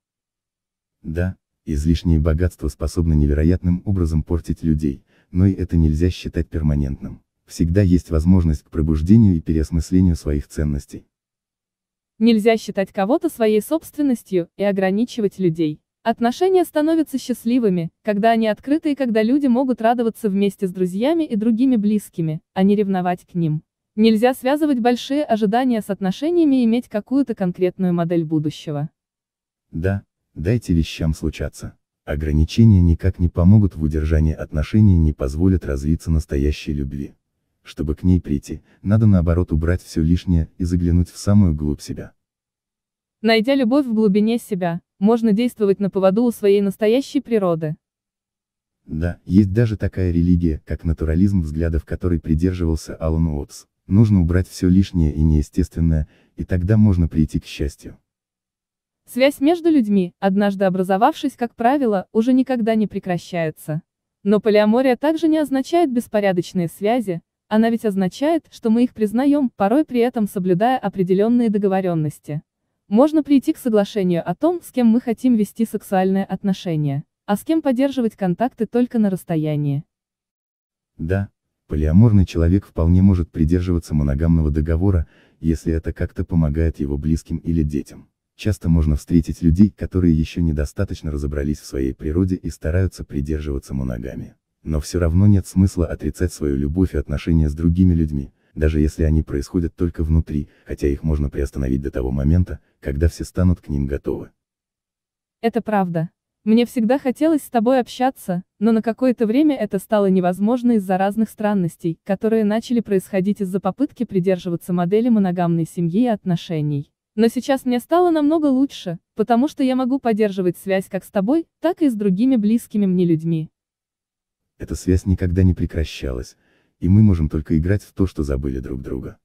Да, излишние богатства способны невероятным образом портить людей, но и это нельзя считать перманентным. Всегда есть возможность к пробуждению и переосмыслению своих ценностей.
Нельзя считать кого-то своей собственностью и ограничивать людей. Отношения становятся счастливыми, когда они открыты и когда люди могут радоваться вместе с друзьями и другими близкими, а не ревновать к ним. Нельзя связывать большие ожидания с отношениями и иметь какую-то конкретную модель будущего.
Да, дайте вещам случаться. Ограничения никак не помогут в удержании отношений и не позволят развиться настоящей любви. Чтобы к ней прийти, надо наоборот убрать все лишнее и заглянуть в самую глубь себя.
Найдя любовь в глубине себя, можно действовать на поводу у своей настоящей природы.
Да, есть даже такая религия, как натурализм взглядов которой придерживался Алан Уотс. Нужно убрать все лишнее и неестественное, и тогда можно прийти к счастью.
Связь между людьми, однажды образовавшись, как правило, уже никогда не прекращается. Но полиамория также не означает беспорядочные связи, она ведь означает, что мы их признаем, порой при этом соблюдая определенные договоренности. Можно прийти к соглашению о том, с кем мы хотим вести сексуальные отношения, а с кем поддерживать контакты только на расстоянии.
Да, полиаморный человек вполне может придерживаться моногамного договора, если это как-то помогает его близким или детям часто можно встретить людей, которые еще недостаточно разобрались в своей природе и стараются придерживаться моногами. Но все равно нет смысла отрицать свою любовь и отношения с другими людьми, даже если они происходят только внутри, хотя их можно приостановить до того момента, когда все станут к ним готовы.
Это правда. Мне всегда хотелось с тобой общаться, но на какое-то время это стало невозможно из-за разных странностей, которые начали происходить из-за попытки придерживаться модели моногамной семьи и отношений. Но сейчас мне стало намного лучше, потому что я могу поддерживать связь как с тобой, так и с другими близкими мне людьми.
Эта связь никогда не прекращалась, и мы можем только играть в то, что забыли друг друга.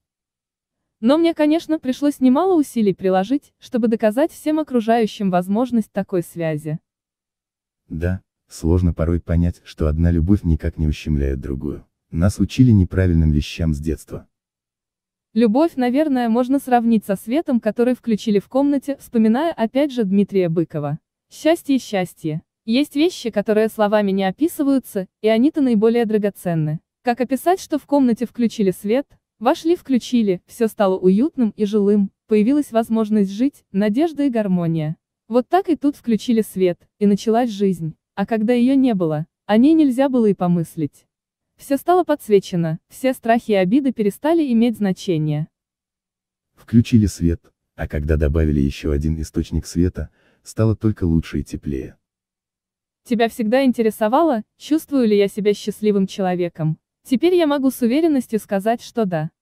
Но мне, конечно, пришлось немало усилий приложить, чтобы доказать всем окружающим возможность такой связи.
Да, сложно порой понять, что одна любовь никак не ущемляет другую. Нас учили неправильным вещам с детства.
Любовь, наверное, можно сравнить со светом, который включили в комнате, вспоминая опять же Дмитрия Быкова. Счастье, счастье. Есть вещи, которые словами не описываются, и они-то наиболее драгоценны. Как описать, что в комнате включили свет, вошли включили, все стало уютным и жилым, появилась возможность жить, надежда и гармония. Вот так и тут включили свет, и началась жизнь, а когда ее не было, о ней нельзя было и помыслить. Все стало подсвечено, все страхи и обиды перестали иметь значение.
Включили свет, а когда добавили еще один источник света, стало только лучше и теплее.
Тебя всегда интересовало, чувствую ли я себя счастливым человеком. Теперь я могу с уверенностью сказать, что да.